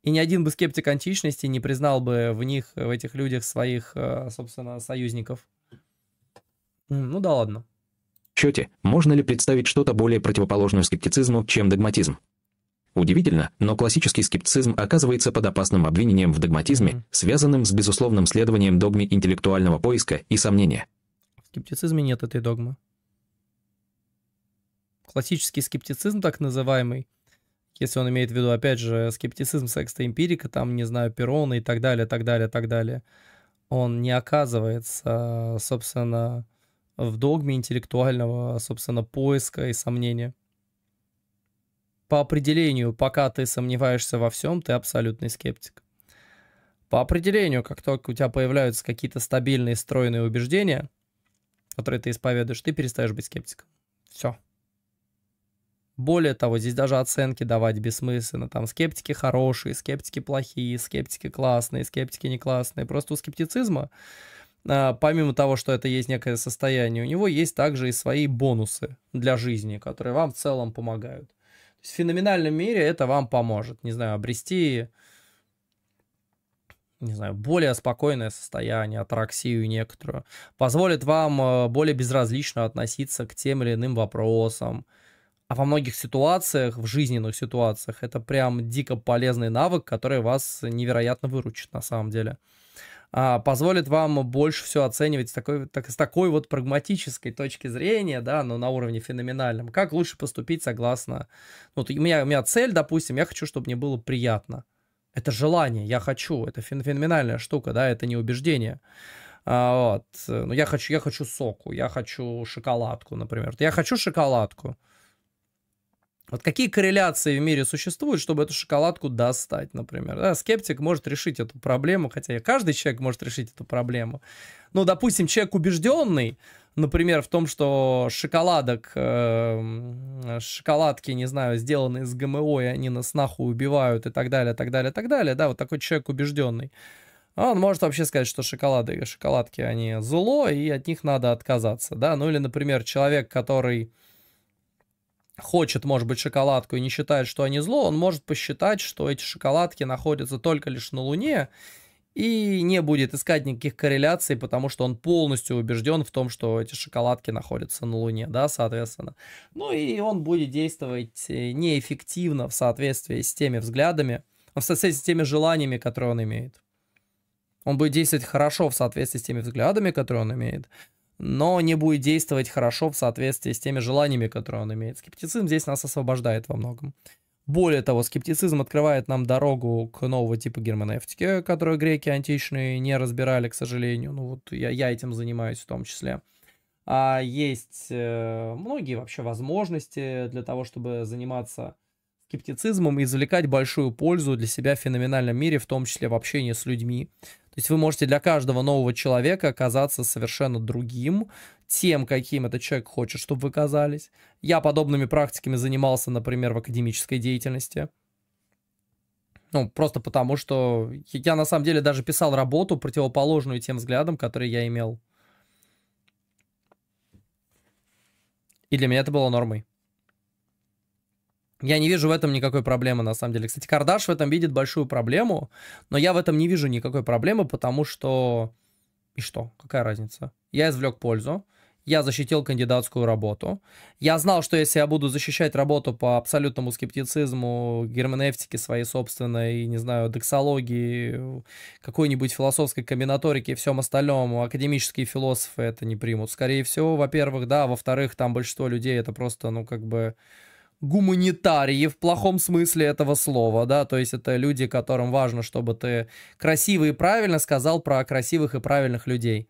И ни один бы скептик античности не признал бы в них, в этих людях своих, э, собственно, союзников. Ну да ладно. В счете, можно ли представить что-то более противоположное скептицизму, чем догматизм? Удивительно, но классический скептицизм оказывается под опасным обвинением в догматизме, связанным с безусловным следованием догме интеллектуального поиска и сомнения скептицизме нет этой догмы. Классический скептицизм, так называемый, если он имеет в виду, опять же, скептицизм секста эмпирика, там, не знаю, Перона и так далее, так далее, так далее, он не оказывается, собственно, в догме интеллектуального, собственно, поиска и сомнения. По определению, пока ты сомневаешься во всем, ты абсолютный скептик. По определению, как только у тебя появляются какие-то стабильные, стройные убеждения – которые ты исповедуешь, ты перестаешь быть скептиком. Все. Более того, здесь даже оценки давать бессмысленно. Там скептики хорошие, скептики плохие, скептики классные, скептики не классные. Просто у скептицизма, а, помимо того, что это есть некое состояние, у него есть также и свои бонусы для жизни, которые вам в целом помогают. То есть в феноменальном мире это вам поможет. Не знаю, обрести не знаю, более спокойное состояние, атараксию некоторую, позволит вам э, более безразлично относиться к тем или иным вопросам. А во многих ситуациях, в жизненных ситуациях, это прям дико полезный навык, который вас невероятно выручит на самом деле. А, позволит вам больше все оценивать с такой, так, с такой вот прагматической точки зрения, да, но на уровне феноменальном. Как лучше поступить согласно... Ну, вот у меня, у меня цель, допустим, я хочу, чтобы мне было приятно это желание, я хочу, это феноменальная штука, да, это не убеждение. А, вот. Э, ну, я хочу, я хочу соку, я хочу шоколадку, например. Я хочу шоколадку. Вот какие корреляции в мире существуют, чтобы эту шоколадку достать, например? Да, скептик может решить эту проблему, хотя и каждый человек может решить эту проблему. Ну, допустим, человек убежденный, например, в том, что шоколадок, э, шоколадки, не знаю, сделаны из ГМО, и они нас нахуй убивают и так далее, так далее, так далее, да, вот такой человек убежденный. Он может вообще сказать, что шоколады, шоколадки, они зло, и от них надо отказаться, да, ну или, например, человек, который хочет, может быть, шоколадку и не считает, что они зло, он может посчитать, что эти шоколадки находятся только лишь на Луне, и не будет искать никаких корреляций, потому что он полностью убежден в том, что эти шоколадки находятся на Луне, да, соответственно. Ну и он будет действовать э, неэффективно в соответствии с теми взглядами, в соответствии с теми желаниями, которые он имеет. Он будет действовать хорошо в соответствии с теми взглядами, которые он имеет, но не будет действовать хорошо в соответствии с теми желаниями, которые он имеет. Скептицизм здесь нас освобождает во многом. Более того, скептицизм открывает нам дорогу к нового типа герменевтики, которую греки античные не разбирали, к сожалению. Ну вот я, я этим занимаюсь в том числе. А есть э, многие вообще возможности для того, чтобы заниматься скептицизмом и извлекать большую пользу для себя в феноменальном мире, в том числе в общении с людьми. То есть вы можете для каждого нового человека оказаться совершенно другим, тем, каким этот человек хочет, чтобы вы казались. Я подобными практиками занимался, например, в академической деятельности. Ну, просто потому, что я на самом деле даже писал работу, противоположную тем взглядам, которые я имел. И для меня это было нормой. Я не вижу в этом никакой проблемы, на самом деле. Кстати, Кардаш в этом видит большую проблему, но я в этом не вижу никакой проблемы, потому что... И что? Какая разница? Я извлек пользу, я защитил кандидатскую работу, я знал, что если я буду защищать работу по абсолютному скептицизму, герменевтике своей собственной, не знаю, дексологии, какой-нибудь философской комбинаторике и всем остальном, академические философы это не примут. Скорее всего, во-первых, да, во-вторых, там большинство людей это просто, ну, как бы гуманитарии в плохом смысле этого слова, да, то есть это люди, которым важно, чтобы ты красиво и правильно сказал про красивых и правильных людей.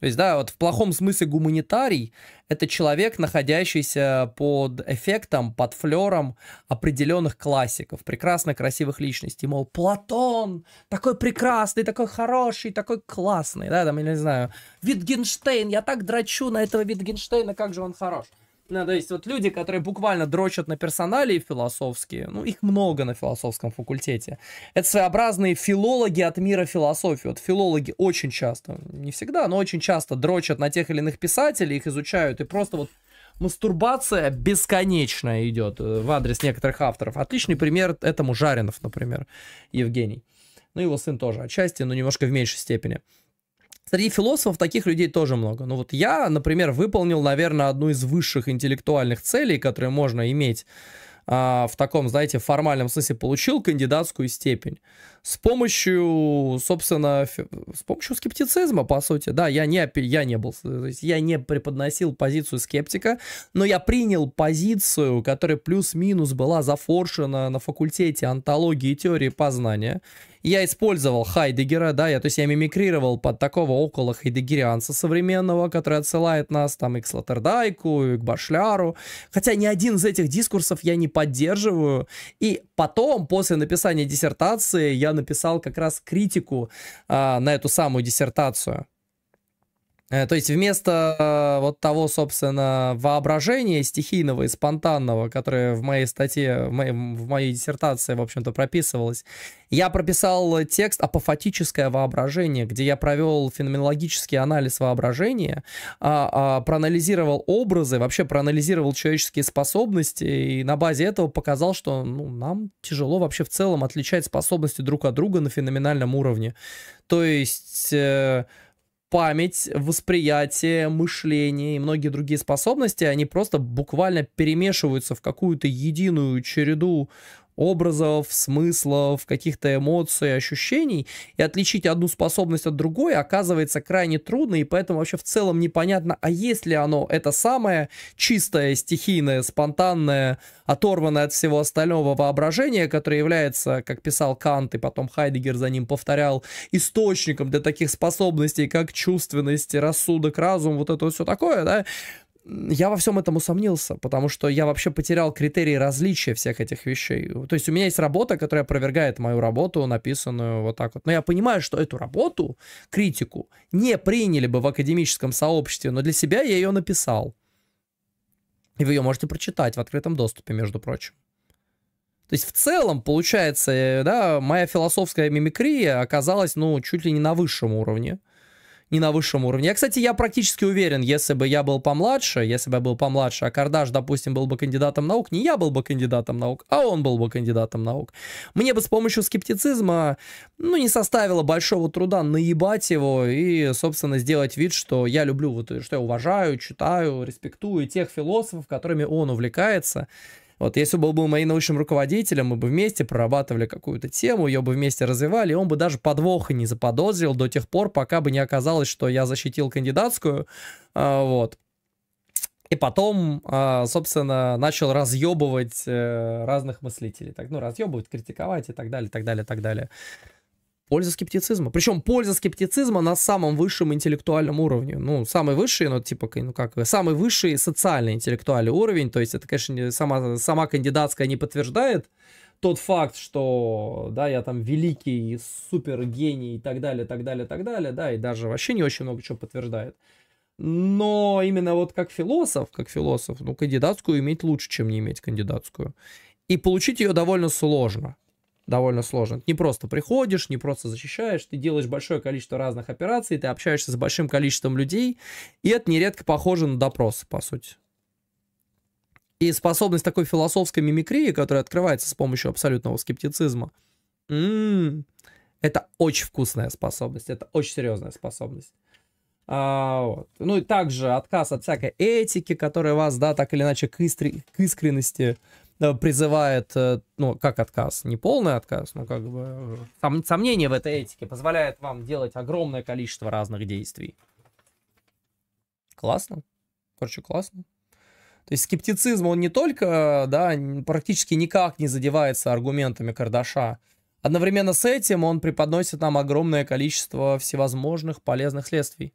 То есть, да, вот в плохом смысле гуманитарий – это человек, находящийся под эффектом, под флером определенных классиков, прекрасно красивых личностей. Мол, Платон такой прекрасный, такой хороший, такой классный, да, там, я не знаю, Витгенштейн, я так драчу на этого Витгенштейна, как же он хорош. Ну, то есть вот люди, которые буквально дрочат на персонале философские, ну, их много на философском факультете. Это своеобразные филологи от мира философии. Вот филологи очень часто, не всегда, но очень часто дрочат на тех или иных писателей, их изучают, и просто вот мастурбация бесконечная идет э, в адрес некоторых авторов. Отличный пример этому Жаринов, например, Евгений. Ну, его сын тоже отчасти, но немножко в меньшей степени. Среди философов таких людей тоже много. Ну вот я, например, выполнил, наверное, одну из высших интеллектуальных целей, которые можно иметь а, в таком, знаете, формальном смысле, получил кандидатскую степень. С помощью, собственно, фи- с помощью скептицизма, по сути. Да, я не, я не был, то есть я не преподносил позицию скептика, но я принял позицию, которая плюс-минус была зафоршена на факультете антологии и теории познания я использовал Хайдегера, да, я, то есть я мимикрировал под такого около хайдегерианца современного, который отсылает нас там и к Слоттердайку, и к Башляру. Хотя ни один из этих дискурсов я не поддерживаю. И потом, после написания диссертации, я написал как раз критику а, на эту самую диссертацию. Э, то есть вместо э, вот того, собственно, воображения стихийного и спонтанного, которое в моей статье, в моей, в моей диссертации, в общем-то, прописывалось, я прописал текст «Апофатическое воображение», где я провел феноменологический анализ воображения, а, а, проанализировал образы, вообще проанализировал человеческие способности, и на базе этого показал, что ну, нам тяжело вообще в целом отличать способности друг от друга на феноменальном уровне. То есть э, память, восприятие, мышление и многие другие способности, они просто буквально перемешиваются в какую-то единую череду образов, смыслов, каких-то эмоций, ощущений, и отличить одну способность от другой оказывается крайне трудно, и поэтому вообще в целом непонятно, а есть ли оно это самое чистое, стихийное, спонтанное, оторванное от всего остального воображение, которое является, как писал Кант и потом Хайдегер за ним повторял, источником для таких способностей, как чувственность, рассудок, разум, вот это вот все такое, да, я во всем этом усомнился, потому что я вообще потерял критерии различия всех этих вещей. То есть у меня есть работа, которая опровергает мою работу, написанную вот так вот. Но я понимаю, что эту работу, критику, не приняли бы в академическом сообществе, но для себя я ее написал. И вы ее можете прочитать в открытом доступе, между прочим. То есть в целом, получается, э, да, моя философская мимикрия оказалась, ну, чуть ли не на высшем уровне не на высшем уровне. Я, кстати, я практически уверен, если бы я был помладше, если бы я был помладше, а Кардаш, допустим, был бы кандидатом наук, не я был бы кандидатом наук, а он был бы кандидатом наук. Мне бы с помощью скептицизма, ну, не составило большого труда наебать его и, собственно, сделать вид, что я люблю, вот, что я уважаю, читаю, респектую тех философов, которыми он увлекается. Вот если бы он был моим научным руководителем, мы бы вместе прорабатывали какую-то тему, ее бы вместе развивали, и он бы даже подвоха не заподозрил до тех пор, пока бы не оказалось, что я защитил кандидатскую, а, вот. И потом, а, собственно, начал разъебывать э, разных мыслителей. Так, ну, разъебывать, критиковать и так далее, так далее, так далее. Польза скептицизма. Причем польза скептицизма на самом высшем интеллектуальном уровне. Ну, самый высший, ну, типа, ну как, самый высший социальный интеллектуальный уровень. То есть это, конечно, сама, сама кандидатская не подтверждает тот факт, что, да, я там великий, супер гений и так далее, так далее, так далее, да, и даже вообще не очень много чего подтверждает. Но именно вот как философ, как философ, ну, кандидатскую иметь лучше, чем не иметь кандидатскую. И получить ее довольно сложно довольно сложно. Ты не просто приходишь, не просто защищаешь, ты делаешь большое количество разных операций, ты общаешься с большим количеством людей, и это нередко похоже на допросы, по сути. И способность такой философской мимикрии, которая открывается с помощью абсолютного скептицизма, м-м, это очень вкусная способность, это очень серьезная способность. А, вот. Ну и также отказ от всякой этики, которая вас, да, так или иначе к, истри- к искренности Э, призывает, э, ну, как отказ, не полный отказ, но как бы э, сом, сомнение в этой этике позволяет вам делать огромное количество разных действий. Классно. Короче, классно. То есть скептицизм, он не только, да, практически никак не задевается аргументами Кардаша, Одновременно с этим он преподносит нам огромное количество всевозможных полезных следствий.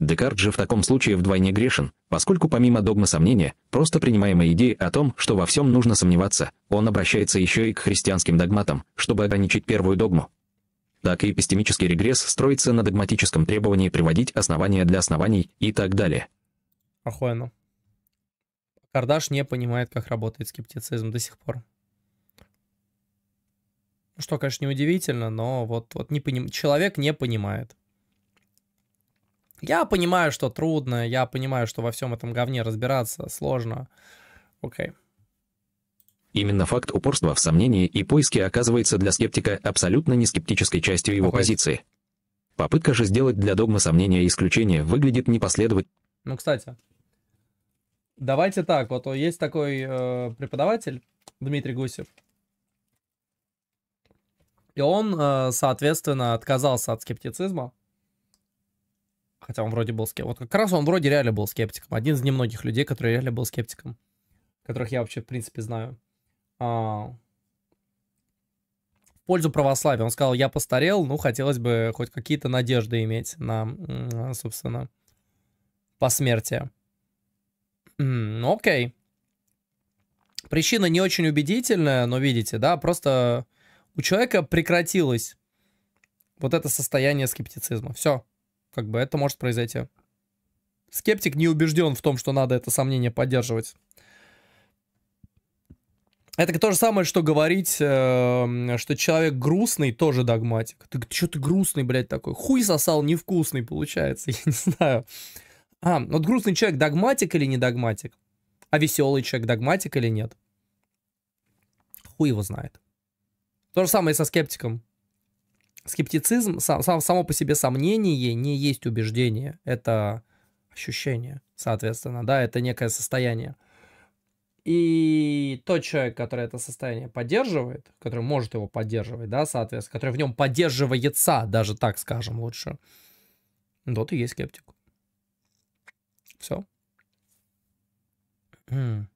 Декарт же в таком случае вдвойне грешен, поскольку помимо догмы сомнения, просто принимаемой идеи о том, что во всем нужно сомневаться, он обращается еще и к христианским догматам, чтобы ограничить первую догму. Так и эпистемический регресс строится на догматическом требовании приводить основания для оснований и так далее. Охуенно. Кардаш не понимает, как работает скептицизм до сих пор. Что, конечно, неудивительно, но вот, вот не поним... человек не понимает. Я понимаю, что трудно, я понимаю, что во всем этом говне разбираться сложно. Окей. Okay. Именно факт упорства в сомнении и поиске оказывается для скептика абсолютно не скептической частью его okay. позиции. Попытка же сделать для догмы сомнения исключение выглядит непоследовательно. Ну, кстати, давайте так, вот есть такой э, преподаватель Дмитрий Гусев, и он, э, соответственно, отказался от скептицизма хотя он вроде был скептиком. Вот как раз он вроде реально был скептиком. Один из немногих людей, который реально был скептиком, которых я вообще, в принципе, знаю. А... В пользу православия. Он сказал, я постарел, ну, хотелось бы хоть какие-то надежды иметь на, собственно, посмертие. Mm, окей. Причина не очень убедительная, но видите, да, просто у человека прекратилось вот это состояние скептицизма. Все. Как бы это может произойти. Скептик не убежден в том, что надо это сомнение поддерживать. Это то же самое, что говорить, э, что человек грустный тоже догматик. Ты что ты грустный, блядь, такой? Хуй сосал невкусный, получается, <laughs> я не знаю. А, ну вот грустный человек догматик или не догматик? А веселый человек догматик или нет? Хуй его знает. То же самое и со скептиком. Скептицизм, сам, сам, само по себе сомнение не есть убеждение, это ощущение, соответственно, да, это некое состояние. И тот человек, который это состояние поддерживает, который может его поддерживать, да, соответственно, который в нем поддерживается, даже так скажем лучше, тот и есть скептик. Все. Mm.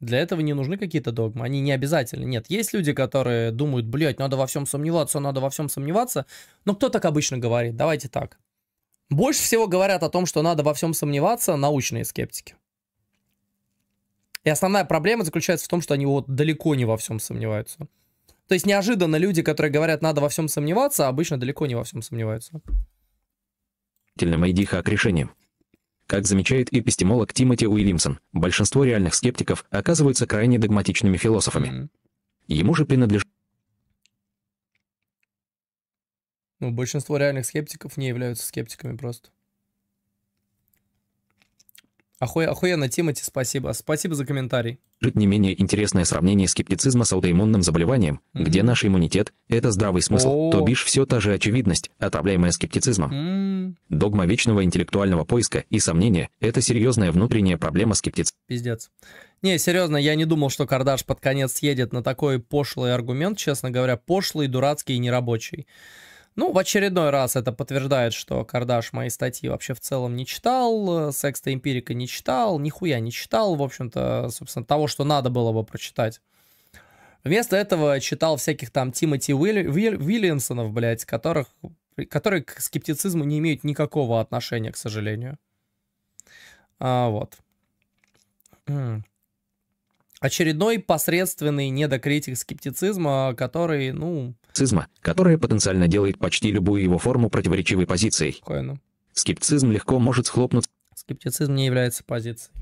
Для этого не нужны какие-то догмы, они не обязательны. Нет, есть люди, которые думают, блядь, надо во всем сомневаться, надо во всем сомневаться. Но кто так обычно говорит? Давайте так. Больше всего говорят о том, что надо во всем сомневаться научные скептики. И основная проблема заключается в том, что они вот далеко не во всем сомневаются. То есть неожиданно люди, которые говорят, надо во всем сомневаться, обычно далеко не во всем сомневаются. Иди к решениям. Как замечает эпистемолог Тимоти Уильямсон, большинство реальных скептиков оказываются крайне догматичными философами. Ему же принадлежит... Ну, большинство реальных скептиков не являются скептиками просто. Оху... Охуенно, Тимати, спасибо. Спасибо за комментарий. Не менее интересное сравнение скептицизма с аутоиммунным заболеванием, mm-hmm. где наш иммунитет – это здравый смысл, oh. то бишь все та же очевидность, отравляемая скептицизмом. Mm. Догма вечного интеллектуального поиска и сомнения – это серьезная внутренняя проблема скептиц. Пиздец. Не, серьезно, я не думал, что Кардаш под конец съедет на такой пошлый аргумент, честно говоря, пошлый, дурацкий и нерабочий. Ну, в очередной раз это подтверждает, что Кардаш мои статьи вообще в целом не читал, э, секста эмпирика не читал, нихуя не читал, в общем-то, собственно, того, что надо было бы прочитать. Вместо этого читал всяких там Тимоти Уилли... Уильямсонов, блядь, которых, которые к скептицизму не имеют никакого отношения, к сожалению. А, вот очередной посредственный недокритик скептицизма, который, ну... Скептицизма, который потенциально делает почти любую его форму противоречивой позицией. Спокойно. Скептицизм легко может схлопнуть. Скептицизм не является позицией.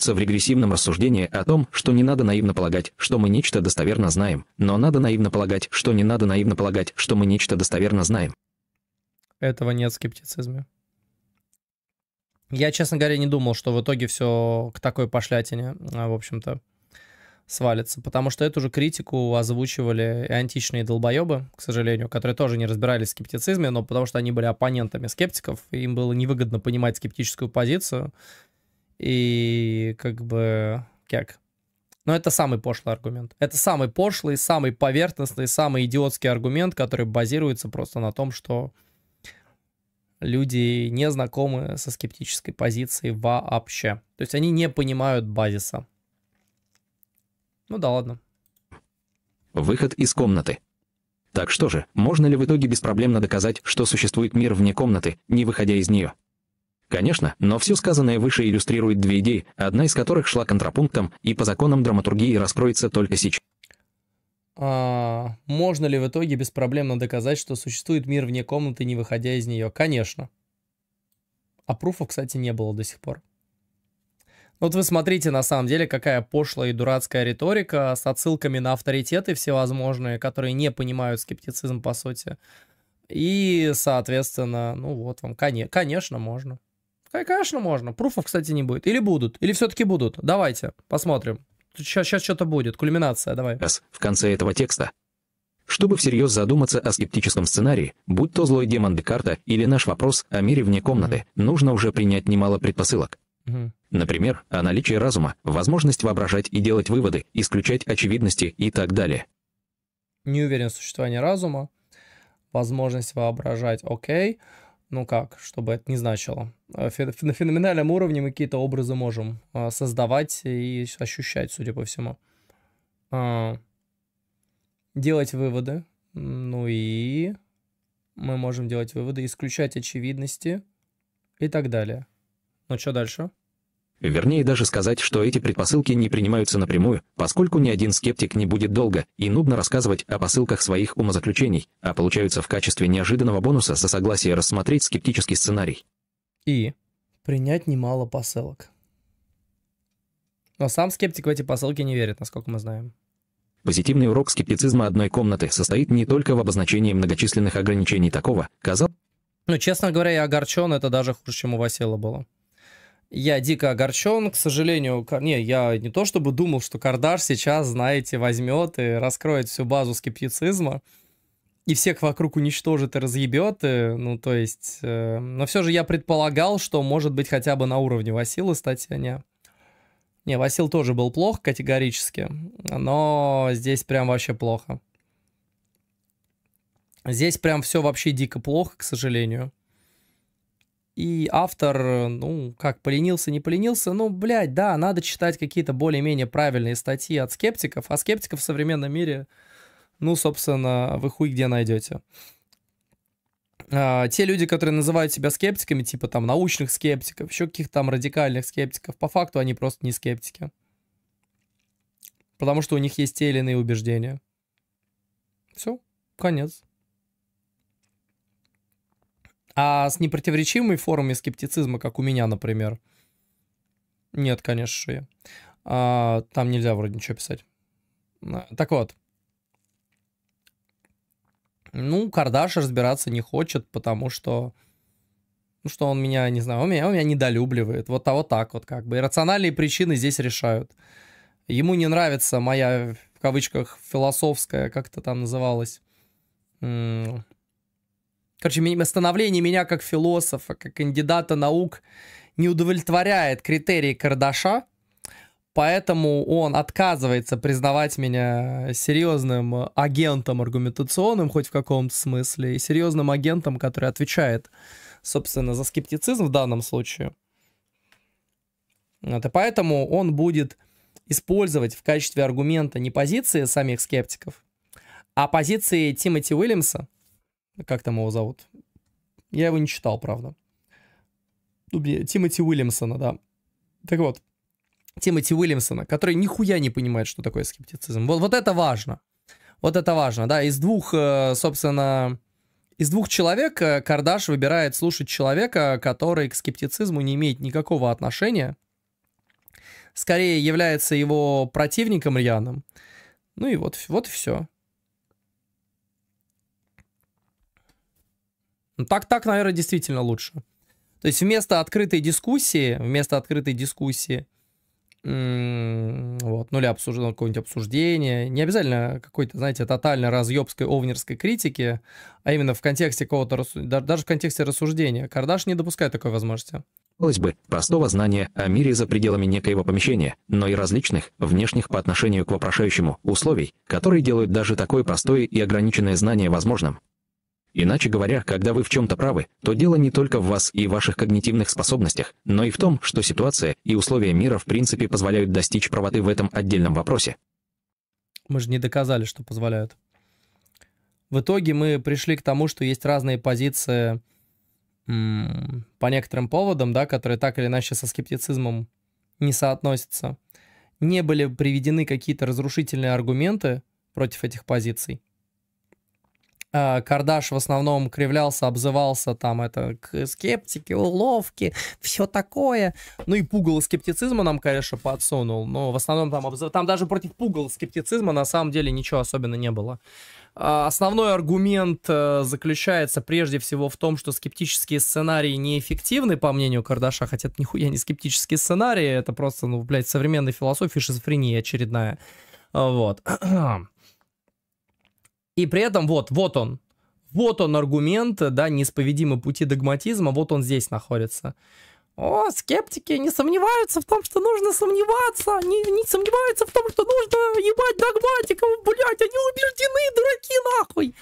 В регрессивном рассуждении о том, что не надо наивно полагать, что мы нечто достоверно знаем, но надо наивно полагать, что не надо наивно полагать, что мы нечто достоверно знаем. Этого нет в скептицизме. Я, честно говоря, не думал, что в итоге все к такой пошлятине, а, в общем-то свалится, потому что эту же критику озвучивали и античные долбоебы, к сожалению, которые тоже не разбирались в скептицизме, но потому что они были оппонентами скептиков, им было невыгодно понимать скептическую позицию, и как бы как? Но это самый пошлый аргумент. Это самый пошлый, самый поверхностный, самый идиотский аргумент, который базируется просто на том, что люди не знакомы со скептической позицией вообще. То есть они не понимают базиса. Ну да ладно. Выход из комнаты. Так что же, можно ли в итоге беспроблемно доказать, что существует мир вне комнаты, не выходя из нее? Конечно, но все сказанное выше иллюстрирует две идеи, одна из которых шла контрапунктом и по законам драматургии раскроется только сейчас. А, можно ли в итоге беспроблемно доказать, что существует мир вне комнаты, не выходя из нее? Конечно. А пруфа, кстати, не было до сих пор. Ну вот вы смотрите, на самом деле, какая пошлая и дурацкая риторика с отсылками на авторитеты всевозможные, которые не понимают скептицизм, по сути. И, соответственно, ну вот вам, конечно, можно. Конечно, можно. Пруфов, кстати, не будет. Или будут. Или все-таки будут. Давайте, посмотрим. Сейчас, сейчас что-то будет. Кульминация, давай. В конце этого текста. Чтобы всерьез задуматься о скептическом сценарии, будь то злой демон Декарта или наш вопрос о мире вне комнаты, mm-hmm. нужно уже принять немало предпосылок. Mm-hmm. Например, о наличии разума, возможность воображать и делать выводы, исключать очевидности и так далее. Не уверен в существовании разума, возможность воображать, окей, ну как, чтобы это не значило. Э, на феноменальном уровне мы какие-то образы можем э, создавать и ощущать, судя по всему. А, делать выводы, ну и мы можем делать выводы, исключать очевидности и так далее. Ну что дальше? Вернее даже сказать, что эти предпосылки не принимаются напрямую, поскольку ни один скептик не будет долго и нудно рассказывать о посылках своих умозаключений, а получаются в качестве неожиданного бонуса за согласие рассмотреть скептический сценарий. И принять немало посылок. Но сам скептик в эти посылки не верит, насколько мы знаем. Позитивный урок скептицизма одной комнаты состоит не только в обозначении многочисленных ограничений такого, казалось... Ну, честно говоря, я огорчен, это даже хуже, чем у Васила было. Я дико огорчен, к сожалению, не, я не то чтобы думал, что Кардаш сейчас, знаете, возьмет и раскроет всю базу скептицизма, и всех вокруг уничтожит и разъебет, и, ну, то есть, э, но все же я предполагал, что может быть хотя бы на уровне Васила статья, не. Не, Васил тоже был плох категорически, но здесь прям вообще плохо. Здесь прям все вообще дико плохо, к сожалению. И автор, э, ну, как поленился, не поленился, ну, блядь, да, надо читать какие-то более-менее правильные статьи от скептиков, а скептиков в современном мире, ну, собственно, вы хуй где найдете. А, те люди, которые называют себя скептиками, типа там научных скептиков, еще каких-то там радикальных скептиков, по факту они просто не скептики. Потому что у них есть те или иные убеждения. Все, конец. А с непротиворечивыми формами скептицизма, как у меня, например, нет, конечно, шея. А, там нельзя вроде ничего писать. А, так вот. Ну, Кардаш разбираться не хочет, потому что... Ну, что он меня, не знаю, он меня, он меня недолюбливает. Вот, а вот так вот как бы. Иррациональные причины здесь решают. Ему не нравится моя, в кавычках, философская, как то там называлась короче, становление меня как философа, как кандидата наук не удовлетворяет критерии Кардаша, поэтому он отказывается признавать меня серьезным агентом аргументационным, хоть в каком-то смысле, и серьезным агентом, который отвечает, собственно, за скептицизм в данном случае. Вот, и поэтому он будет использовать в качестве аргумента не позиции самих скептиков, а позиции Тимоти Уильямса – как там его зовут? Я его не читал, правда. Тимоти Уильямсона, да. Так вот, Тимоти Уильямсона, который нихуя не понимает, что такое скептицизм. Вот, вот это важно. Вот это важно, да. Из двух, э, собственно, из двух человек э, Кардаш выбирает слушать человека, который к скептицизму не имеет никакого отношения. Скорее является его противником рьяным. Ну и вот, вот и все. Ну, так, так, наверное, действительно лучше. То есть вместо открытой дискуссии, вместо открытой дискуссии, вот, ну или обсуждено ну, какое-нибудь обсуждение, не обязательно какой-то, знаете, тотально разъебской овнерской критики, а именно в контексте какого-то, даже в контексте рассуждения. Кардаш не допускает такой возможности. Хотелось бы простого знания о мире за пределами некоего помещения, но и различных, внешних по отношению к вопрошающему, условий, которые делают даже такое простое и ограниченное знание возможным. Иначе говоря, когда вы в чем-то правы, то дело не только в вас и ваших когнитивных способностях, но и в том, что ситуация и условия мира в принципе позволяют достичь правоты в этом отдельном вопросе. Мы же не доказали, что позволяют. В итоге мы пришли к тому, что есть разные позиции по некоторым поводам, да, которые так или иначе со скептицизмом не соотносятся. Не были приведены какие-то разрушительные аргументы против этих позиций. Э, Кардаш в основном кривлялся, обзывался там это скептики, уловки, все такое. Ну и пугало скептицизма нам, конечно, подсунул, но в основном там, обзыв... там даже против Пугала скептицизма на самом деле ничего особенно не было. А, основной аргумент э, заключается прежде всего в том, что скептические сценарии неэффективны, по мнению Кардаша, хотя это нихуя не скептические сценарии, это просто, ну, блядь, современная философия, шизофрения очередная. Вот. <clears throat> И при этом вот, вот он. Вот он аргумент, да, неисповедимы пути догматизма, вот он здесь находится. О, скептики не сомневаются в том, что нужно сомневаться, они не сомневаются в том, что нужно ебать догматиков, блять, они убеждены, дураки, нахуй.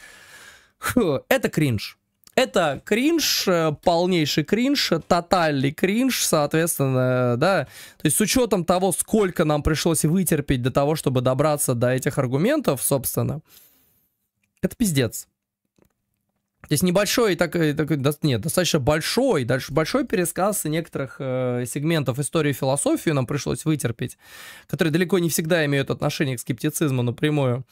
Фу, это кринж. Это кринж, э, полнейший кринж, тотальный кринж, соответственно, да. То есть с учетом того, сколько нам пришлось вытерпеть до того, чтобы добраться до этих аргументов, собственно, это пиздец. То есть небольшой, так, э, так, нет, достаточно большой, дальше большой пересказ некоторых э, сегментов истории и философии нам пришлось вытерпеть, которые далеко не всегда имеют отношение к скептицизму напрямую.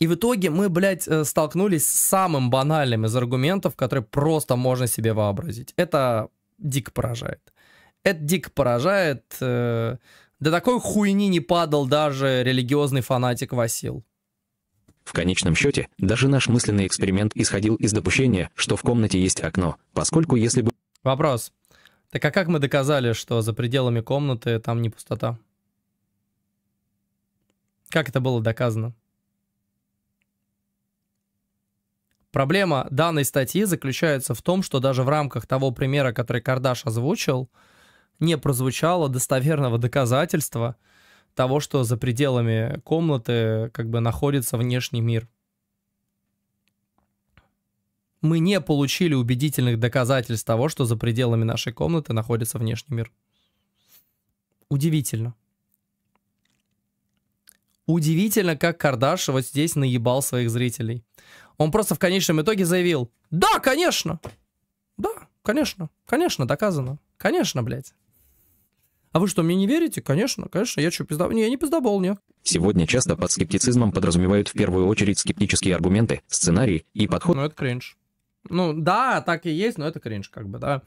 И в итоге мы, блядь, э, столкнулись с самым банальным из аргументов, которые просто можно себе вообразить. Это дико поражает. Это дико поражает. Э, до такой хуйни не падал даже религиозный фанатик Васил. В конечном счете, даже наш мысленный эксперимент исходил из допущения, что в комнате есть окно, поскольку если бы... Вопрос. Так а как мы доказали, что за пределами комнаты там не пустота? Как это было доказано? Проблема данной статьи заключается в том, что даже в рамках того примера, который Кардаш озвучил, не прозвучало достоверного доказательства, того, что за пределами комнаты как бы находится внешний мир. Мы не получили убедительных доказательств того, что за пределами нашей комнаты находится внешний мир. Удивительно. Удивительно, как Кардаш вот здесь наебал своих зрителей. Он просто в конечном итоге заявил, да, конечно, да, конечно, конечно, доказано, конечно, блядь. А вы что, мне не верите? Конечно, конечно, я что, пизда... Не, я не пиздобол, не. Сегодня часто под скептицизмом подразумевают в первую очередь скептические аргументы, сценарии и подход. Ну, это кринж. Ну, да, так и есть, но это кринж, как бы, да.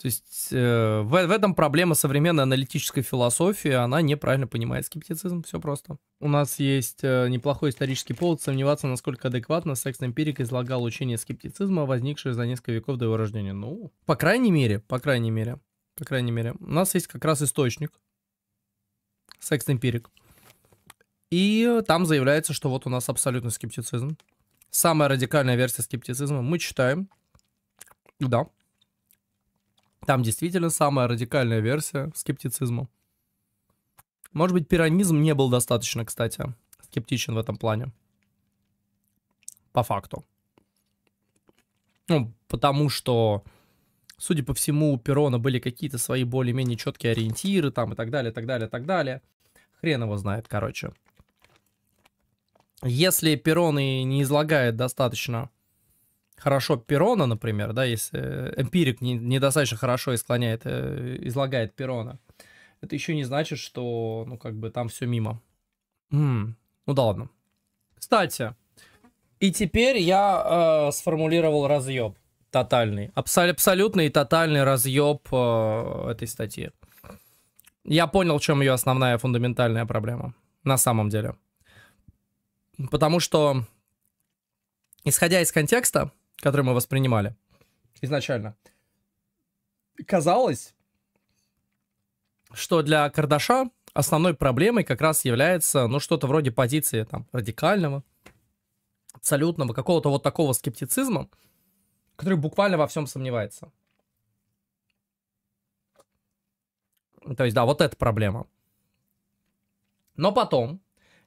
То есть э, в, в этом проблема современной аналитической философии, она неправильно понимает скептицизм, все просто. У нас есть э, неплохой исторический повод сомневаться, насколько адекватно секс-эмпирик излагал учение скептицизма, возникшее за несколько веков до его рождения. Ну, по крайней мере, по крайней мере по крайней мере. У нас есть как раз источник, Sex Empiric. И там заявляется, что вот у нас абсолютный скептицизм. Самая радикальная версия скептицизма. Мы читаем. Да. Там действительно самая радикальная версия скептицизма. Может быть, пиранизм не был достаточно, кстати, скептичен в этом плане. По факту. Ну, потому что Судя по всему, у Перона были какие-то свои более-менее четкие ориентиры там и так далее, так далее, так далее. Хрен его знает, короче. Если Перон и не излагает достаточно хорошо Перона, например, да, если э, эмпирик недостаточно не хорошо исклоняет, э, излагает Перона, это еще не значит, что, ну, как бы там все мимо. М-м, ну да ладно. Кстати, и теперь я э, сформулировал разъеб тотальный. Абсол- абсолютный и тотальный разъеб э, этой статьи. Я понял, в чем ее основная фундаментальная проблема. На самом деле. Потому что, исходя из контекста, который мы воспринимали изначально, казалось, что для Кардаша основной проблемой как раз является, ну, что-то вроде позиции там радикального, абсолютного, какого-то вот такого скептицизма, который буквально во всем сомневается. То есть, да, вот эта проблема. Но потом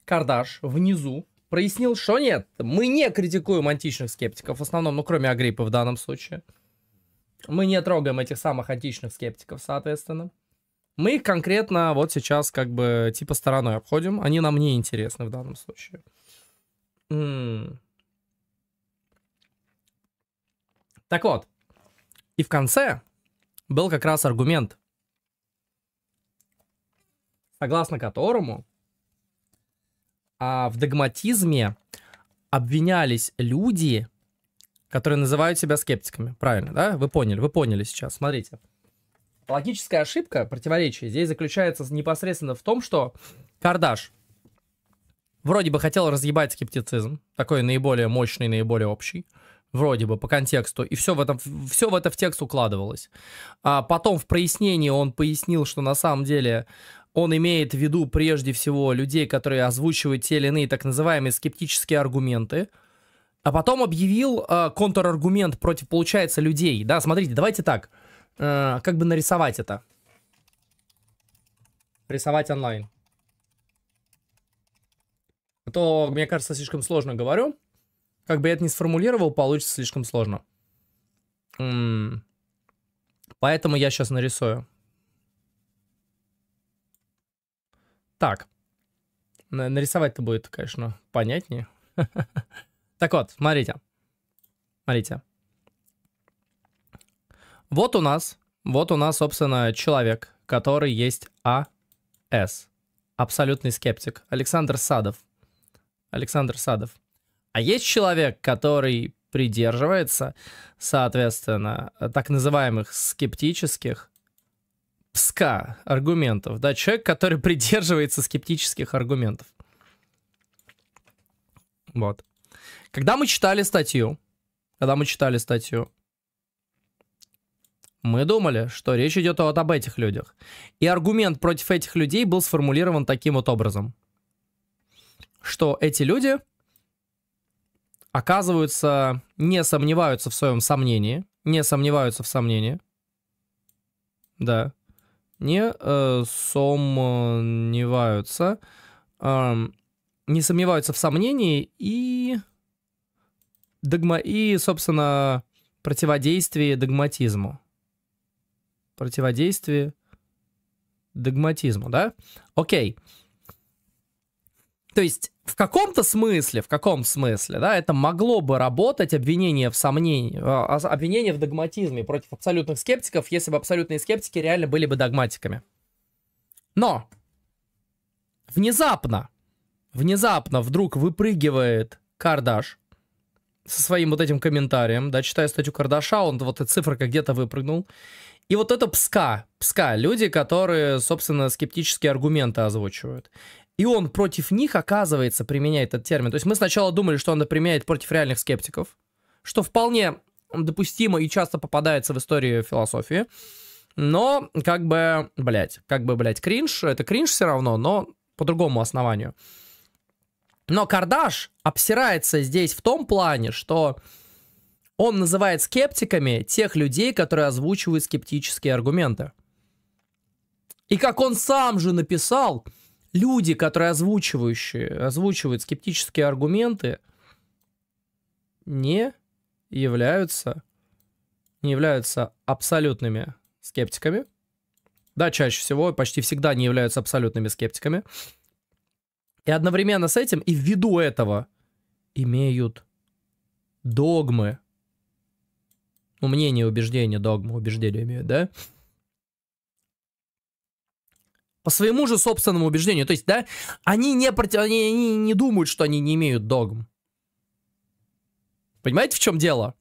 Кардаш внизу прояснил, что нет, мы не критикуем античных скептиков, в основном, ну, кроме Агриппы в данном случае. Мы не трогаем этих самых античных скептиков, соответственно. Мы их конкретно вот сейчас как бы типа стороной обходим. Они нам не интересны в данном случае. М -м. Так вот, и в конце был как раз аргумент, согласно которому а, в догматизме обвинялись люди, которые называют себя скептиками. Правильно, да? Вы поняли, вы поняли сейчас. Смотрите. Логическая ошибка, противоречие здесь заключается непосредственно в том, что Кардаш вроде бы хотел разъебать скептицизм, такой наиболее мощный, наиболее общий – вроде бы по контексту, и все в, этом, все в это в текст укладывалось. А потом в прояснении он пояснил, что на самом деле он имеет в виду прежде всего людей, которые озвучивают те или иные так называемые скептические аргументы, а потом объявил э, контраргумент против, получается, людей. Да, смотрите, давайте так, э, как бы нарисовать это. Рисовать онлайн. А то, мне кажется, слишком сложно говорю. Как бы я это не сформулировал, получится слишком сложно. М -м Поэтому я сейчас нарисую. Так. Нарисовать-то будет, конечно, понятнее. <laughs> Так вот, смотрите. Смотрите. Вот у нас, вот у нас, собственно, человек, который есть АС. Абсолютный скептик. Александр Садов. Александр Садов. А есть человек, который придерживается, соответственно, так называемых скептических пска аргументов, да, человек, который <laughs> придерживается скептических аргументов. Вот. Когда мы читали статью, когда мы читали статью, мы думали, что речь идет вот об этих людях. И аргумент против этих людей был сформулирован таким вот образом, что эти люди оказываются, не сомневаются в своем сомнении, не сомневаются в сомнении, да, не э, сомневаются, э, не сомневаются в сомнении и догма и, собственно, противодействие догматизму. Противодействие догматизму, да? Окей. То есть в каком-то смысле, в каком смысле, да, это могло бы работать обвинение в сомнении, а, а, обвинение в догматизме против абсолютных скептиков, если бы абсолютные скептики реально были бы догматиками. Но внезапно, внезапно вдруг выпрыгивает Кардаш со своим вот этим комментарием, да, читая статью Кардаша, он вот эта циферка где-то выпрыгнул, и вот это пска, пска, люди, которые, собственно, скептические аргументы озвучивают. И он против них, оказывается, применяет этот термин. То есть мы сначала думали, что он применяет против реальных скептиков, что вполне допустимо и часто попадается в историю философии. Но как бы, блядь, как бы, блядь, кринж, это кринж все равно, но по другому основанию. Но Кардаш обсирается здесь в том плане, что он называет скептиками тех людей, которые озвучивают скептические аргументы. И как он сам же написал, люди, которые озвучивающие, озвучивают скептические аргументы, не являются, не являются абсолютными скептиками. Да, чаще всего, почти всегда не являются абсолютными скептиками. И одновременно с этим и ввиду этого имеют догмы. Ну, мнение, убеждение, догмы, убеждения имеют, да? По своему же собственному убеждению. То есть, да, они не, против... они, они не думают, что они не имеют догм. Понимаете, в чем дело?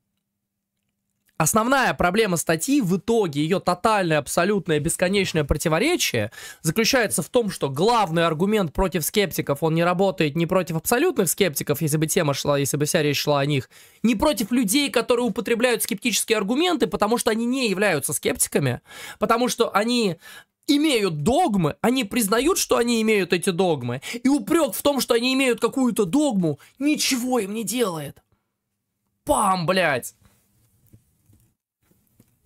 Основная проблема статьи в итоге, ее тотальное, абсолютное, бесконечное противоречие заключается в том, что главный аргумент против скептиков, он не работает не против абсолютных скептиков, если бы тема шла, если бы вся речь шла о них, не против людей, которые употребляют скептические аргументы, потому что они не являются скептиками, потому что они имеют догмы, они признают, что они имеют эти догмы, и упрек в том, что они имеют какую-то догму, ничего им не делает. Пам, блядь.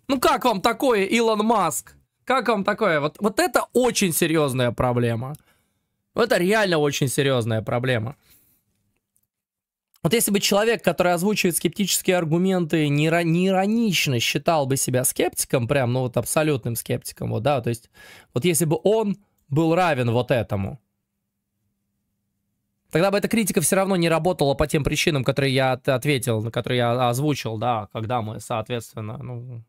Ну как вам такое, Илон Маск? Как вам такое? Вот, вот это очень серьезная проблема. Это реально очень серьезная проблема. Вот если бы человек, который озвучивает скептические аргументы, не иронично считал бы себя скептиком, прям, ну вот абсолютным скептиком, вот, да, то есть, вот если бы он был равен вот этому, тогда бы эта критика все равно не работала по тем причинам, которые я ответил, на которые я озвучил, да, когда мы, соответственно, ну,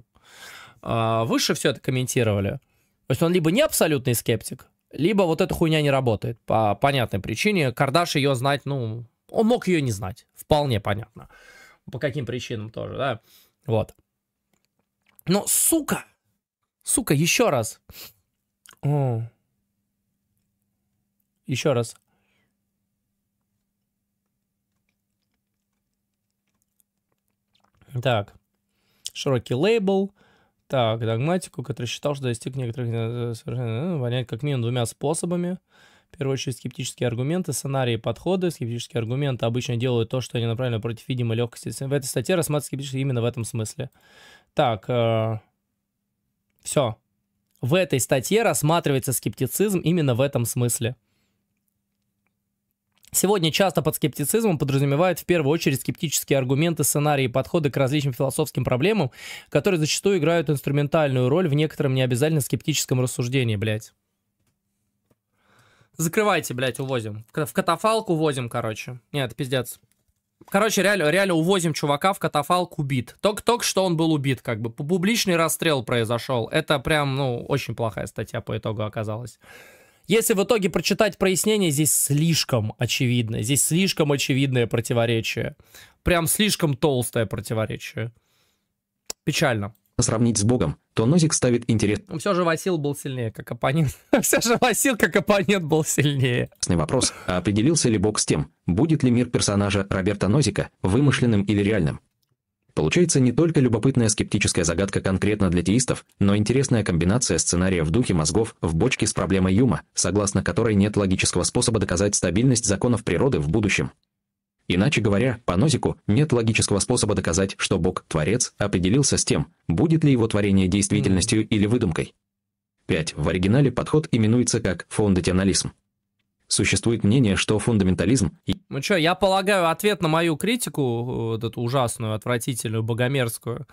а, выше все это комментировали. То есть он либо не абсолютный скептик, либо вот эта хуйня не работает по понятной причине. Кардаш ее знать, ну, он мог ее не знать, вполне понятно. По каким причинам тоже, да? Вот. Но, сука, сука, еще раз. О. Еще раз. Так, широкий лейбл. Так, догматику, который считал, что достиг некоторых... Э, Вонять э, э, как минимум двумя способами в первую очередь скептические аргументы, сценарии подходы. Скептические аргументы обычно делают то, что они направлены против видимой легкости. В этой статье рассматривается скептические именно в этом смысле. Так, э, все. В этой статье рассматривается скептицизм именно в этом смысле. Сегодня часто под скептицизмом подразумевают в первую очередь скептические аргументы, сценарии и подходы к различным философским проблемам, которые зачастую играют инструментальную роль в некотором необязательно скептическом рассуждении, блядь. Закрывайте, блядь, увозим. В катафалку увозим, короче. Нет, пиздец. Короче, реально, реально увозим чувака в катафалк убит. Только-только что он был убит, как бы. Публичный расстрел произошел. Это прям, ну, очень плохая статья по итогу оказалась. Если в итоге прочитать прояснение, здесь слишком очевидно. Здесь слишком очевидное противоречие. Прям слишком толстое противоречие. Печально сравнить с Богом, то Нозик ставит интерес... Ну, Все же Васил был сильнее, как оппонент. <laughs> Все же Васил, как оппонент, был сильнее. Вопрос, а определился ли Бог с тем, будет ли мир персонажа Роберта Нозика вымышленным или реальным? Получается не только любопытная скептическая загадка конкретно для теистов, но интересная комбинация сценария в духе мозгов в бочке с проблемой Юма, согласно которой нет логического способа доказать стабильность законов природы в будущем. Иначе говоря, по Нозику нет логического способа доказать, что Бог-творец определился с тем, будет ли его творение действительностью или выдумкой. 5. В оригинале подход именуется как фундатионализм. Существует мнение, что фундаментализм... Ну что, я полагаю, ответ на мою критику, э, вот эту ужасную, отвратительную, богомерзкую,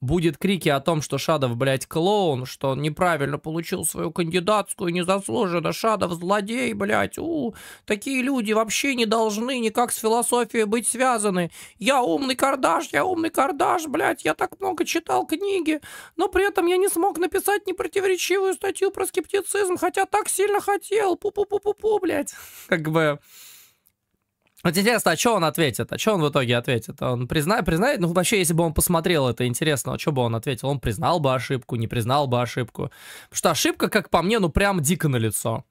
будет крики о том, что Шадов, блядь, клоун, что он неправильно получил свою кандидатскую, незаслуженно, Шадов злодей, блядь, у, такие люди вообще не должны никак с философией быть связаны. Я умный кардаш, я умный кардаш, блядь, я так много читал книги, но при этом я не смог написать непротиворечивую статью про скептицизм, хотя так сильно хотел, пу-пу-пу-пу-пу, блядь. <laughs> Как бы... Вот интересно, а что он ответит? А что он в итоге ответит? Он призна... признает? Ну, вообще, если бы он посмотрел это, интересно, а что бы он ответил? Он признал бы ошибку, не признал бы ошибку. Потому что ошибка, как по мне, ну, прям дико на лицо.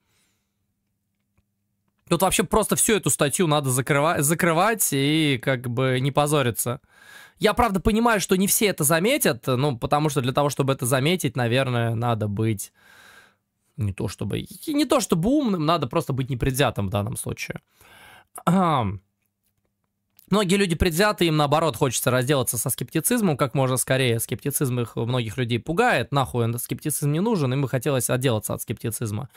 Тут вообще просто всю эту статью надо закрывать, закрывать и как бы не позориться. Я, правда, понимаю, что не все это заметят, ну, потому что для того, чтобы это заметить, наверное, надо быть не то чтобы... Не то чтобы умным, надо просто быть непредвзятым в данном случае. Многие люди предвзяты, им наоборот хочется разделаться со скептицизмом как можно скорее. Скептицизм их многих людей пугает, нахуй скептицизм не нужен, им бы хотелось отделаться от скептицизма.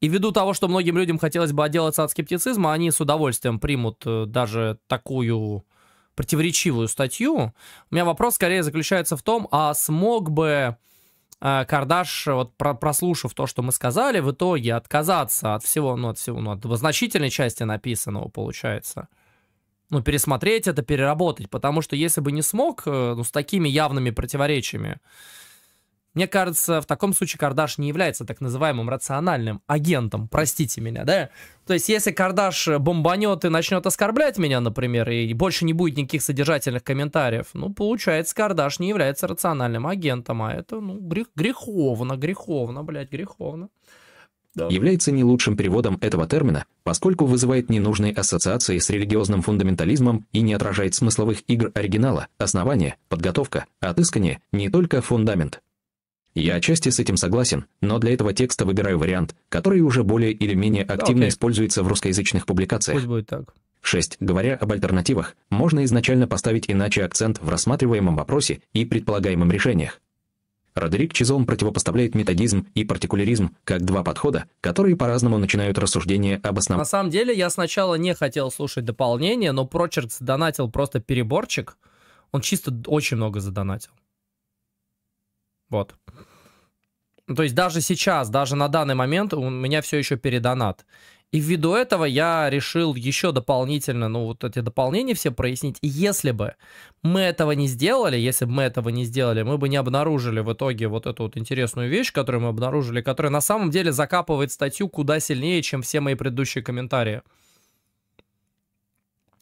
И ввиду того, что многим людям хотелось бы отделаться от скептицизма, они с удовольствием примут э, даже такую противоречивую статью. У меня вопрос скорее заключается в том, а смог бы а, Кардаш, вот про прослушав то, что мы сказали, в итоге отказаться от всего, ну, от всего, ну, от значительной части написанного, получается. Ну, пересмотреть это, переработать, потому что если бы не смог, э, ну, с такими явными противоречиями, мне кажется, в таком случае Кардаш не является так называемым рациональным агентом, простите меня, да? То есть, если Кардаш бомбанет и начнет оскорблять меня, например, и больше не будет никаких содержательных комментариев, ну, получается, Кардаш не является рациональным агентом, а это, ну, грех, греховно, греховно, блядь, греховно. Да. является не лучшим переводом этого термина, поскольку вызывает ненужные ассоциации с религиозным фундаментализмом и не отражает смысловых игр оригинала, основания, подготовка, отыскание, не только фундамент, я отчасти с этим согласен, но для этого текста выбираю вариант, который уже более или менее активно okay. используется в русскоязычных публикациях. Пусть будет так. 6. Говоря об альтернативах, можно изначально поставить иначе акцент в рассматриваемом вопросе и предполагаемом решениях. Родерик Чизолм противопоставляет методизм и партикуляризм как два подхода, которые по-разному начинают рассуждение об основном. На самом деле, я сначала не хотел слушать дополнение, но Прочерк задонатил просто переборчик. Он чисто очень много задонатил. Вот. Ну, то есть даже сейчас, даже на данный момент у меня все еще передонат. И ввиду этого я решил еще дополнительно, ну, вот эти дополнения все прояснить. И если бы мы этого не сделали, если бы мы этого не сделали, мы бы не обнаружили в итоге вот эту вот интересную вещь, которую мы обнаружили, которая на самом деле закапывает статью куда сильнее, чем все мои предыдущие комментарии.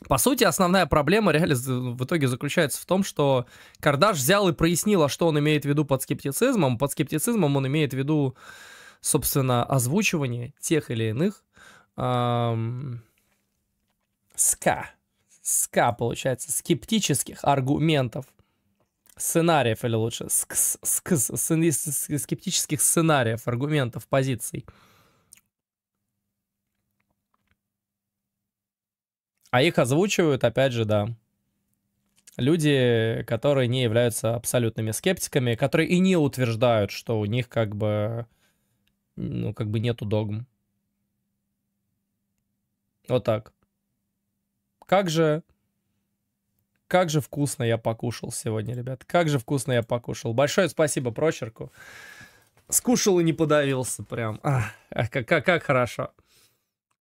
По сути, основная проблема реально в итоге заключается в том, что Кардаш взял и прояснил, а что он имеет в виду под скептицизмом. Под скептицизмом он имеет в виду, собственно, озвучивание тех или иных эм, ска, ска, получается, скептических аргументов, сценариев, или лучше, ск ск скептических сценариев, аргументов, позиций – А их озвучивают, опять же, да. Люди, которые не являются абсолютными скептиками, которые и не утверждают, что у них как бы, ну, как бы нету догм. Вот так. Как же, как же вкусно я покушал сегодня, ребят. Как же вкусно я покушал. Большое спасибо прочерку. Скушал и не подавился прям. Ах, как, как, как хорошо.